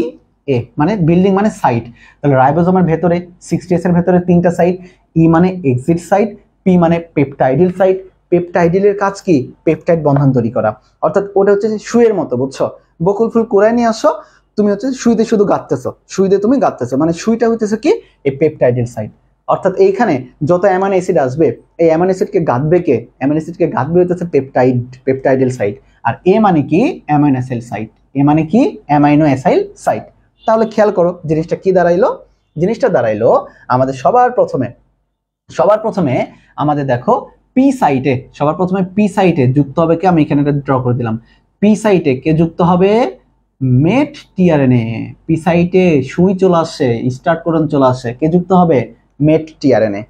এ মানে বিল্ডিং মানে সাইট তাহলে রাইবোজোমের ভেতরে সিক্সটি এর ভেতরে তিনটা সাইট ই মানে এক্সিট সাইট পি মানে পেপটাইডিল সাইট পেপটাইডিলের কাজ কি পেপটাইড বন্ধন তৈরি করা অর্থাৎ ওটা হচ্ছে শুয়ের মতো বুঝছো বকুল ফুল কোরায় নিয়ে আসো তুমি হচ্ছে সুইতে শুধু গাঁততেছো সুইতে তুমি গাঁততেছো মানে সুইটা হইতেছে কি এই পেপটাইডের সাইট অর্থাৎ এইখানে যত অ্যামান অ্যাসিড আসবে এই অ্যামান অ্যাসিডকে গাঁদবে কে অ্যামান অ্যাসিডকে গাঁদবে হচ্ছে পেপটাইড পেপটাইডেল সাইট আর এ মানে কি অ্যামাইনো অ্যাসাইল সাইট এ মানে কি অ্যামাইনো অ্যাসাইল সাইট তাহলে খেয়াল করো জিনিসটা কি দাঁড়াইলো জিনিসটা দাঁড়াইলো আমাদের সবার প্রথমে সবার প্রথমে আমাদের দেখো পি সাইটে সবার প্রথমে পি সাইটে যুক্ত হবে কি আমি এখানে ড্র করে দিলাম পি সাইটে কে যুক্ত হবে মেট টিআরএনএ পি সাইটে সুই চলে আসে স্টার্ট করন চলে আসে কে যুক্ত হবে মেট টিআরএনএ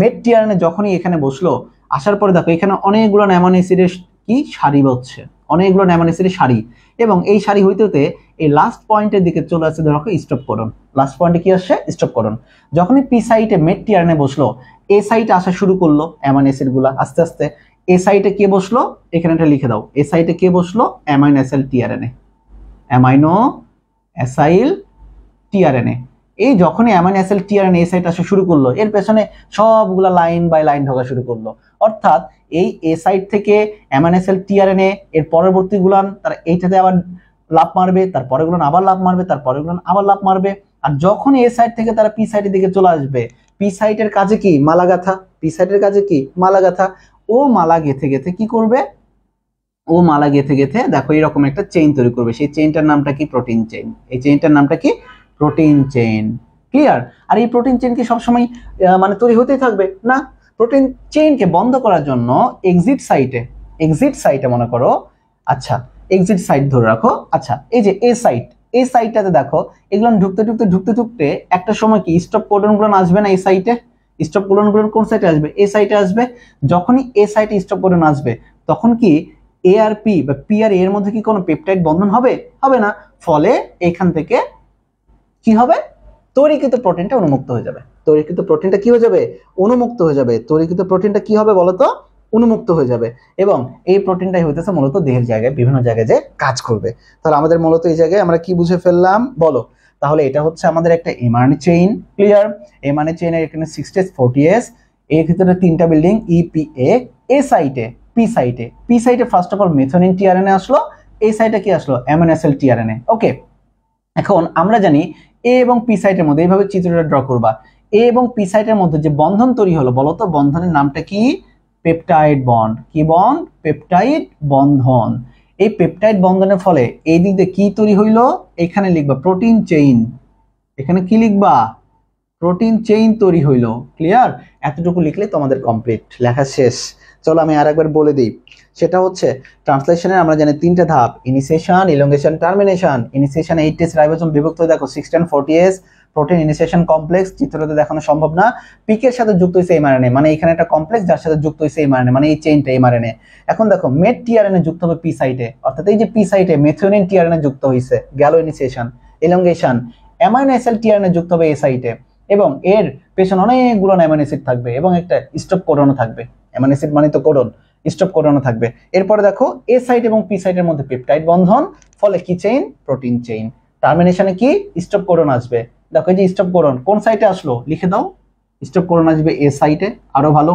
মেট টিআরএনএ যখনই এখানে বসলো আসার পরে দেখো এখানে অনেকগুলো নেমন এসিডের কি সারি বসছে অনেকগুলো নেমন এসিডের সারি এবং এই সারি হইতে হতে এই লাস্ট পয়েন্টের দিকে চলে আসছে ধরো স্টপ করুন লাস্ট পয়েন্টে কি আসছে স্টপ করুন যখনই পি সাইটে মেট টিআরএনএ বসলো এ সাইটে আসা শুরু করলো অ্যামাইন গুলা আস্তে আস্তে এ সাইটে কে বসলো এখানে এটা লিখে দাও এ সাইটে কে বসলো amine acyl tRNA amino acyl tRNA এই যখনই অ্যামাইন এন এ সাইট আসা শুরু করলো এর পেছনে সবগুলা লাইন বাই লাইন ঢোকা শুরু করলো অর্থাৎ এই এ সাইট থেকে অ্যামাইন এন এ এর পরবর্তীগুলান তারা এইটাতে আবার লাভ মারবে তারপরে গুলো আবার লাভ মারবে তারপরে গুলান আবার লাভ মারবে আর যখন এ সাইড থেকে তারা পি সাইটের দিকে চলে আসবে পি সাইটের কাজে কি মালা গাথা পি সাইটের কাজে কি মালা গাথা ও মালা গেথে গেথে কি করবে ও মালা গেথে গেথে দেখো এরকম একটা চেইন তৈরি করবে সেই চেইনটার নামটা কি প্রোটিন চেইন এই চেইনটার নামটা কি প্রোটিন চেন ক্লিয়ার আর এই প্রোটিন চেন কি সবসময় মানে তৈরি হতেই থাকবে না প্রোটিন চেইনকে বন্ধ করার জন্য এক্সিট সাইটে এক্সিট সাইটে মনে করো আচ্ছা এক্সিট সাইট ধরে রাখো আচ্ছা এই যে এ সাইট এই সাইটটাতে দেখো এগুলো ঢুকতে ঢুকতে ঢুকতে ঢুকতে একটা সময় কি স্টপ কোডনগুলো আসবে না এই সাইটে স্টপ কোডনগুলো কোন সাইটে আসবে এ সাইটে আসবে যখনই এ সাইটে স্টপ কোডন আসবে তখন কি এ আর পি বা পি আর এর মধ্যে কি কোনো পেপটাইড বন্ধন হবে হবে না ফলে এখান থেকে কি হবে তরিকৃত প্রোটিনটা অনুমুক্ত হয়ে যাবে তরিকৃত প্রোটিনটা কি হয়ে যাবে অনুমুক্ত হয়ে যাবে তরিকৃত প্রোটিনটা কি হবে বলতো অনুমুক্ত হয়ে যাবে এবং এই প্রোটিনটাই হইতেছে মূলত দেহের জায়গায় বিভিন্ন জায়গায় যে কাজ করবে তাহলে আমাদের মূলত এই জায়গায় আমরা কি বুঝে ফেললাম বলো তাহলে এটা হচ্ছে আমাদের একটা এমআরএনএ চেইন ক্লিয়ার এমআরএনএ চেইনের এখানে সিক্সটি এস এস এর ক্ষেত্রে তিনটা বিল্ডিং ইপিএ এ সাইটে পি সাইটে পি সাইটে first of all methionine tRNA আসলো এ সাইটে কি আসলো অ্যামিনোসেল টিআরএনএ ওকে এখন আমরা জানি এ এবং পি সাইটের মধ্যে এইভাবে চিত্রটা ড্র করবা এ এবং পি সাইটের মধ্যে যে বন্ধন তৈরি হলো বলতো বন্ধনের নামটা কি পেপটাইড বন্ড কি বন্ড পেপটাইড বন্ধন এই পেপটাইড বন্ধনের ফলে এই দিক দিয়ে কি তৈরি হইল এখানে লিখবা প্রোটিন চেইন এখানে কি লিখবা প্রোটিন চেইন তৈরি হইল ক্লিয়ার এতটুকু লিখলে তোমাদের কমপ্লিট লেখা শেষ চলো আমি আর একবার বলে দিই সেটা হচ্ছে ট্রান্সলেশনে আমরা জানি তিনটে ধাপ initiation elongation termination initiation S ribosome বিভক্ত দেখো sixteen S protein initiation complex চিত্রটাতে দেখানো সম্ভব না পিকের সাথে যুক্ত হয়েছে এমআরএনএ মানে এখানে একটা কমপ্লেক্স যার সাথে যুক্ত হয়েছে এমআরএনএ মানে এই চেইনটা এমআরএনএ এখন দেখো মেট টিআরএনএ যুক্ত হবে পি সাইটে অর্থাৎ এই যে পি সাইটে মেথিওনিন টিআরএনএ যুক্ত হয়েছে গ্যালো initiation elongation amino acyl tRNA যুক্ত হবে এ সাইটে এবং এর পেছনে অনেকগুলো অ্যামাইনো অ্যাসিড থাকবে এবং একটা স্টপ কোডনও থাকবে অ্যামাইনো অ্যাসিড মানে তো কোডন স্টপ কোডনও থাকবে এরপরে দেখো এ সাইড এবং পি সাইডের মধ্যে পেপটাইড বন্ধন ফলে কি চেইন প্রোটিন চেইন টার্মিনেশনে কি স্টপ কোডন আসবে দেখো এই যে স্টপ কোডন কোন সাইটে আসলো লিখে দাও স্টপ কোডন আসবে এ সাইটে আরও ভালো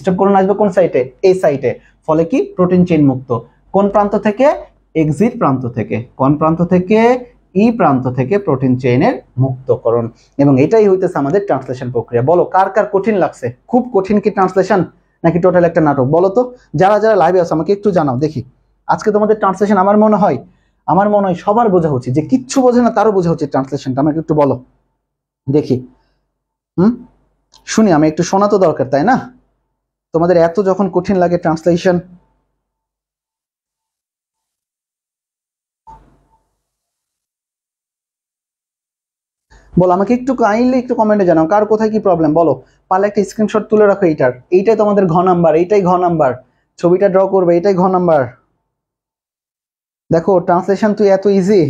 স্টপ কোডন আসবে কোন সাইটে এ সাইটে ফলে কি প্রোটিন চেইন মুক্ত কোন প্রান্ত থেকে এক্সিট প্রান্ত থেকে কোন প্রান্ত থেকে ই e প্রান্ত থেকে প্রোটিন চেইনের মুক্তকরণ এবং এটাই হইতেছে আমাদের ট্রান্সলেশন প্রক্রিয়া বলো কার কার কঠিন লাগছে খুব কঠিন কি ট্রান্সলেশন নাকি টোটাল একটা নাটক বলো তো যারা যারা লাইভে আছে আমাকে একটু জানাও দেখি আজকে তোমাদের ট্রান্সলেশন আমার মনে হয় আমার মনে হয় সবার বোঝা উচিত যে কিচ্ছু বোঝে না তারও বোঝা হচ্ছে ট্রান্সলেশনটা আমাকে একটু বলো দেখি হুম শুনি আমি একটু শোনা তো দরকার তাই না তোমাদের এত যখন কঠিন লাগে ট্রান্সলেশন বলো আমাকে একটু কাইন্ডলি একটু কমেন্টে জানাও কার কোথায় কি প্রবলেম বলো পালে একটা স্ক্রিনশট তুলে রাখো এইটার এইটাই তোমাদের ঘ নাম্বার এইটাই ঘ নাম্বার ছবিটা ড্র করবে এটাই ঘ নাম্বার দেখো ট্রান্সলেশন তুই এত ইজি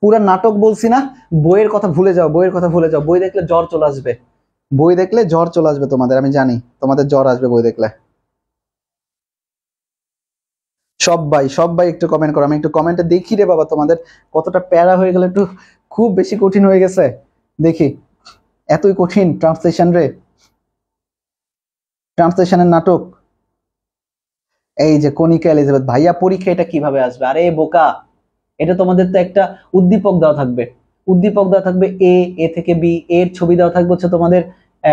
পুরা নাটক বলছি না বইয়ের কথা ভুলে যাও বইয়ের কথা ভুলে যাও বই দেখলে জ্বর চলে আসবে বই দেখলে জ্বর চলে আসবে তোমাদের আমি জানি তোমাদের জ্বর আসবে বই দেখলে সব ভাই সব ভাই একটু কমেন্ট করো আমি একটু কমেন্টে দেখি রে বাবা তোমাদের কতটা প্যারা হয়ে গেলে একটু খুব বেশি কঠিন হয়ে গেছে দেখি এতই কঠিন ট্রান্সলেশন রে ট্রান্সলেশনের নাটক এই যে কনিকা এলিজাবেথ ভাইয়া পরীক্ষা এটা কিভাবে আসবে আরে বোকা এটা তোমাদের তো একটা উদ্দীপক দেওয়া থাকবে উদ্দীপক দেওয়া থাকবে এ এ থেকে বি এর ছবি দেওয়া থাকবে হচ্ছে তোমাদের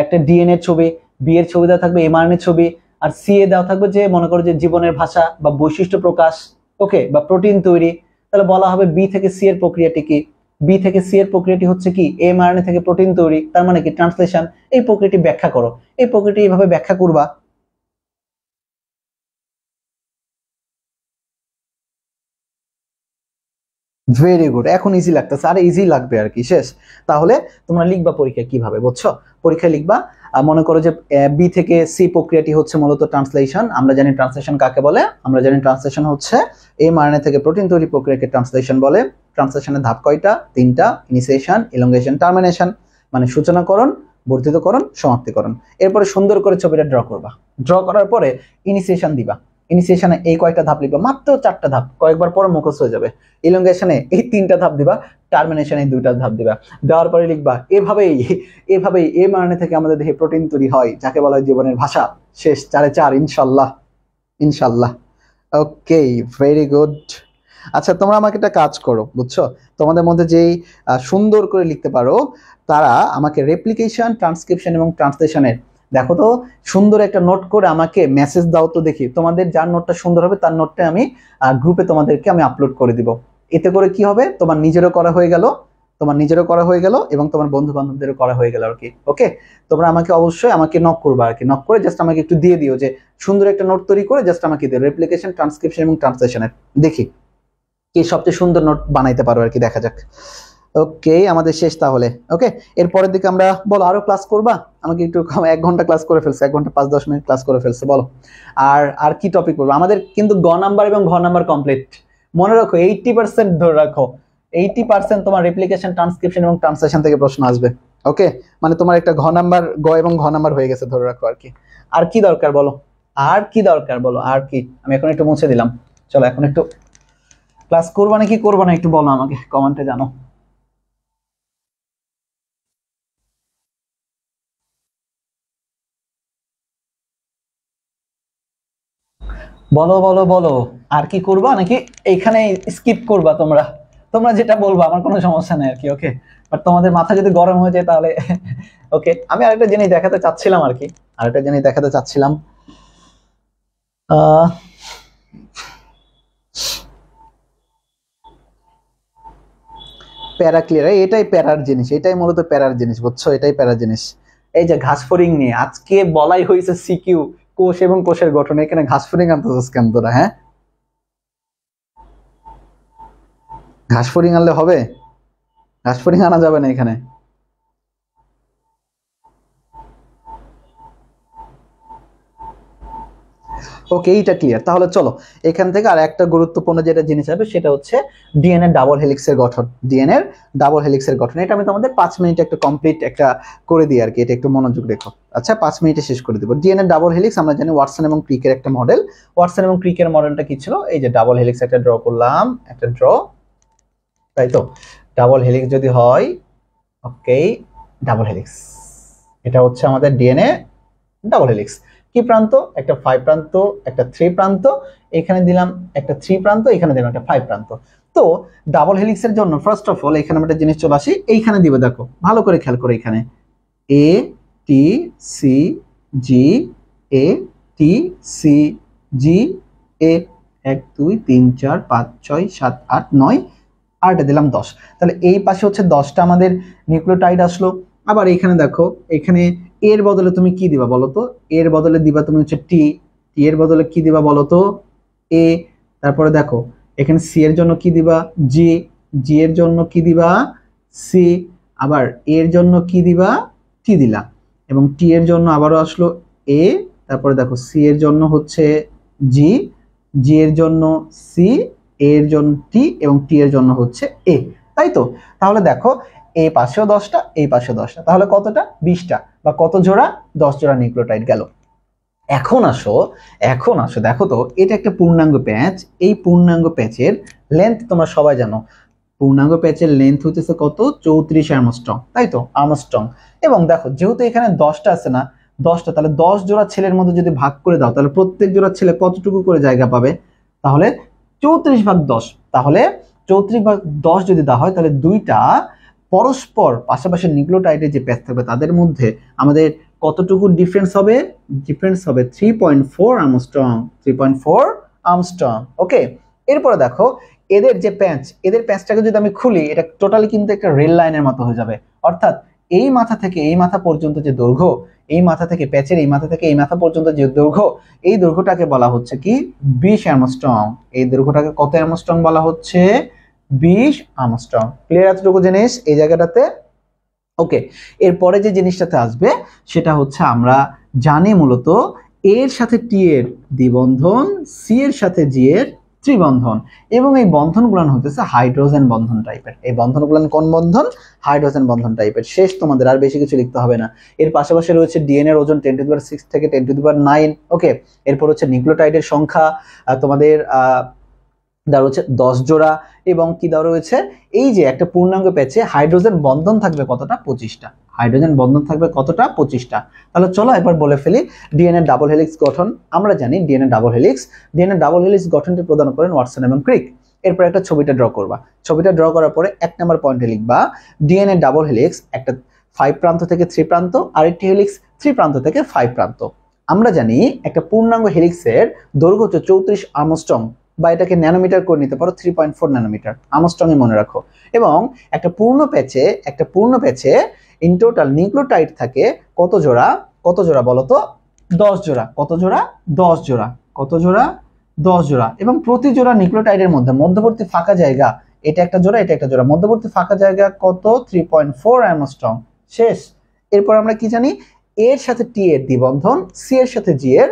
একটা ডিএনএর ছবি বি এর ছবি দেওয়া থাকবে এমআরএন এর ছবি আর সি এ দেওয়া থাকবে যে মনে করো যে জীবনের ভাষা বা বৈশিষ্ট্য প্রকাশ ওকে বা প্রোটিন তৈরি তাহলে বলা হবে বি থেকে সি এর প্রক্রিয়াটি কি বি থেকে সি এর প্রক্রিয়াটি হচ্ছে কি এমআরএনএ থেকে প্রোটিন তৈরি তার মানে কি ট্রান্সলেশন এই প্রক্রিয়াটি ব্যাখ্যা করো এই প্রক্রিয়াটি এইভাবে ব্যাখ্যা করবা ভেরি গুড এখন ইজি লাগতেছে আর ইজি লাগবে আর কি শেষ তাহলে তোমরা লিখবা পরীক্ষা কিভাবে বুঝছো পরীক্ষা লিখবা মনে করো যে বি থেকে সি প্রক্রিয়াটি হচ্ছে মূলত ট্রান্সলেশন আমরা জানি ট্রান্সলেশন কাকে বলে আমরা জানি ট্রান্সলেশন হচ্ছে এম আর থেকে প্রোটিন তৈরি প্রক্রিয়াকে ট্রান্সলেশন বলে ট্রান্সলেশনের ধাপ কয়টা তিনটা ইনিসিয়েশন ইলঙ্গেশন টার্মিনেশন মানে সূচনাকরণ বর্ধিতকরণ সমাপ্তিকরণ এরপরে সুন্দর করে ছবিটা ড্র করবা ড্র করার পরে ইনিসিয়েশন দিবা ইনিসিয়েশনে এই কয়েকটা ধাপ লিখবা মাত্র চারটা ধাপ কয়েকবার পর মুখস্থ হয়ে যাবে ইলঙ্গেশনে এই তিনটা ধাপ দিবা টার্মিনেশনে দুইটা ধাপ দিবা দেওয়ার পরে লিখবা এভাবেই এভাবেই এ মারণে থেকে আমাদের দেহে প্রোটিন তৈরি হয় যাকে বলা হয় জীবনের ভাষা শেষ চারে চার ইনশাল্লাহ ইনশাল্লাহ ওকে ভেরি গুড আচ্ছা তোমরা আমাকে একটা কাজ করো বুঝছো তোমাদের মধ্যে যেই সুন্দর করে লিখতে পারো তারা আমাকে রেপ্লিকেশন ট্রান্সক্রিপশন এবং ট্রান্সলেশনের দেখো তো সুন্দর একটা নোট করে আমাকে মেসেজ দাও তো দেখি তোমাদের যার নোটটা সুন্দর হবে তার নোটটা আমি গ্রুপে তোমাদেরকে আমি আপলোড করে দিব এতে করে কি হবে তোমার নিজেরও করা হয়ে গেল তোমার নিজেরও করা হয়ে গেল এবং তোমার বন্ধু বান্ধবদেরও করা হয়ে গেল আর কি ওকে তোমরা আমাকে অবশ্যই আমাকে নক করবা আর কি নক করে জাস্ট আমাকে একটু দিয়ে দিও যে সুন্দর একটা নোট তৈরি করে জাস্ট আমাকে দিও রেপ্লিকেশন ট্রান্সক্রিপশন এবং ট্রান্সলেশনের দেখি কে সবচেয়ে সুন্দর নোট বানাইতে পারো আর কি দেখা যাক ওকে আমাদের শেষ তাহলে ওকে এরপরের দিকে আমরা বলো আরও ক্লাস করবা আমাকে একটু এক ঘন্টা ক্লাস করে ফেলছে এক ঘন্টা পাঁচ দশ মিনিট ক্লাস করে ফেলছে বলো আর আর কি টপিক করবো আমাদের কিন্তু গ নাম্বার এবং ঘ নাম্বার কমপ্লিট মনে রাখো এইটটি পার্সেন্ট ধরে রাখো এইটি পার্সেন্ট তোমার রেপ্লিকেশন ট্রান্সক্রিপশন এবং ট্রান্সলেশন থেকে প্রশ্ন আসবে ওকে মানে তোমার একটা ঘ নাম্বার গ এবং ঘ নাম্বার হয়ে গেছে ধরে রাখো আর কি আর কি দরকার বলো আর কি দরকার বলো আর কি আমি এখন একটু মুছে দিলাম চলো এখন একটু ক্লাস না কি করবা না একটু বলো আমাকে কমেন্টে জানো বলো বলো বলো আর কি করবা নাকি এখানে স্কিপ করবা তোমরা তোমরা যেটা বলবো আমার কোনো সমস্যা নেই আর কি ওকে বাট তোমাদের মাথা যদি গরম হয়ে যায় তাহলে ওকে আমি আরেকটা জিনিস দেখাতে চাচ্ছিলাম আর কি আরেকটা জিনিস দেখাতে চাচ্ছিলাম প্যারা ক্লিয়ার এটাই প্যারার জিনিস এটাই মূলত প্যারার জিনিস বুঝছো এটাই প্যারার জিনিস এই যে ঘাস ফরিং নিয়ে আজকে বলাই হয়েছে সিকিউ কোষ এবং কোষের গঠন এখানে ঘাসফড়িং আনতেছিস কেন তোরা হ্যাঁ ঘাসফড়িং আনলে হবে ঘাসফড়িং আনা যাবে না এখানে ওকে এইটা ক্লিয়ার তাহলে চলো এখান থেকে আর একটা গুরুত্বপূর্ণ যেটা জিনিস হবে সেটা হচ্ছে ডিএনএ ডাবল হেলিক্সের গঠন ডিএনএ ডাবল হেলিক্সের গঠন এটা আমি তোমাদের পাঁচ মিনিটে একটা কমপ্লিট একটা করে দিই আর কি এটা একটু মনোযোগ রেখো আচ্ছা পাঁচ মিনিটে শেষ করে দেবো ডিএনএ ডাবল হেলিক্স আমরা জানি ওয়াটসন এবং ক্রিকের একটা মডেল ওয়াটসন এবং ক্রিকের মডেলটা কি ছিল এই যে ডাবল হেলিক্স একটা ড্র করলাম একটা ড্র তাই তো ডাবল হেলিক্স যদি হয় ওকে ডাবল হেলিক্স এটা হচ্ছে আমাদের ডিএনএ ডাবল হেলিক্স কি প্রান্ত একটা ফাইভ প্রান্ত একটা থ্রি প্রান্ত এখানে দিলাম একটা থ্রি প্রান্ত এখানে দিলাম একটা ফাইভ প্রান্ত তো ডাবল হেলিক্সের জন্য ফার্স্ট অফ অল এখানে একটা জিনিস চলে আসি এইখানে দিবে দেখো ভালো করে খেয়াল করে এখানে এ T C G A T C জি এ এক দুই তিন চার পাঁচ ছয় সাত আট নয় আর এটা দিলাম দশ তাহলে এই পাশে হচ্ছে দশটা আমাদের নিউক্লিওটাইড আসলো আবার এইখানে দেখো এখানে এর বদলে তুমি কি দিবা বলো তো এর বদলে দিবা তুমি হচ্ছে টি টি এর বদলে কি দিবা বলো তো এ তারপরে দেখো এখানে সি এর জন্য কি দিবা জি জি এর জন্য কি দিবা সি আবার এর জন্য কি দিবা টি দিলা এবং টি এর জন্য আবারও আসলো এ তারপরে দেখো সি এর জন্য হচ্ছে জি জি এর জন্য সি এর জন্য টি এবং টি এর জন্য হচ্ছে এ তাই তো তাহলে দেখো এই পাশেও দশটা এই পাশেও দশটা তাহলে কতটা বিশটা বা কত জোড়া দশ জোড়া নিউক্লোটাইড গেল এখন আসো এখন আসো দেখো তো এটা একটা পূর্ণাঙ্গ প্যাচ এই পূর্ণাঙ্গ প্যাচের লেন্থ তোমরা সবাই জানো পূর্ণাঙ্গ প্যাচের লেন্থ হচ্ছে কত চৌত্রিশ আর্মস্ট্রং তাই তো আর্মস্ট্রং এবং দেখো যেহেতু এখানে দশটা আছে না দশটা তাহলে দশ জোড়া ছেলের মধ্যে যদি ভাগ করে দাও তাহলে প্রত্যেক জোড়া ছেলে কতটুকু করে জায়গা পাবে তাহলে চৌত্রিশ ভাগ দশ তাহলে চৌত্রিশ ভাগ দশ যদি দেওয়া হয় তাহলে দুইটা পরস্পর পাশাপাশি নিউক্লিওটাইডের যে প্যাচ থাকবে তাদের মধ্যে আমাদের কতটুকু ডিফারেন্স হবে ডিফারেন্স হবে three point four angstrom three point four angstrom okay এরপরে দেখো এদের যে প্যাঁচ এদের প্যাঁচটাকে যদি আমি খুলি এটা টোটালি কিন্তু একটা রেল লাইনের মতো হয়ে যাবে অর্থাৎ এই মাথা থেকে এই মাথা পর্যন্ত যে দৈর্ঘ্য এই মাথা থেকে প্যাচের এই মাথা থেকে এই মাথা পর্যন্ত যে দৈর্ঘ্য এই দৈর্ঘ্যটাকে বলা হচ্ছে কি বিশ অ্যামস্ট্রং এই দৈর্ঘ্যটাকে কত অ্যামস্ট্রং বলা হচ্ছে বিশ আমস্টং ক্লিয়ার এতটুকু জিনিস এই জায়গাটাতে ওকে এরপরে যে জিনিসটাতে আসবে সেটা হচ্ছে আমরা জানি মূলত এর সাথে টি এর দ্বিবন্ধন সি এর সাথে জি এর ত্রিবন্ধন এবং এই বন্ধনগুলান হতেছে হাইড্রোজেন বন্ধন টাইপের এই বন্ধনগুলান কোন বন্ধন হাইড্রোজেন বন্ধন টাইপের শেষ তোমাদের আর বেশি কিছু লিখতে হবে না এর পাশাপাশি রয়েছে ডিএনএ এর ওজন টেন টু দিবার সিক্স থেকে ten to the power nine okay এরপর হচ্ছে নিউক্লিওটাইডের সংখ্যা তোমাদের দেওয়া রয়েছে দশ জোড়া এবং কি দেওয়া রয়েছে এই যে একটা পূর্ণাঙ্গ প্যাচে হাইড্রোজেন বন্ধন থাকবে কতটা পঁচিশটা হাইড্রোজেন বন্ধন থাকবে কতটা পঁচিশটা তাহলে চলো একবার বলে ফেলি ডিএনএ ডাবল হেলিক্স গঠন আমরা জানি DNA double helix DNA double helix গঠনটি প্রদান করেন ওয়াটসন এবং ক্রিক এরপর একটা ছবিটা ড্র করবা ছবিটা ড্র করার পরে এক নাম্বার পয়েন্টে লিখবা ডিএনএ ডাবল হেলিক্স একটা ফাইভ প্রান্ত থেকে থ্রি প্রান্ত আর একটি হেলিক্স থ্রি প্রান্ত থেকে ফাইভ প্রান্ত আমরা জানি একটা পূর্ণাঙ্গ হেলিক্সের দৈর্ঘ্য হচ্ছে চৌত্রিশ আমস্ট্রং বা এটাকে ন্যানোমিটার করে নিতে পারো থ্রি পয়েন্ট ফোর ন্যানোমিটার আমস্ট্রংয়ে মনে রাখো এবং একটা পূর্ণ প্যাচে একটা পূর্ণ প্যাচে ইন টোটাল নিউক্লোটাইড থাকে কত জোড়া কত জোড়া বলো তো দশ জোড়া কত জোড়া দশ জোড়া কত জোড়া দশ জোড়া এবং প্রতি জোড়া নিউক্লোটাইডের মধ্যে মধ্যবর্তী ফাঁকা জায়গা এটা একটা জোড়া এটা একটা জোড়া মধ্যবর্তী ফাঁকা জায়গা কত থ্রি পয়েন্ট ফোর অ্যামস্ট্রং শেষ এরপর আমরা কি জানি এর সাথে টি এর দ্বিবন্ধন সি এর সাথে জি এর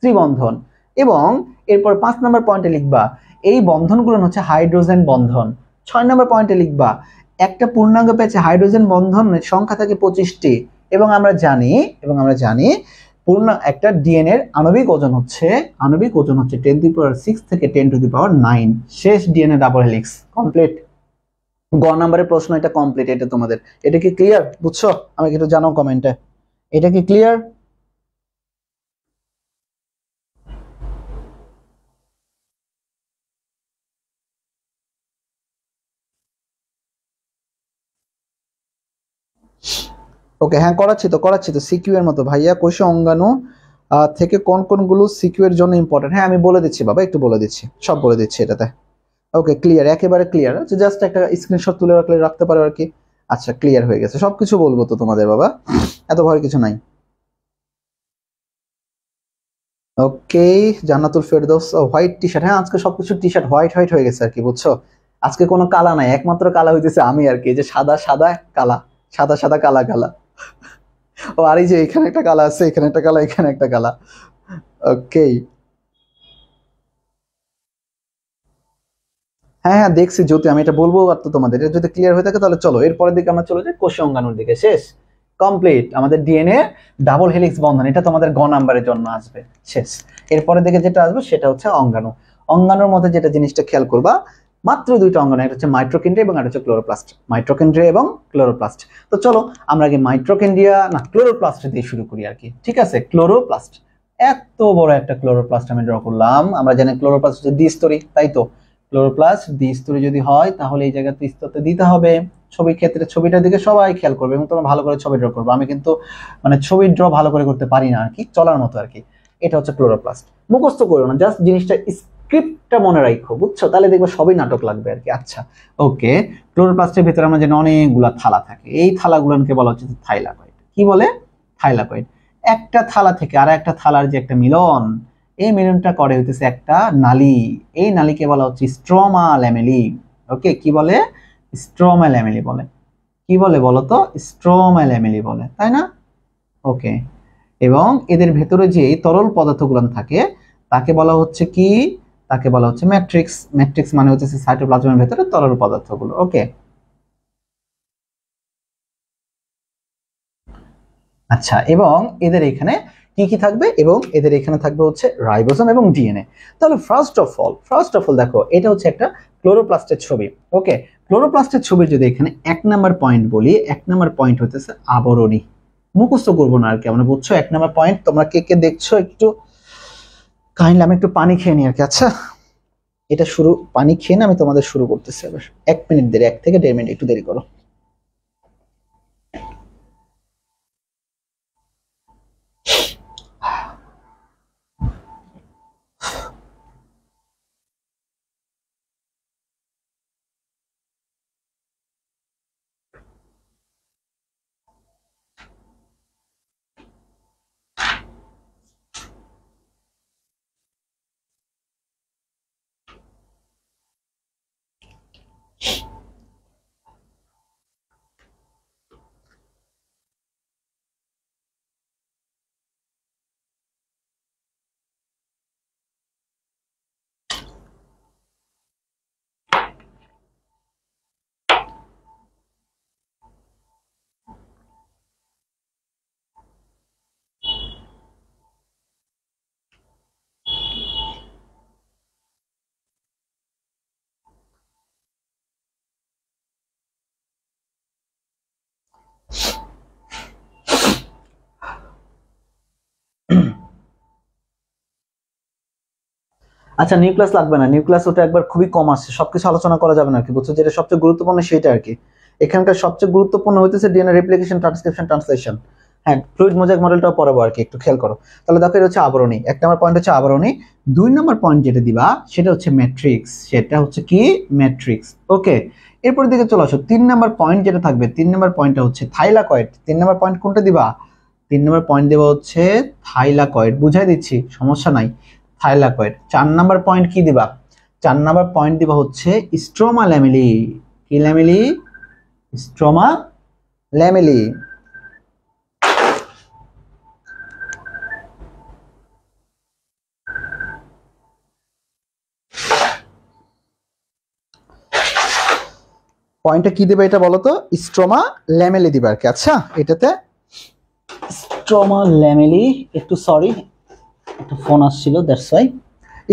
ত্রিবন্ধন এবং এরপর পাঁচ নম্বর পয়েন্টে লিখবা এই বন্ধনগুলো হচ্ছে হাইড্রোজেন বন্ধন ছয় নম্বর পয়েন্টে লিখবা একটা পূর্ণাঙ্গ পেয়েছে হাইড্রোজেন বন্ধনের সংখ্যা থাকে পঁচিশটি এবং আমরা জানি এবং আমরা জানি পূর্ণ একটা ডিএনএর আণবিক ওজন হচ্ছে আণবিক ওজন হচ্ছে টেন টু পাওয়ার সিক্স থেকে ten to the power nine শেষ ডিএনএ ডাবল হেলিক্স কমপ্লিট গ নাম্বারের প্রশ্ন এটা কমপ্লিট এটা তোমাদের এটা কি ক্লিয়ার বুঝছো আমাকে একটু জানাও কমেন্টে এটা কি ক্লিয়ার ওকে হ্যাঁ করাচ্ছি তো করাচ্ছি তো সিকিউ এর মতো ভাইয়া কোষ অঙ্গাণু থেকে কোন কোনগুলো সিকিউ এর জন্য ইম্পর্টেন্ট হ্যাঁ আমি বলে দিচ্ছি বাবা একটু বলে দিচ্ছি সব বলে দিচ্ছি এটাতে ওকে ক্লিয়ার একেবারে ক্লিয়ার আছে জাস্ট একটা স্ক্রিনশট তুলে রাখলে রাখতে পারো আর কি আচ্ছা ক্লিয়ার হয়ে গেছে সব কিছু বলবো তো তোমাদের বাবা এত ভয় কিছু নাই okay Jannatul Ferdous white T shirt হ্যাঁ আজকে সবকিছু টি শার্ট হোয়াইট হোয়াইট হয়ে গেছে আর কি বুঝছো আজকে কোনো কালা নাই একমাত্র কালা হইতেছে আমি আর কি যে সাদা সাদা কালা সাদা সাদা কালা কালা ও আর এই যে এখানে একটা কালা আছে এখানে একটা কালা এখানে একটা কালা ওকে হ্যাঁ হ্যাঁ দেখছি জ্যোতি আমি এটা বলবো আর তো তোমাদের এটা যদি ক্লিয়ার হয়ে থাকে তাহলে চলো এরপরের দিকে আমরা চলে যাই কোষী অঙ্গাণুর দিকে শেষ কমপ্লিট আমাদের ডিএনএ ডাবল হেলিক্স বন্ধন এটা তোমাদের গ নাম্বারের জন্য আসবে শেষ এরপরের দিকে যেটা আসবে সেটা হচ্ছে অঙ্গাণু অঙ্গাণুর মধ্যে যেটা জিনিসটা খেয়াল করবা মাত্র দুইটা অঙ্গনে এটা হচ্ছে মাইট্রোকেন্ড্রিয়া এবং এটা হচ্ছে ক্লোরোপ্লাস্ট মাইট্রোকেন্ড্রিয়া এবং ক্লোরোপ্লাস্ট তো চলো আমরা আগে মাইট্রোকেন্ড্রিয়া না ক্লোরোপ্লাস্ট দিয়ে শুরু করি আর কি ঠিক আছে ক্লোরোপ্লাস্ট এত বড় একটা ক্লোরোপ্লাস্ট আমি ড্র করলাম আমরা জানি ক্লোরোপ্লাস্ট হচ্ছে দ্বিস্তরী তাই তো ক্লোরোপ্লাস্ট দ্বিস্তরী যদি হয় তাহলে এই জায়গায় স্তরতে দিতে হবে ছবির ক্ষেত্রে ছবিটার দিকে সবাই খেয়াল করবে এবং তোমরা ভালো করে ছবি ড্র করবে আমি কিন্তু মানে ছবি ড্র ভালো করে করতে পারি না আর কি চলার মতো আর কি এটা হচ্ছে ক্লোরোপ্লাস্ট মুখস্থ করো না জাস্ট জিনিসটা স্ক্রিপ্টটা মনে রাখো বুঝছো তাহলে দেখবে সবই নাটক লাগবে আর কি আচ্ছা ওকে ক্লোরোপ্লাস্টের ভিতরে আমার যেন অনেকগুলা থালা থাকে এই থালাগুলোকে বলা হচ্ছে থাইলাকয়েড কি বলে থাইলাকয়েড একটা থালা থেকে আর একটা থালার যে একটা মিলন এই মিলনটা করে হইতেছে একটা নালি এই নালিকে বলা হচ্ছে স্ট্রোমা ল্যামেলি ওকে কি বলে স্ট্রোমা ল্যামেলি বলে কি বলে বলতো স্ট্রোমা ল্যামেলি বলে তাই না ওকে এবং এদের ভেতরে যে তরল পদার্থগুলো থাকে তাকে বলা হচ্ছে কি তাকে বলা হচ্ছে ম্যাট্রিক্স ম্যাট্রিক্স মানে হচ্ছে সাইটোপ্লাজমের ভেতরে তরল পদার্থগুলো ওকে আচ্ছা এবং এদের এখানে কি কি থাকবে এবং এদের এখানে থাকবে হচ্ছে রাইবোসোম এবং ডিএনএ তাহলে first of all first of all দেখো এটা হচ্ছে একটা ক্লোরোপ্লাস্টের ছবি ওকে ক্লোরোপ্লাস্টের ছবি যদি এখানে এক নাম্বার পয়েন্ট বলি এক নাম্বার পয়েন্ট হচ্ছে আবরণী মুখস্থ করবো না আর কি আমরা বুঝছো এক নাম্বার পয়েন্ট তোমরা কে কে দেখছো একটু কাহিনী আমি একটু পানি খেয়ে নিই আর কি আচ্ছা এটা শুরু পানি খেয়ে না আমি তোমাদের শুরু করতেছি আবার এক মিনিট দেরি এক থেকে দেড় মিনিট একটু দেরি করো আচ্ছা নিউক্লাস লাগবে না নিউক্লাস ওটা একবার খুবই কম আসছে সবকিছু আলোচনা করা যাবে না আর কি বুঝছো যেটা সবচেয়ে গুরুত্বপূর্ণ সেটা আর কি এখানকার সবচেয়ে গুরুত্বপূর্ণ হইতেছে ডিএনএ রেপ্লিকেশন ট্রান্সক্রিপশন ট্রান্সলেশন হ্যাঁ ফ্লুইড মোজাইক মডেলটাও পড়াবো আর কি একটু খেয়াল করো তাহলে দেখো এটা হচ্ছে আবরণী এক নম্বর পয়েন্ট হচ্ছে আবরণী দুই নম্বর পয়েন্ট যেটা দিবা সেটা হচ্ছে ম্যাট্রিক্স সেটা হচ্ছে কি ম্যাট্রিক্স ওকে এরপর দিকে চলে আসো তিন নম্বর পয়েন্ট যেটা থাকবে তিন নম্বর পয়েন্টটা হচ্ছে থাইলাকয়েড তিন নম্বর পয়েন্ট কোনটা দিবা তিন নম্বর পয়েন্ট দেওয়া হচ্ছে থাইলাকয়েড বুঝাই দিচ্ছি সমস্যা নাই থাইলাকয়েড চার নাম্বার পয়েন্ট কি দিবা চার নাম্বার পয়েন্ট দিবা হচ্ছে স্ট্রোমা ল্যামিলি কি ল্যামিলি স্ট্রোমা ল্যামিলি পয়েন্টটা কি দেবে এটা বলো তো স্ট্রোমা ল্যামেলি দিবে আর কি আচ্ছা এটাতে স্ট্রোমা ল্যামেলি একটু সরি একটা ফোন আসছিল দ্যাটস ওয়াই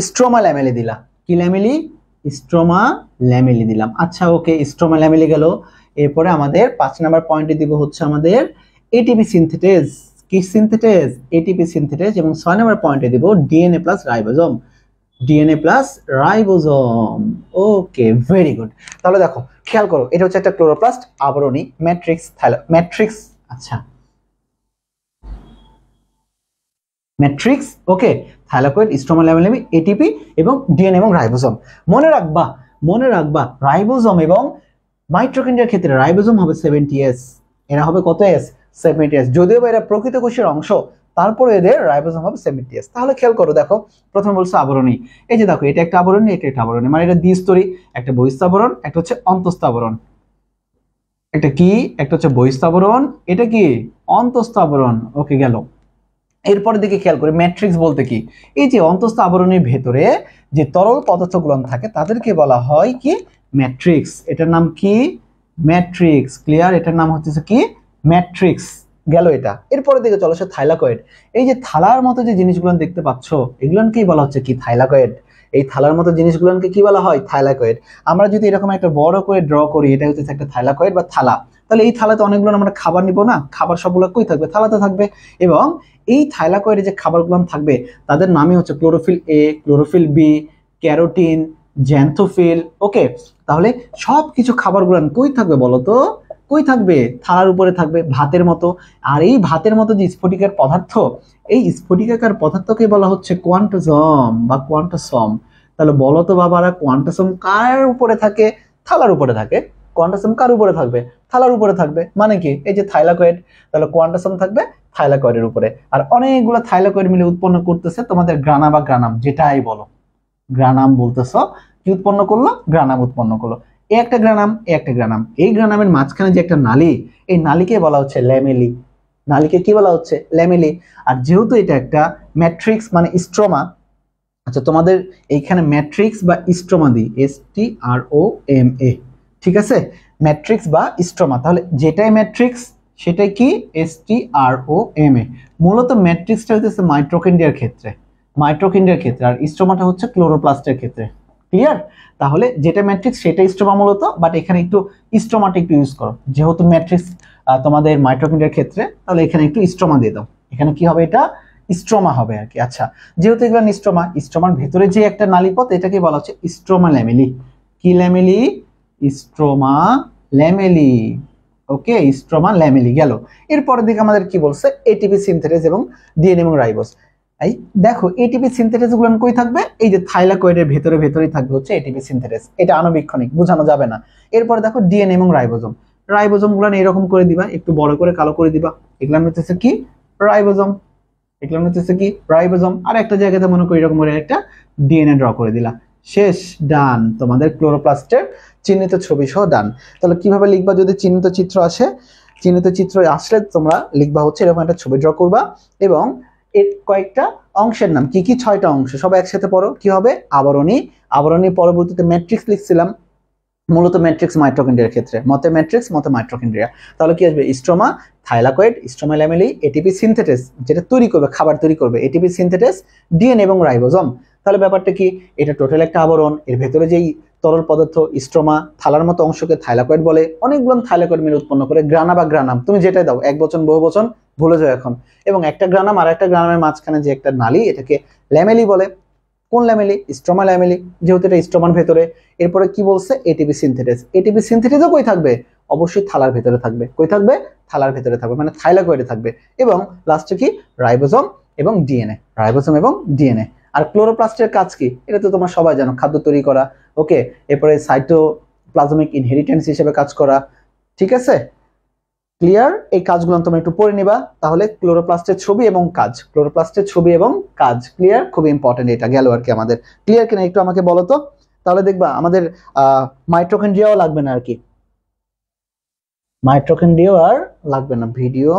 স্ট্রোমা ল্যামেলি দিলা কি ল্যামেলি স্ট্রোমা ল্যামেলি দিলাম আচ্ছা ওকে স্ট্রোমা ল্যামেলি গেল এরপরে আমাদের পাঁচ নাম্বার পয়েন্টে দিব হচ্ছে আমাদের এটিপি সিনথেটেজ কি সিনথেটেজ এটিপি সিনথেটেজ এবং ছয় নাম্বার পয়েন্টে দিব DNA plus ribosome DNA plus ribosome okay very good তাহলে দেখো খেয়াল করো এটা হচ্ছে একটা ক্লোরোপ্লাস্ট আবরণী ম্যাট্রিক্স ম্যাট্রিক্স আচ্ছা matrix okay thylakoid stroma lamellae ATP এবং ডিএনএ এবং রাইবোজম মনে রাখবা মনে রাখবা রাইবোজম এবং মাইট্রোকেন্ডিয়ার ক্ষেত্রে রাইবোজম হবে সেভেন্টি এস এরা হবে কত এস সেভেন্টি এস যদিও বা এরা প্রকৃত কোষের অংশ তারপরে এদের রাইবোজম হবে সেভেন্টি এস তাহলে খেয়াল করো দেখো প্রথমে বলছো আবরণী এই যে দেখো এটা একটা আবরণী এটা একটা আবরণী মানে এটা দ্বিস্তরী একটা বহিস্তাবরণ একটা হচ্ছে অন্তস্তাবরণ একটা কি একটা হচ্ছে বহিস্তাবরণ এটা কি অন্তস্তাবরণ ওকে গেল এরপরে দিকে খেয়াল করি ম্যাট্রিক্স বলতে কি এই যে অন্তস্থ আবরণের ভেতরে যে তরল পদার্থগুলো থাকে তাদেরকে বলা হয় কি ম্যাট্রিক্স এটার নাম কি ম্যাট্রিক্স ক্লিয়ার এটার নাম হচ্ছে কি ম্যাট্রিক্স গেল এটা এরপরে দিকে চলে সে থাইলাকয়েড এই যে থালার মতো যে জিনিসগুলো দেখতে পাচ্ছ এগুলোকেই বলা হচ্ছে কি থাইলাকয়েড এই থালার মতো জিনিসগুলোকে কি বলা হয় থাইলাকয়েড আমরা যদি এরকম একটা বড় করে ড্র করি এটা হচ্ছে একটা থাইলাকয়েড বা থালা তাহলে এই থালাতে অনেকগুলো আমরা খাবার নিব না খাবার সবগুলো কই থাকবে থালাতে থাকবে এবং এই থাইলাকয়েডে যে খাবারগুলো থাকবে তাদের নামই হচ্ছে chlorophyll A chlorophyll B carotene xanthophyll okay তাহলে সব কিছু খাবারগুলো কই থাকবে বলো তো কই থাকবে থালার উপরে থাকবে ভাতের মতো আর এই ভাতের মতো যে স্ফটিকার পদার্থ এই স্ফটিকাকার পদার্থকে বলা হচ্ছে কোয়ান্টাসম বা কোয়ান্টাসম তাহলে বলো তো বাবারা কোয়ান্টাসম কার উপরে থাকে থালার উপরে থাকে কোয়ান্টাসম কার উপরে থাকবে থালার উপরে থাকবে মানে কি এই যে থাইলাকয়েড তাহলে কোয়ান্টাসম থাকবে থাইলাকয়েডের উপরে আর অনেকগুলো থাইলাকয়েড মিলে উৎপন্ন করতেছে তোমাদের গ্রানা বা গ্রানাম যেটাই বলো গ্রানাম বলতেছ কি উৎপন্ন করলো গ্রানাম উৎপন্ন করলো এ একটা গ্রানাম এ একটা গ্রানাম এই গ্রানামের মাঝখানে যে একটা নালি এই নালিকে বলা হচ্ছে ল্যামেলি নালিকে কি বলা হচ্ছে ল্যামেলি আর যেহেতু এটা একটা ম্যাট্রিক্স মানে স্ট্রোমা আচ্ছা তোমাদের এইখানে ম্যাট্রিক্স বা stroma the S T R O M A ঠিক আছে ম্যাট্রিক্স বা স্ট্রোমা তাহলে যেটাই ম্যাট্রিক্স সেটাই কি এসটিআরও এম এ মূলত ম্যাট্রিক্সটা হচ্ছে মাইট্রোকেন্ডিয়ার ক্ষেত্রে মাইট্রোকেন্ডিয়ার ক্ষেত্রে আর স্ট্রমাটা হচ্ছে ক্লোরোপ্লাস্টের ক্ষেত্রে ক্লিয়ার তাহলে যেটা ম্যাট্রিক্স সেটা স্ট্রমা মূলত বাট এখানে একটু স্ট্রোমাটা একটু ইউজ করো যেহেতু ম্যাট্রিক্স তোমাদের মাইট্রোকেন্ডিয়ার ক্ষেত্রে তাহলে এখানে একটু স্ট্রোমা দিয়ে দাও এখানে কি হবে এটা স্ট্রমা হবে আর কি আচ্ছা যেহেতু এগুলো স্ট্রোমা স্ট্রোমার ভেতরে যে একটা নালিপথ এটাকে বলা হচ্ছে স্ট্রোমা ল্যামিলি কি lamellae stroma lamellae okay stroma lamellae গেল এরপরের দিকে আমাদের কি বলছে এটিপি সিনথেটিস এবং ডিএনএ এবং রাইবোস এই দেখো এটিপি গুলো কই থাকবে এই যে থাইলাকয়েডের ভেতরে ভেতরেই থাকবে হচ্ছে এটিপি সিনথেটিস এটা আণবিক্ষণিক বোঝানো যাবে না এরপর দেখো ডিএনএ এবং রাইবোজম রাইবোজমগুলো এরকম করে দিবা একটু বড় করে কালো করে দিবা এগুলো হচ্ছে কি রাইবোজম এগুলো হচ্ছে কি রাইবোজম আর একটা জায়গাতে মনে করি এরকম করে একটা ডিএনএ ড্র করে দিলা শেষ ডান তোমাদের ক্লোরোপ্লাস্টের চিহ্নিত ছবি সহ ডান তাহলে কিভাবে লিখবা যদি চিহ্নিত চিত্র আসে চিহ্নিত চিত্র আসলে তোমরা লিখবা হচ্ছে এরকম একটা ছবি ড্র করবা এবং এর কয়েকটা অংশের নাম কি কি ছয়টা অংশ সব একসাথে পড়ো কি হবে আবরণী আবরণী পরবর্তীতে ম্যাট্রিক্স লিখছিলাম মূলত ম্যাট্রিক্স মাইট্রোকেন্ড্রিয়ার ক্ষেত্রে মতে ম্যাট্রিক্স মতে মাইট্রোকেন্ড্রিয়া তাহলে কি আসবে stroma thylakoid stroma lamellae ATP synthetase যেটা তৈরি করবে খাবার তৈরি করবে এটিপি সিনথেটিস ডিএনএ এবং রাইবোজম তাহলে ব্যাপারটা কি এটা টোটাল একটা আবরণ এর ভেতরে যেই তরল পদার্থ ইস্ট্রোমা থালার মতো অংশকে থাইলাকয়েড বলে অনেকগুলো থাইলাকয়েড মিলে উৎপন্ন করে গ্রানা বা গ্রানাম তুমি যেটাই দাও এক বচন বহু বচন ভুলে যাও এখন এবং একটা গ্রানাম আর একটা গ্রানামের মাঝখানে যে একটা নালি এটাকে ল্যামেলি বলে কোন ল্যামেলি ইস্ট্রোমা ল্যামেলি যেহেতু এটা ইস্ট্রোমার ভেতরে এরপরে কি বলছে এটিপি সিনথেটিস এটিপি সিনথেটিসও কই থাকবে অবশ্যই থালার ভেতরে থাকবে কই থাকবে থালার ভেতরে থাকবে মানে থাইলাকয়েডে থাকবে এবং লাস্টে কি রাইবোজম এবং ডিএনএ রাইবোজম এবং ডিএনএ আর ক্লোরোপ্লাস্টের কাজ কি এটা তো তোমরা সবাই জানো খাদ্য তৈরি করা ওকে এরপরে সাইটোপ্লাজমিক ইনহেরিটেন্স হিসেবে কাজ করা ঠিক আছে ক্লিয়ার এই কাজগুলো তোমরা একটু পড়ে নিবা তাহলে ক্লোরোপ্লাস্টের ছবি এবং কাজ ক্লোরোপ্লাস্টের ছবি এবং কাজ ক্লিয়ার খুবই ইম্পর্টেন্ট এটা গেল আর কি আমাদের ক্লিয়ার কিনা একটু আমাকে বলো তো তাহলে দেখবা আমাদের মাইট্রোকেন্ড্রিয়াও লাগবে না আর কি মাইট্রোকেন্ড্রিয়াও আর লাগবে না ভিডিও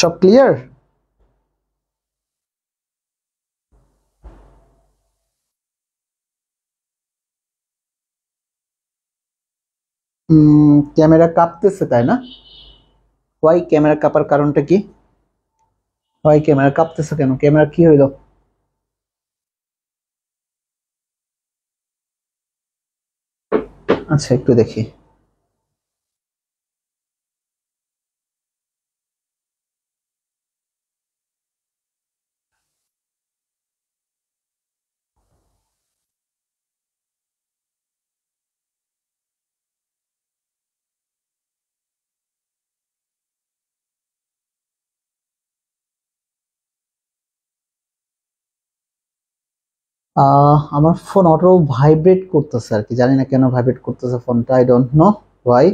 সব ক্লিয়ার мм ক্যামেরা কাটতেছে কেন হাই ক্যামেরা কাপার কারণটা কি হয় ক্যামেরা কাটতেছে কেন ক্যামেরা কি হইলো আচ্ছা একটু দেখি আমার ফোন অটো ভাইব্রেট করতেছে আর কি জানি না কেন ভাইব্রেট করতেছে ফোনটা আই ডোন্ট নো ওয়াই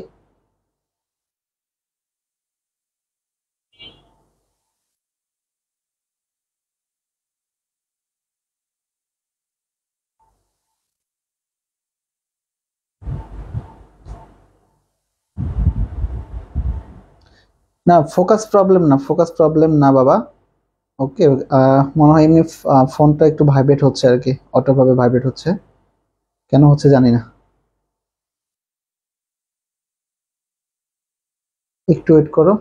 না ফোকাস প্রবলেম না ফোকাস প্রবলেম না বাবা ওকে মনে হয় এমনি ফোনটা একটু ভাইব্রেট হচ্ছে আর কি অটোভাবে ভাইব্রেট হচ্ছে কেন হচ্ছে জানি না একটু ওয়েট করো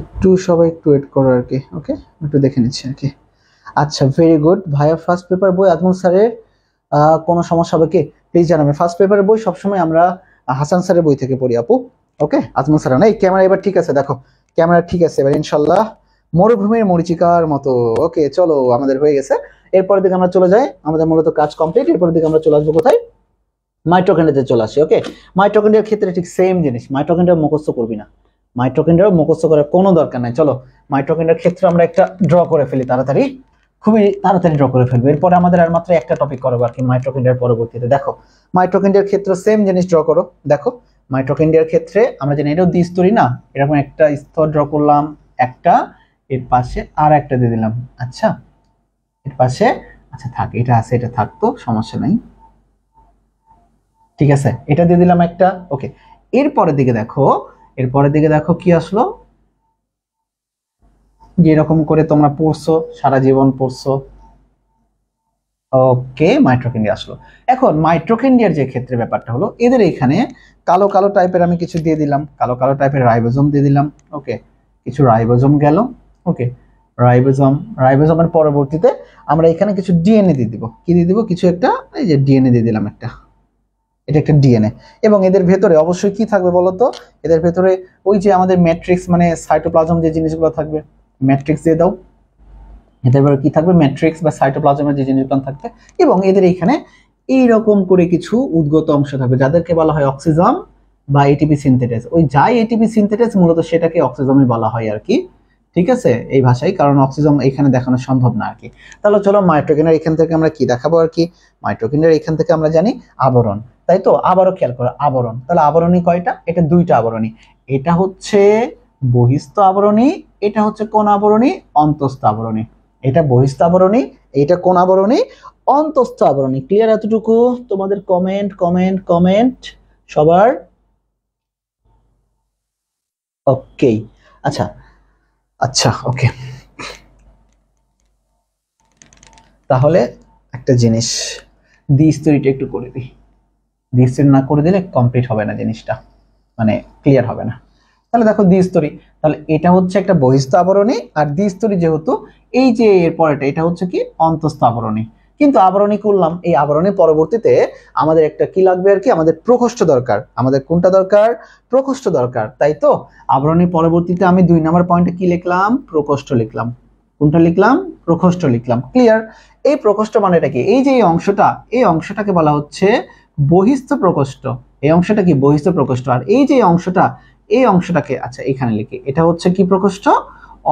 একটু সবাই একটু ওয়েট করো আর কি ওকে একটু দেখে নিচ্ছি আর কি আচ্ছা ভেরি গুড ভাইয়া ফার্স্ট পেপার বই আজমল স্যারের কোনো সমস্যা হবে কি প্লিজ জানাবেন ফার্স্ট পেপারের বই সবসময় আমরা হাসান স্যারের বই থেকে পড়ি আপু ওকে আজমল স্যার না এই ক্যামেরা এবার ঠিক আছে দেখো ক্যামেরা ঠিক আছে এবার ইনশাল্লাহ মরুভূমির মরিচিকার মতো ওকে চলো আমাদের হয়ে গেছে এরপরের দিকে আমরা চলে যাই আমাদের মূলত কাজ কমপ্লিট এরপরের দিকে আমরা চলে আসবো কোথায় মাইট্রোকেন্ডাতে চলে আসি ওকে মাইট্রোকেন্ডার ক্ষেত্রে ঠিক সেম জিনিস মাইট্রোকেন্ডার মুখস্থ করবি না মাইট্রোকেন্ডার মুখস্থ করার কোনো দরকার নাই চলো মাইট্রোকেন্ডার ক্ষেত্রে আমরা একটা ড্র করে ফেলি তাড়াতাড়ি খুবই তাড়াতাড়ি ড্র করে ফেলবো এরপরে আমাদের আর মাত্র একটা টপিক করবো আর কি মাইট্রোকেন্ডিয়ার পরবর্তীতে দেখো মাইট্রোকেন্ডিয়ার ক্ষেত্রে সেম জিনিস ড্র করো দেখো মাইট্রোকেন্ডিয়ার ক্ষেত্রে আমরা জানি এটাও দ্বিস্তরী না এরকম একটা স্তর ড্র করলাম একটা এর পাশে আর একটা দিয়ে দিলাম আচ্ছা এর পাশে আচ্ছা থাক এটা আছে এটা থাকতো সমস্যা নাই ঠিক আছে এটা দিয়ে দিলাম একটা ওকে এরপরের দিকে দেখো এরপরের দিকে দেখো কি আসলো যেরকম করে তোমরা পড়ছো সারা জীবন পড়ছো ওকে মাইট্রোকেন্ডিয়া আসলো এখন মাইট্রোকেন্ডিয়ার যে ক্ষেত্রে ব্যাপারটা হলো এদের এখানে কালো কালো টাইপের আমি কিছু দিয়ে দিলাম কালো কালো টাইপের রাইবোজম দিয়ে দিলাম ওকে কিছু রাইবোজম গেল ওকে রাইবোজম রাইবোজমের পরবর্তীতে আমরা এখানে কিছু ডিএনএ দিয়ে দিব কি দিয়ে দিব কিছু একটা এই যে ডিএনএ দিয়ে দিলাম একটা এটা একটা ডিএনএ এবং এদের ভেতরে অবশ্যই কি থাকবে বলতো এদের ভেতরে ওই যে আমাদের ম্যাট্রিক্স মানে সাইটোপ্লাজম যে জিনিসগুলো থাকবে ম্যাট্রিক্স দিয়ে দাও এদের এবার কি থাকবে ম্যাট্রিক্স বা সাইটোপ্লাজমের যে জিনিসগুলো থাকবে এবং এদের এখানে এইরকম করে কিছু উদ্গত অংশ থাকবে যাদেরকে বলা হয় অক্সিজম বা এটিপি সিনথেটেস ওই যাই এটিপি সিনথেটেস মূলত সেটাকে অক্সিজমই বলা হয় আর কি ঠিক আছে এই ভাষায় কারণ অক্সিজম এখানে দেখানো সম্ভব না আর কি তাহলে চলো মাইট্রোকেনের এখান থেকে আমরা কি দেখাবো আর কি মাইট্রোকেনের এখান থেকে আমরা জানি আবরণ তাই তো আবারও খেয়াল করো আবরণ তাহলে আবরণী কয়টা এটা দুইটা আবরণী এটা হচ্ছে বহিস্থ আবরণী এটা হচ্ছে কোন আবরণী অন্তস্থ আবরণী এটা বহিস্থ আবরণী এটা কোন আবরণী অন্তস্থ আবরণী ক্লিয়ার এতটুকু তোমাদের কমেন্ট কমেন্ট কমেন্ট সবার ওকে আচ্ছা আচ্ছা ওকে তাহলে একটা জিনিস দ্বিস্তরিটা একটু করে দিই দ্বিস্তরি না করে দিলে কমপ্লিট হবে না জিনিসটা মানে ক্লিয়ার হবে না তাহলে দেখো দ্বিস্তরী তাহলে এটা হচ্ছে একটা বহিস্থ আবরণী আর দ্বিস্তরী যেহেতু এই যে এর পরেটা এটা হচ্ছে কি অন্তস্থ আবরণী কিন্তু আবরণী করলাম এই আবরণের পরবর্তীতে আমাদের একটা কি লাগবে আর কি আমাদের প্রকোষ্ঠ দরকার আমাদের কোনটা দরকার প্রকোষ্ঠ দরকার তাই তো আবরণের পরবর্তীতে আমি দুই নম্বর পয়েন্টে কি লিখলাম প্রকোষ্ঠ লিখলাম কোনটা লিখলাম প্রকোষ্ঠ লিখলাম ক্লিয়ার এই প্রকোষ্ঠ মানেটা কি এই যে এই অংশটা এই অংশটাকে বলা হচ্ছে বহিস্থ প্রকোষ্ঠ এই অংশটা কি বহিস্থ প্রকোষ্ঠ আর এই যে অংশটা এই অংশটাকে আচ্ছা এখানে লিখি এটা হচ্ছে কি প্রকোষ্ঠ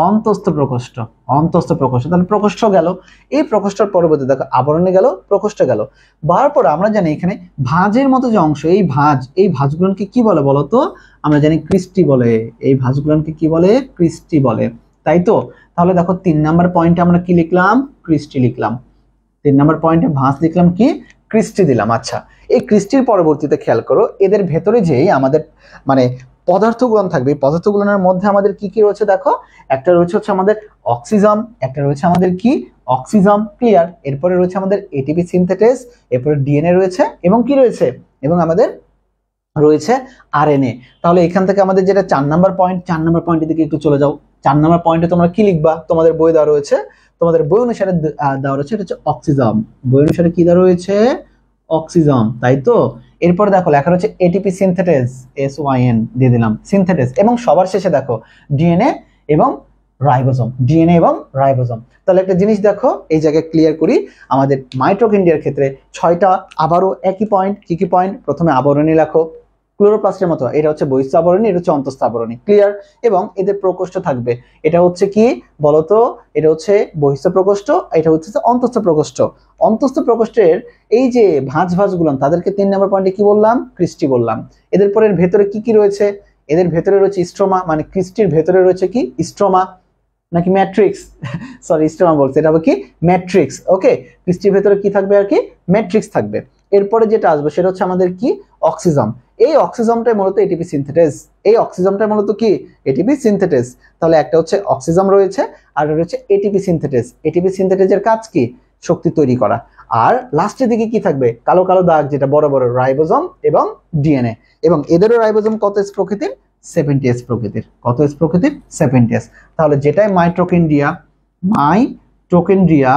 অন্তস্থ প্রকোষ্ঠ অন্তস্থ প্রকোষ্ঠ তাহলে প্রকোষ্ঠ গেল এই প্রকোষ্ঠের পরবর্তী দেখো আবরণে গেল প্রকোষ্ঠ গেল বাড়ার পর আমরা জানি এখানে ভাঁজের মতো যে অংশ এই ভাঁজ এই ভাঁজগুলোকে কি বলে বলো তো আমরা জানি ক্রিস্টি বলে এই ভাঁজগুলোকে কি বলে ক্রিস্টি বলে তাই তো তাহলে দেখো তিন নাম্বার পয়েন্টে আমরা কি লিখলাম ক্রিস্টি লিখলাম তিন নাম্বার পয়েন্টে ভাঁজ লিখলাম কি ক্রিস্টি দিলাম আচ্ছা এই ক্রিস্টির পরবর্তীতে খেয়াল করো এদের ভেতরে যেই আমাদের মানে পদার্থগুলো থাকবে এই পদার্থগুলোর মধ্যে আমাদের কি কি রয়েছে দেখো একটা রয়েছে হচ্ছে আমাদের অক্সিজম একটা রয়েছে আমাদের কি অক্সিজম ক্লিয়ার এরপরে রয়েছে আমাদের এটিপি সিনথেটেস এরপরে ডিএনএ রয়েছে এবং কি রয়েছে এবং আমাদের রয়েছে আরএনএ তাহলে এখান থেকে আমাদের যেটা চার নাম্বার পয়েন্ট চার নাম্বার পয়েন্টের দিকে একটু চলে যাও চার নাম্বার পয়েন্টে তোমরা কি লিখবা তোমাদের বই দেওয়া রয়েছে তোমাদের বই অনুসারে দেওয়া রয়েছে এটা হচ্ছে অক্সিজম বই অনুসারে কি দেওয়া রয়েছে অক্সিজম তাই তো এরপর দেখো লেখা রয়েছে এটিপি সিনথেটেজ এস ওয়াইএন দিয়ে দিলাম সিনথেটেজ এবং সবার শেষে দেখো ডিএনএ এবং রাইবোজম ডিএনএ এবং রাইবোজম তাহলে একটা জিনিস দেখো এই জায়গায় ক্লিয়ার করি আমাদের ইন্ডিয়ার ক্ষেত্রে ছয়টা আবারও একই পয়েন্ট কী কী পয়েন্ট প্রথমে আবরণী লেখো ক্লোরোপ্লাস্টের মতো এটা হচ্ছে বহিঃস্থাবরণী এটা হচ্ছে অন্তঃস্থাবরণী ক্লিয়ার এবং এদের প্রকোষ্ঠ থাকবে এটা হচ্ছে কি বলতো এটা হচ্ছে বহিঃস্থ প্রকোষ্ঠ এটা হচ্ছে অন্তঃস্থ প্রকোষ্ঠ অন্তঃস্থ প্রকোষ্ঠের এই যে ভাঁজ ভাঁজগুলো তাদেরকে তিন নম্বর পয়েন্টে কি বললাম ক্রিস্টি বললাম এদের পরের ভেতরে কি কি রয়েছে এদের ভেতরে রয়েছে স্ট্রোমা মানে ক্রিস্টির ভেতরে রয়েছে কি স্ট্রোমা নাকি ম্যাট্রিক্স সরি স্ট্রোমা বলছে এটা হবে কি ম্যাট্রিক্স ওকে ক্রিস্টির ভেতরে কি থাকবে আর কি ম্যাট্রিক্স থাকবে এরপরে যেটা আসবে সেটা হচ্ছে আমাদের কি অক্সিজম এই অক্সিজমটাই মূলত এটিপি সিনথেটেস এই অক্সিজমটাই মূলত কি এটিপি সিনথেটেস তাহলে একটা হচ্ছে অক্সিজম রয়েছে আর রয়েছে এটিপি সিনথেটেস এটিপি সিনথেটেসের কাজ কি শক্তি তৈরি করা আর লাস্টের দিকে কি থাকবে কালো কালো দাগ যেটা বড় বড় রাইবোজম এবং ডিএনএ এবং এদেরও রাইবোজম কত এস প্রকৃতির সেভেন্টি এস প্রকৃতির কত এস প্রকৃতির সেভেন্টি এস তাহলে যেটাই মাইট্রোকেন্ড্রিয়া মাই টোকেন্ড্রিয়া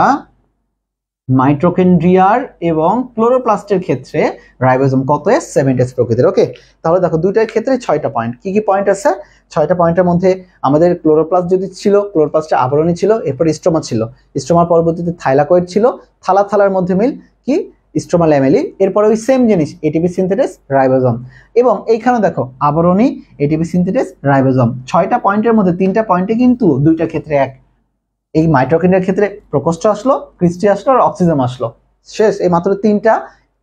মাইট্রোকেন্ড্রিয়ার এবং ক্লোরোপ্লাস্টের ক্ষেত্রে রাইবোজম কত এস সেভেন এস প্রকৃতির ওকে তাহলে দেখো দুইটার ক্ষেত্রে ছয়টা পয়েন্ট কি কি পয়েন্ট আছে ছয়টা পয়েন্টের মধ্যে আমাদের ক্লোরোপ্লাস্ট যদি ছিল ক্লোরোপ্লাস্টের আবরণী ছিল এরপর স্টোমা ছিল স্টোমার পরবর্তীতে থাইলাকয়েড ছিল থালা থালার মধ্যে মিল কি স্টোমা ল্যামেলি এরপরে ওই সেম জিনিস এটিপি সিনথেটিস রাইবোজম এবং এইখানে দেখো আবরণী এটিপি সিনথেটিস রাইবোজম ছয়টা পয়েন্টের মধ্যে তিনটা পয়েন্টে কিন্তু দুইটা ক্ষেত্রে এক এই মাইট্রোকেন্ডের ক্ষেত্রে প্রকোষ্ঠ আসলো ক্রিস্টি আসলো আর অক্সিজেন আসলো শেষ এই মাত্র তিনটা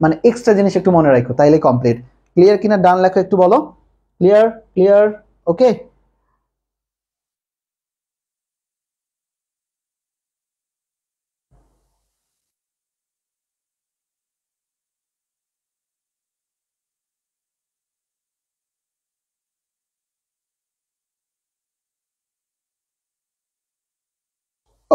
মানে এক্সট্রা জিনিস একটু মনে রাখো তাইলে কমপ্লিট ক্লিয়ার কিনা ডান লেখো একটু বলো clear clear okay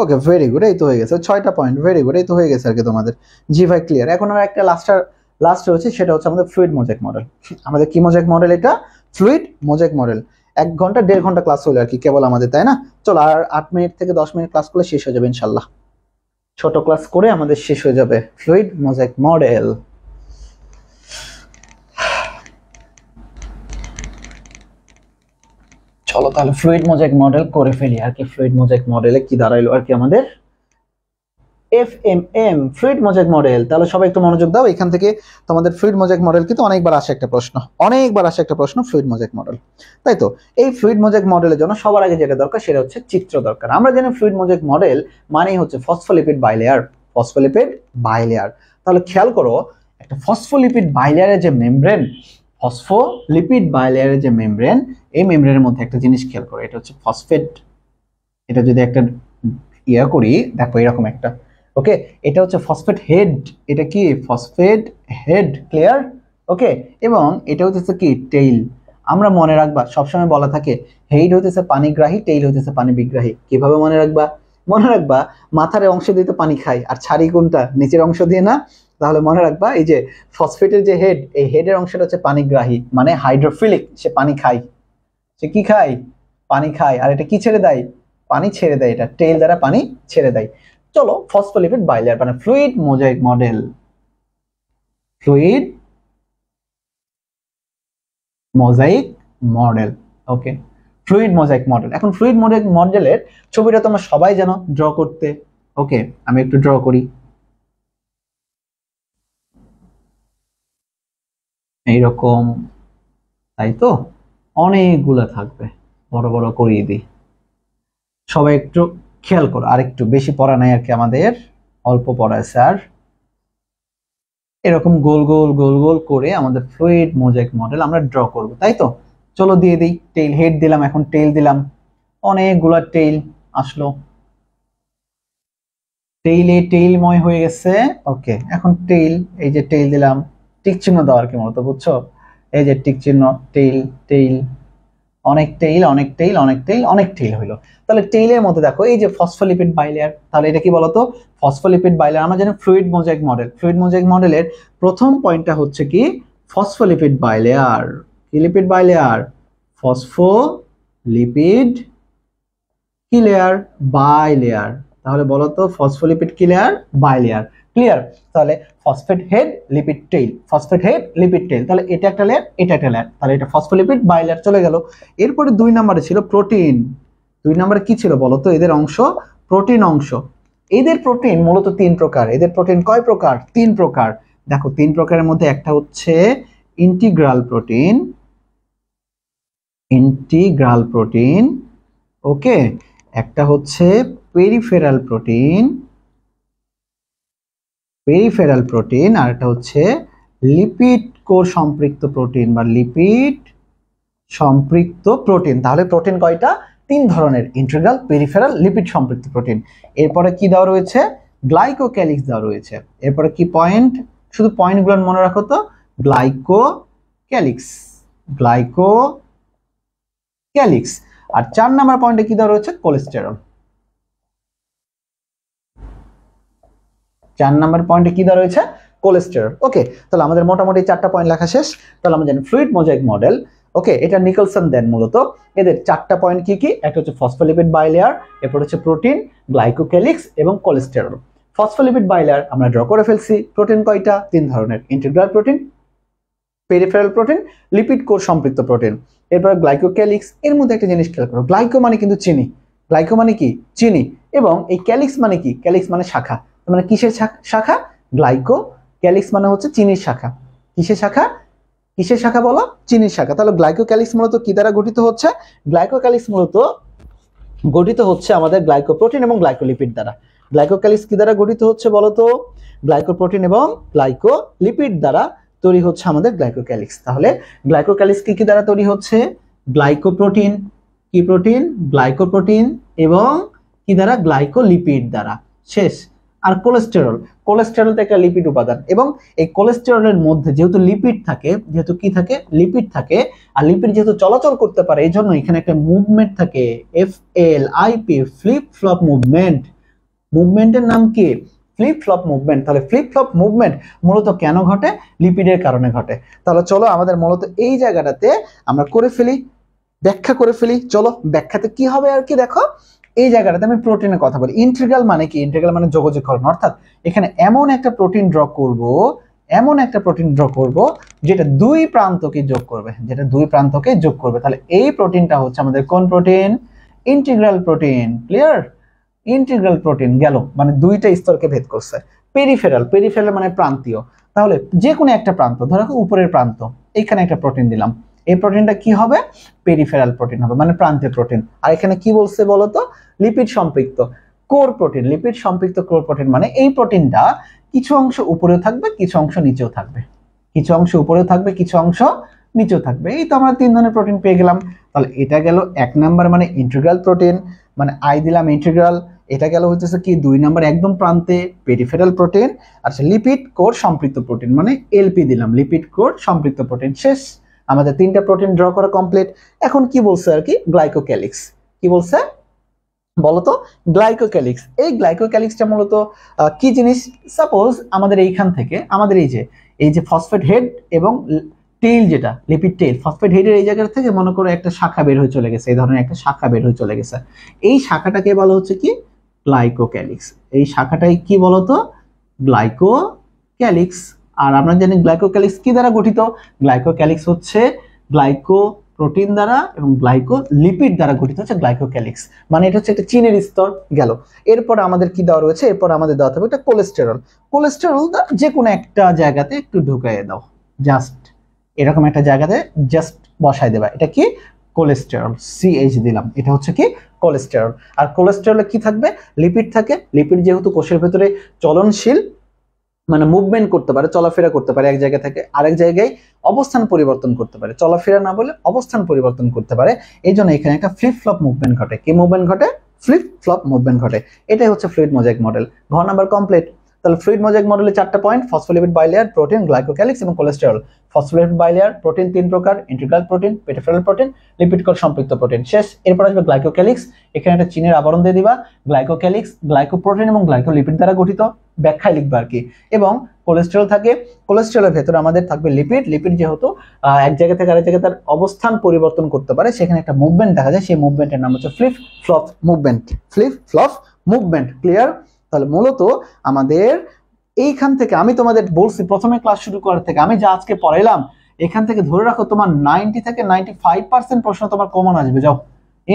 okay very good এই তো হয়ে গেছে ছয়টা পয়েন্ট ভেরি গুড এই তো হয়ে গেছে আর কি তোমাদের জি ভাই ক্লিয়ার এখন আমরা একটা লাস্টার লাস্ট রয়েছে সেটা হচ্ছে আমাদের ফ্লুইড মোজেক মডেল আমাদের কি মোজেক মডেল এটা ফ্লুইড মোজেক মডেল এক ঘন্টা দেড় ঘন্টা ক্লাস হলো আর কি কেবল আমাদের তাই না চলো আর আট মিনিট থেকে দশ মিনিট ক্লাস করলে শেষ হয়ে যাবে ইনশাল্লাহ ছোট ক্লাস করে আমাদের শেষ হয়ে যাবে ফ্লুইড মোজেক মডেল চলো তাহলে ফ্লুইড মোজাইক মডেল করে ফেলি আর কি ফ্লুইড মোজাইক মডেলে কি দাঁড়াইলো আর কি আমাদের F M M fluid mosaic model তাহলে সবাই একটু মনোযোগ দাও এখান থেকে তোমাদের ফ্লুইড মোজাইক মডেল কিন্তু অনেকবার আসে একটা প্রশ্ন অনেকবার আসে একটা প্রশ্ন ফ্লুইড মোজাইক মডেল তাই তো এই ফ্লুইড মোজাইক মডেলের জন্য সবার আগে যেটা দরকার সেটা হচ্ছে চিত্র দরকার আমরা জানি ফ্লুইড মোজাইক মডেল মানেই হচ্ছে ফসফোলিপিড বাইলেয়ার ফসফোলিপিড বাইলেয়ার তাহলে খেয়াল করো একটা ফসফোলিপিড বাইলেয়ারের যে মেমব্রেন ফসফোলিপিড বাইলেয়ারের যে মেমব্রেন এই মেমব্রেনের মধ্যে একটা জিনিস খেয়াল করো এটা হচ্ছে ফসফেট এটা যদি একটা ইয়া করি দেখো এরকম একটা ওকে এটা হচ্ছে ফসফেট হেড এটা কি ফসফেট হেড ক্লিয়ার ওকে এবং এটা হচ্ছে কি টেইল আমরা মনে রাখবা সবসময় বলা থাকে হেড হতেছে পানিগ্রাহী টেইল হতেছে পানি বিগ্রাহী কিভাবে মনে রাখবা মনে রাখবা মাথার অংশ দিয়ে তো পানি খায় আর ছাড়ি কোনটা নিচের অংশ দিয়ে না তাহলে মনে রাখবা এই যে ফসফেটের যে হেড এই হেডের অংশটা হচ্ছে পানিগ্রাহী মানে হাইড্রোফিলিক সে পানি খায় সে কি খায় পানি খায় আর এটা কি ছেড়ে দেয় পানি ছেড়ে দেয় এটা টেল দ্বারা পানি ছেড়ে দেয় চলো ফসফোলিপিড বাইলেয়ার মানে fluid mosaic model fluid mosaic model okay fluid mosaic model এখন ফ্লুইড মোজাইক মডেলের ছবিটা তোমরা সবাই জানো ড্র করতে ওকে আমি একটু ড্র করি এইরকম তাই তো অনেকগুলো থাকবে বড় বড় করিয়ে দিই সবাই একটু খেয়াল করো আর একটু বেশি পড়া নাই আর কি আমাদের অল্প পড়া স্যার এরকম গোল গোল গোল গোল করে আমাদের ফ্লুইড মোজাইক মডেল আমরা ড্র করব তাই তো চলো দিয়ে দিই টেইল হেড দিলাম এখন টেইল দিলাম অনেকগুলা টেইল আসলো টেইলে টেইলময় হয়ে গেছে ওকে এখন টেইল এই যে টেইল দিলাম টিক চিহ্ন দেওয়ার কি মূলত বুঝছো এই যে টিক চিহ্ন টেইল টেইল অনেক টেইল অনেক টেইল অনেক টেইল অনেক টেইল হইলো তাহলে টেইলের মধ্যে দেখো এই যে ফসফোলিপিড বাইলেয়ার তাহলে এটা কি বলতো ফসফোলিপিড বাইলেয়ার আমরা জানি fluid mosaic model fluid mosaic মডেলের প্রথম পয়েন্টটা হচ্ছে কি ফসফোলিপিড বাইলেয়ার কি লিপিড বাইলেয়ার ফসফোলিপিড কি লেয়ার বাই লেয়ার তাহলে বলতো ফসফোলিপিড কি লেয়ার বাই লেয়ার ক্লিয়ার তাহলে phosphate head lipid tail phosphate head lipid tail তাহলে এটা একটা লেয়ার এটা একটা লেয়ার তাহলে এটা ফসফোলিপিড বাই লেয়ার চলে গেল এরপরে দুই নম্বরে ছিল প্রোটিন দুই নম্বরে কি ছিল বলো তো এদের অংশ প্রোটিন অংশ এদের প্রোটিন মূলত তিন প্রকার এদের প্রোটিন কয় প্রকার তিন প্রকার দেখো তিন প্রকারের মধ্যে একটা হচ্ছে integral protein integral protein okay একটা হচ্ছে পেরিফেরাল প্রোটিন পেরিফেরাল প্রোটিন আর একটা হচ্ছে লিপিড কোর সম্পৃক্ত প্রোটিন বা লিপিড সম্পৃক্ত প্রোটিন তাহলে প্রোটিন কয়টা তিন ধরনের ইন্টিগ্রাল পেরিফেরাল লিপিড সম্পৃক্ত প্রোটিন এরপরে কি দেওয়া রয়েছে গ্লাইকোক্যালিক্স দেওয়া রয়েছে এরপরে কি পয়েন্ট শুধু পয়েন্টগুলো মনে রাখো তো গ্লাইকো ক্যালিক্স গ্লাইকো ক্যালিক্স আর চার নাম্বার পয়েন্টে কি দেওয়া রয়েছে কোলেস্টেরল চার নাম্বার পয়েন্টে কী দেওয়া রয়েছে কোলেস্টেরল ওকে তাহলে আমাদের মোটামুটি চারটা পয়েন্ট লেখা শেষ তাহলে আমরা জানি ফ্লুইড মোজাইক মডেল ওকে এটা নিকলসন দেন মূলত এদের চারটা পয়েন্ট কি কি একটা হচ্ছে ফসফোলিপিড বাইলেয়ার এরপর হচ্ছে প্রোটিন গ্লাইকোক্যালিক্স এবং কোলেস্টেরল ফসফোলিপিড বাইলেয়ার আমরা ড্র করে ফেলছি প্রোটিন কয়টা তিন ধরনের integral protein peripheral protein lipid core সম্পৃক্ত প্রোটিন এরপর গ্লাইকোক্যালিক্স এর মধ্যে একটা জিনিস খেয়াল করো গ্লাইকো মানে কিন্তু চিনি গ্লাইকো মানে কি চিনি এবং এই ক্যালিক্স মানে কি ক্যালিক্স মানে শাখা মানে কিসের শাখা গ্লাইকো ক্যালিক্স মানে হচ্ছে চিনির শাখা কিসের শাখা কিসের শাখা বলো চিনির শাখা তাহলে গ্লাইকো ক্যালিক্স মূলত কি দ্বারা গঠিত হচ্ছে গ্লাইকো ক্যালিক্স মূলত গঠিত হচ্ছে আমাদের গ্লাইকোপ্রোটিন এবং গ্লাইকোলিপিড দ্বারা গ্লাইকোক্যালিক্স কি দ্বারা গঠিত হচ্ছে বলতো গ্লাইকোপ্রোটিন এবং গ্লাইকোলিপিড দ্বারা তৈরি হচ্ছে আমাদের গ্লাইকোক্যালিক্স তাহলে গ্লাইকোক্যালিক্স কি কি দ্বারা তৈরি হচ্ছে গ্লাইকোপ্রোটিন কি প্রোটিন গ্লাইকোপ্রোটিন এবং কি দ্বারা গ্লাইকোলিপিড দ্বারা শেষ আর কোলেস্টেরল কোলেস্টেরল তো একটা লিপিড উপাদান এবং এই কোলেস্টেরলের মধ্যে যেহেতু লিপিড থাকে যেহেতু কি থাকে লিপিড থাকে আর লিপিড যেহেতু চলাচল করতে পারে এই জন্য এখানে একটা মুভমেন্ট থাকে F L IP flip flop movement মুভমেন্টের নাম কি ফ্লিপ ফ্লপ মুভমেন্ট তাহলে ফ্লিপ ফ্লপ মুভমেন্ট মূলত কেন ঘটে লিপিডের কারণে ঘটে তাহলে চলো আমাদের মূলত এই জায়গাটাতে আমরা করে ফেলি ব্যাখ্যা করে ফেলি চলো ব্যাখ্যাতে কি হবে আর কি দেখো এই জায়গাটাতে আমি প্রোটিনের কথা বলি ইন্টিগ্রাল মানে কি ইন্টিগ্রাল মানে যোগাযোগকরণ অর্থাৎ এখানে এমন একটা প্রোটিন ড্র করব এমন একটা প্রোটিন ড্র করব যেটা দুই প্রান্তকে যোগ করবে যেটা দুই প্রান্তকে যোগ করবে তাহলে এই প্রোটিনটা হচ্ছে আমাদের কোন protein integral protein clear integral protein গেল মানে দুইটা স্তরকে ভেদ করছে পেরিফেরাল পেরিফেরাল মানে প্রান্তীয় তাহলে যে কোনো একটা প্রান্ত ধরো উপরের প্রান্ত এখানে একটা প্রোটিন দিলাম এই প্রোটিনটা কি হবে পেরিফেরাল প্রোটিন হবে মানে প্রান্তে প্রোটিন আর এখানে কি বলছে বলতো লিপিড সম্পৃক্ত কোর প্রোটিন লিপিড সম্পৃক্ত কোর প্রোটিন মানে এই প্রোটিনটা কিছু অংশ উপরেও থাকবে কিছু অংশ নিচেও থাকবে কিছু অংশ উপরেও থাকবে কিছু অংশ নিচেও থাকবে এই তো আমরা তিন ধরনের প্রোটিন পেয়ে গেলাম তাহলে এটা গেল এক নাম্বার মানে ইন্টিগ্রাল প্রোটিন মানে আই দিলাম ইন্টিগ্রাল এটা গেল হচ্ছে কি দুই নাম্বার একদম প্রান্তে পেরিফেরাল প্রোটিন আচ্ছা লিপিড কোর সম্পৃক্ত প্রোটিন মানে এলপি দিলাম লিপিড কোর সম্পৃক্ত প্রোটিন শেষ আমাদের তিনটা প্রোটিন ড্র করা কমপ্লিট এখন কি বলছে আর কি গ্লাইকোক্যালিক্স কি বলছে বলতো গ্লাইকোক্যালিক্স এই গ্লাইকোক্যালিক্সটা মূলত কি জিনিস সাপোজ আমাদের এইখান থেকে আমাদের এই যে এই যে ফসফেট হেড এবং টেইল যেটা লিপিড টেইল ফসফেট হেডের এই জায়গা থেকে মনে করো একটা শাখা বের হয়ে চলে গেছে এই ধরনের একটা শাখা বের হয়ে চলে গেছে এই শাখাটাকে বলা হচ্ছে কি গ্লাইকোক্যালিক্স এই শাখাটাই কি বলতো গ্লাইকোক্যালিক্স আর আমরা জানি গ্লাইকোক্যালিক্স কি দ্বারা গঠিত গ্লাইকোক্যালিক্স হচ্ছে গ্লাইকো প্রোটিন দ্বারা এবং গ্লাইকো লিপিড দ্বারা গঠিত হচ্ছে গ্লাইকোক্যালিক্স মানে এটা হচ্ছে একটা চিনির স্তর গেল এরপর আমাদের কি দেওয়া রয়েছে এরপর আমাদের দেওয়া থাকবে একটা কোলেস্টেরল কোলেস্টেরল যে কোনো একটা জায়গাতে একটু ঢুকাইয়ে দাও জাস্ট এরকম একটা জায়গাতে জাস্ট বসায় দেবা এটা কি কোলেস্টেরল সিএইচ দিলাম এটা হচ্ছে কি কোলেস্টেরল আর কোলেস্টেরলে কি থাকবে লিপিড থাকে লিপিড যেহেতু কোষের ভেতরে চলনশীল মানে মুভমেন্ট করতে পারে চলাফেরা করতে পারে এক জায়গা থেকে আরেক জায়গায় অবস্থান পরিবর্তন করতে পারে চলাফেরা না বলে অবস্থান পরিবর্তন করতে পারে এই জন্য এখানে একটা ফ্লিপ ফ্লপ মুভমেন্ট ঘটে কি মুভমেন্ট ঘটে ফ্লিপ ফ্লপ মুভমেন্ট ঘটে এটাই হচ্ছে ফ্লুইড মোজাইক মডেল ঘর নাম্বার কমপ্লিট তাহলে ফ্লুইড মোজাইক মডেলে চারটা point phospholipid bilayer protein glycocalyx এবং কোলেস্টেরল ফসফোলিপিড বাইলেয়ার প্রোটিন তিন প্রকার integral protein peripheral protein lipid core সম্পৃক্ত প্রোটিন শেষ এরপর আসবে গ্লাইকোক্যালিক্স এখানে একটা চিনের আবরণ দিয়ে দিবা গ্লাইকোক্যালিক্স গ্লাইকোপ্রোটিন এবং গ্লাইকোলিপিড দ্বারা গঠিত ব্যাখ্যায় লিখবা আর কি এবং কোলেস্টেরল থাকে কোলেস্টেরলের ভেতরে আমাদের থাকবে লিপিড লিপিড যেহেতু এক জায়গা থেকে আরেক জায়গায় তার অবস্থান পরিবর্তন করতে পারে সেখানে একটা মুভমেন্ট দেখা যায় সেই মুভমেন্টের নাম হচ্ছে flip flop movement flip flop movement clear তাহলে মূলত আমাদের এইখান থেকে আমি তোমাদের বলছি প্রথমে ক্লাস শুরু করার থেকে আমি যা আজকে পড়াইলাম এখান থেকে ধরে রাখো তোমার নাইনটি থেকে নাইনটি ফাইভ পার্সেন্ট প্রশ্ন তোমার কমন আসবে যাও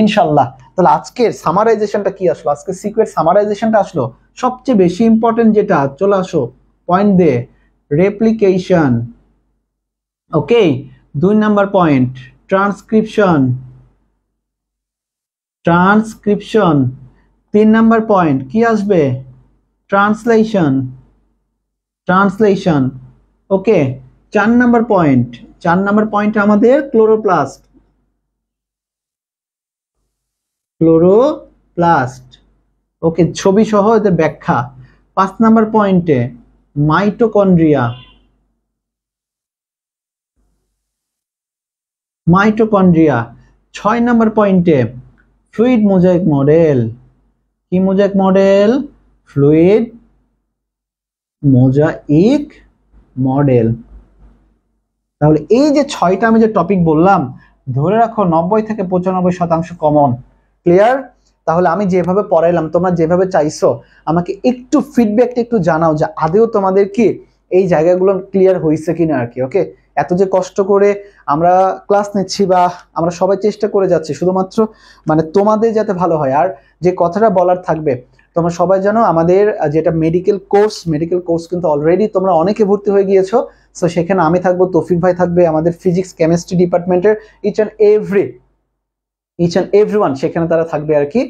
ইনশাল্লাহ তাহলে আজকের সামারাইজেশনটা কি আসলো আজকে সিকুয়েট সামারাইজেশনটা আসলো সবচেয়ে বেশি ইম্পর্টেন্ট যেটা চলে আসো পয়েন্ট দে রেপ্লিকেশন ওকে দুই নাম্বার পয়েন্ট ট্রান্সক্রিপশন ট্রান্সক্রিপশন তিন নাম্বার পয়েন্ট কি আসবে ট্রান্সলেশন ট্রান্সলেশন ওকে চার নাম্বার পয়েন্ট চার নাম্বার পয়েন্ট আমাদের ক্লোরোপ্লাস্ট ক্লোরোপ্লাস্ট ওকে ছবি সহ এদের ব্যাখ্যা পাঁচ নাম্বার পয়েন্টে মাইটোকন্ড্রিয়া মাইটোকন্ড্রিয়া ছয় নাম্বার পয়েন্টে ফ্লুইড মোজাইক মডেল কি mosaic model fluid mosaic model তাহলে এই যে ছয়টা আমি যে টপিক বললাম ধরে রাখো নব্বই থেকে পঁচানব্বই শতাংশ কমন ক্লিয়ার তাহলে আমি যেভাবে পড়াইলাম তোমরা যেভাবে চাইছো আমাকে একটু ফিডব্যাকটা একটু জানাও যে আদেও তোমাদের কি এই জায়গাগুলো ক্লিয়ার হয়েছে কিনা আর কি ওকে এত যে কষ্ট করে আমরা ক্লাস নিচ্ছি বা আমরা সবাই চেষ্টা করে যাচ্ছি শুধুমাত্র মানে তোমাদের যাতে ভালো হয় আর যে কথাটা বলার থাকবে তোমরা সবাই জানো আমাদের যেটা মেডিকেল কোর্স মেডিকেল কোর্স কিন্তু অলরেডি তোমরা অনেকে ভর্তি হয়ে গিয়েছো সো সেখানে আমি থাকবো তৌফিক ভাই থাকবে আমাদের ফিজিক্স কেমিস্ট্রি ডিপার্টমেন্টের each and every each and everyone সেখানে তারা থাকবে আর কি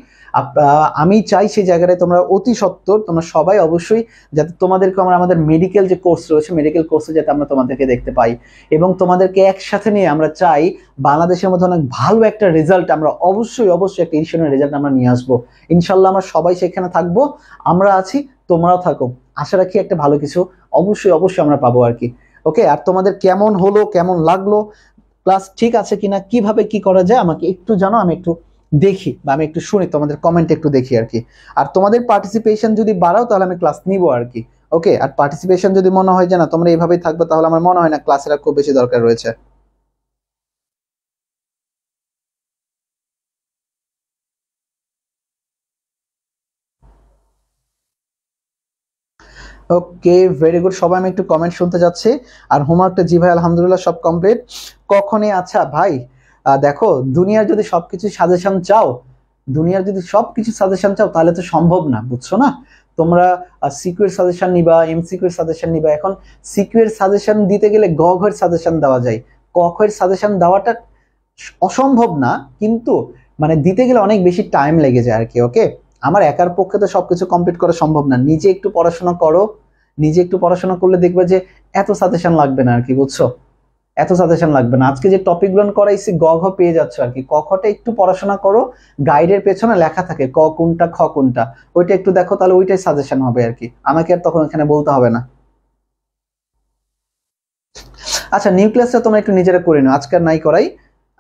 আমি চাই সেই জায়গাটায় তোমরা অতি সত্তর তোমরা সবাই অবশ্যই যাতে তোমাদেরকে আমরা আমাদের মেডিকেল যে কোর্স রয়েছে মেডিকেল কোর্সে যাতে আমরা তোমাদেরকে দেখতে পাই এবং তোমাদেরকে একসাথে নিয়ে আমরা চাই বাংলাদেশের মধ্যে অনেক ভালো একটা রেজাল্ট আমরা অবশ্যই অবশ্যই একটা ইনশনের রেজাল্ট আমরা নিয়ে আসবো ইনশাল্লাহ আমরা সবাই সেখানে থাকবো আমরা আছি তোমরাও থাকো আশা রাখি একটা ভালো কিছু অবশ্যই অবশ্যই আমরা পাবো আর কি ওকে আর তোমাদের কেমন হলো কেমন লাগলো ক্লাস ঠিক আছে কিনা কিভাবে কি করা যায় আমাকে একটু জানো আমি একটু দেখি বা আমি একটু শুনি তোমাদের কমেন্ট একটু দেখি আর কি আর তোমাদের পার্টিসিপেশন যদি বাড়াও তাহলে আমি ক্লাস নিব আর কি ওকে আর পার্টিসিপেশন যদি মনে হয় যে না তোমরা এইভাবেই থাকবে তাহলে আমার মনে হয় না ক্লাসের খুব বেশি দরকার রয়েছে ওকে ভেরি গুড সবাই আমি একটু কমেন্ট শুনতে যাচ্ছি আর হোমওয়ার্কটা জি ভাই আলহামদুলিল্লাহ সব কমপ্লিট কখনই আচ্ছা ভাই দেখো দুনিয়ার যদি সব কিছু সাজেশন চাও দুনিয়ার যদি সব কিছু সাজেশন চাও তাহলে তো সম্ভব না বুঝছো না তোমরা সিকিউর সাজেশন নিবা এমসিকিউর সাজেশন নিবা এখন সিকিউর সাজেশন দিতে গেলে গ ঘয়ের সাজেশন দেওয়া যায় ক ঘয়ের সাজেশন দেওয়াটা অসম্ভব না কিন্তু মানে দিতে গেলে অনেক বেশি টাইম লেগে যায় আর কি ওকে আমার একার পক্ষে তো সবকিছু কমপ্লিট করা সম্ভব না নিজে একটু পড়াশোনা করো নিজে একটু পড়াশোনা করলে দেখবে যে এত সাজেশন লাগবে না আর কি বুঝছো এত সাজেশন লাগবে না আজকে যে টপিকগুলো করাইছি গ ঘ পেয়ে যাচ্ছ আর কি ক খটা একটু পড়াশোনা করো গাইডের পেছনে লেখা থাকে ক কোনটা খ কোনটা ওইটা একটু দেখো তাহলে ওইটাই সাজেশন হবে আর কি আমাকে আর তখন এখানে বলতে হবে না আচ্ছা নিউক্লিয়াসটা তোমরা একটু নিজেরা করে নিও আজকে নাই করাই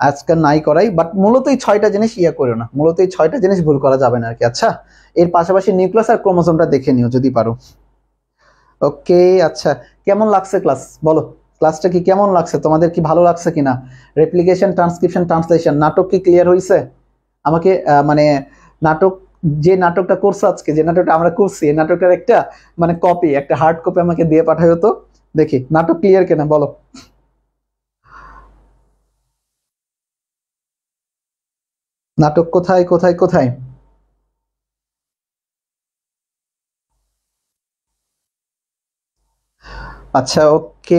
আজকে নাই করাই বাট মূলত এই ছয়টা জিনিস ইয়া করো না মূলত এই ছয়টা জিনিস ভুল করা যাবে না আর কি আচ্ছা এর পাশাপাশি নিউক্লিয়াস আর ক্রোমোজোমটা দেখে নিও যদি পারো ওকে আচ্ছা কেমন লাগছে ক্লাস বলো ক্লাসটা কি কেমন লাগছে তোমাদের কি ভালো লাগছে কিনা রেপ্লিকেশন ট্রান্সক্রিপশন ট্রান্সলেশন নাটক কি ক্লিয়ার হয়েছে আমাকে মানে নাটক যে নাটকটা করছে আজকে যে নাটকটা আমরা করছি এই নাটকটার একটা মানে কপি একটা হার্ড কপি আমাকে দিয়ে পাঠাই হতো দেখি নাটক ক্লিয়ার কেনা বলো নাটক কোথায় কোথায় কোথায়? আচ্ছা ওকে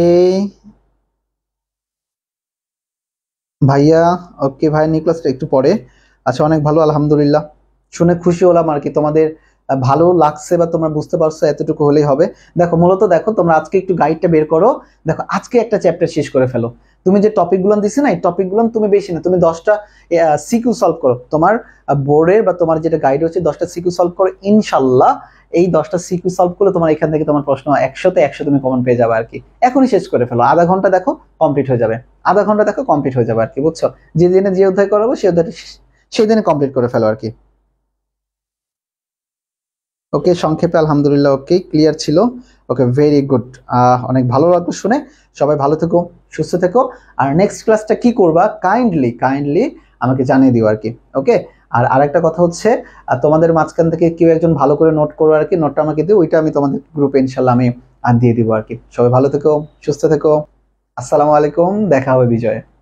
ভাইয়া ওকে ভাই নিউক্লাসটা একটু পরে আচ্ছা অনেক ভালো আলহামদুলিল্লাহ শুনে খুশি হলাম আর কি তোমাদের ভালো লাগছে বা তোমরা বুঝতে পারছো এতটুকু হলেই হবে দেখো মূলত দেখো তোমরা আজকে একটু গাইডটা বের করো দেখো আজকে একটা চ্যাপ্টার শেষ করে ফেলো তুমি যে টপিকগুলো দিছে না এই টপিকগুলো তুমি বেশি না তুমি দশটা সিকিউ সলভ করো তোমার বোর্ডের বা তোমার যেটা গাইড হচ্ছে দশটা সিকিউ সলভ করো ইনশাল্লাহ এই দশটা সিকিউ সলভ করলে তোমার এখান থেকে তোমার প্রশ্ন একশোতে একশো তুমি কমন পেয়ে যাবে আর কি এখনই শেষ করে ফেলো আধা ঘন্টা দেখো কমপ্লিট হয়ে যাবে আধা ঘন্টা দেখো কমপ্লিট হয়ে যাবে আর কি বুঝছো যে দিনে যে অধ্যায় করাবো সেই অধ্যায়টা সেই দিনে কমপ্লিট করে ফেলো আর কি ওকে সংক্ষেপে আলহামদুলিল্লাহ ওকে ক্লিয়ার ছিল ওকে ভেরি গুড অনেক ভালো লাগবে শুনে সবাই ভালো থেকো সুস্থ থেকো আর নেক্সট ক্লাসটা কি করবা কাইন্ডলি কাইন্ডলি আমাকে জানিয়ে দিও আর কি ওকে আর আরেকটা কথা হচ্ছে তোমাদের মাঝখান থেকে কেউ একজন ভালো করে নোট করো আর কি নোটটা আমাকে দিও ওইটা আমি তোমাদের গ্রুপে ইনশাল্লাহ আমি দিয়ে দিব আর কি সবাই ভালো থেকো সুস্থ থেকো আসসালামু আলাইকুম দেখা হবে বিজয়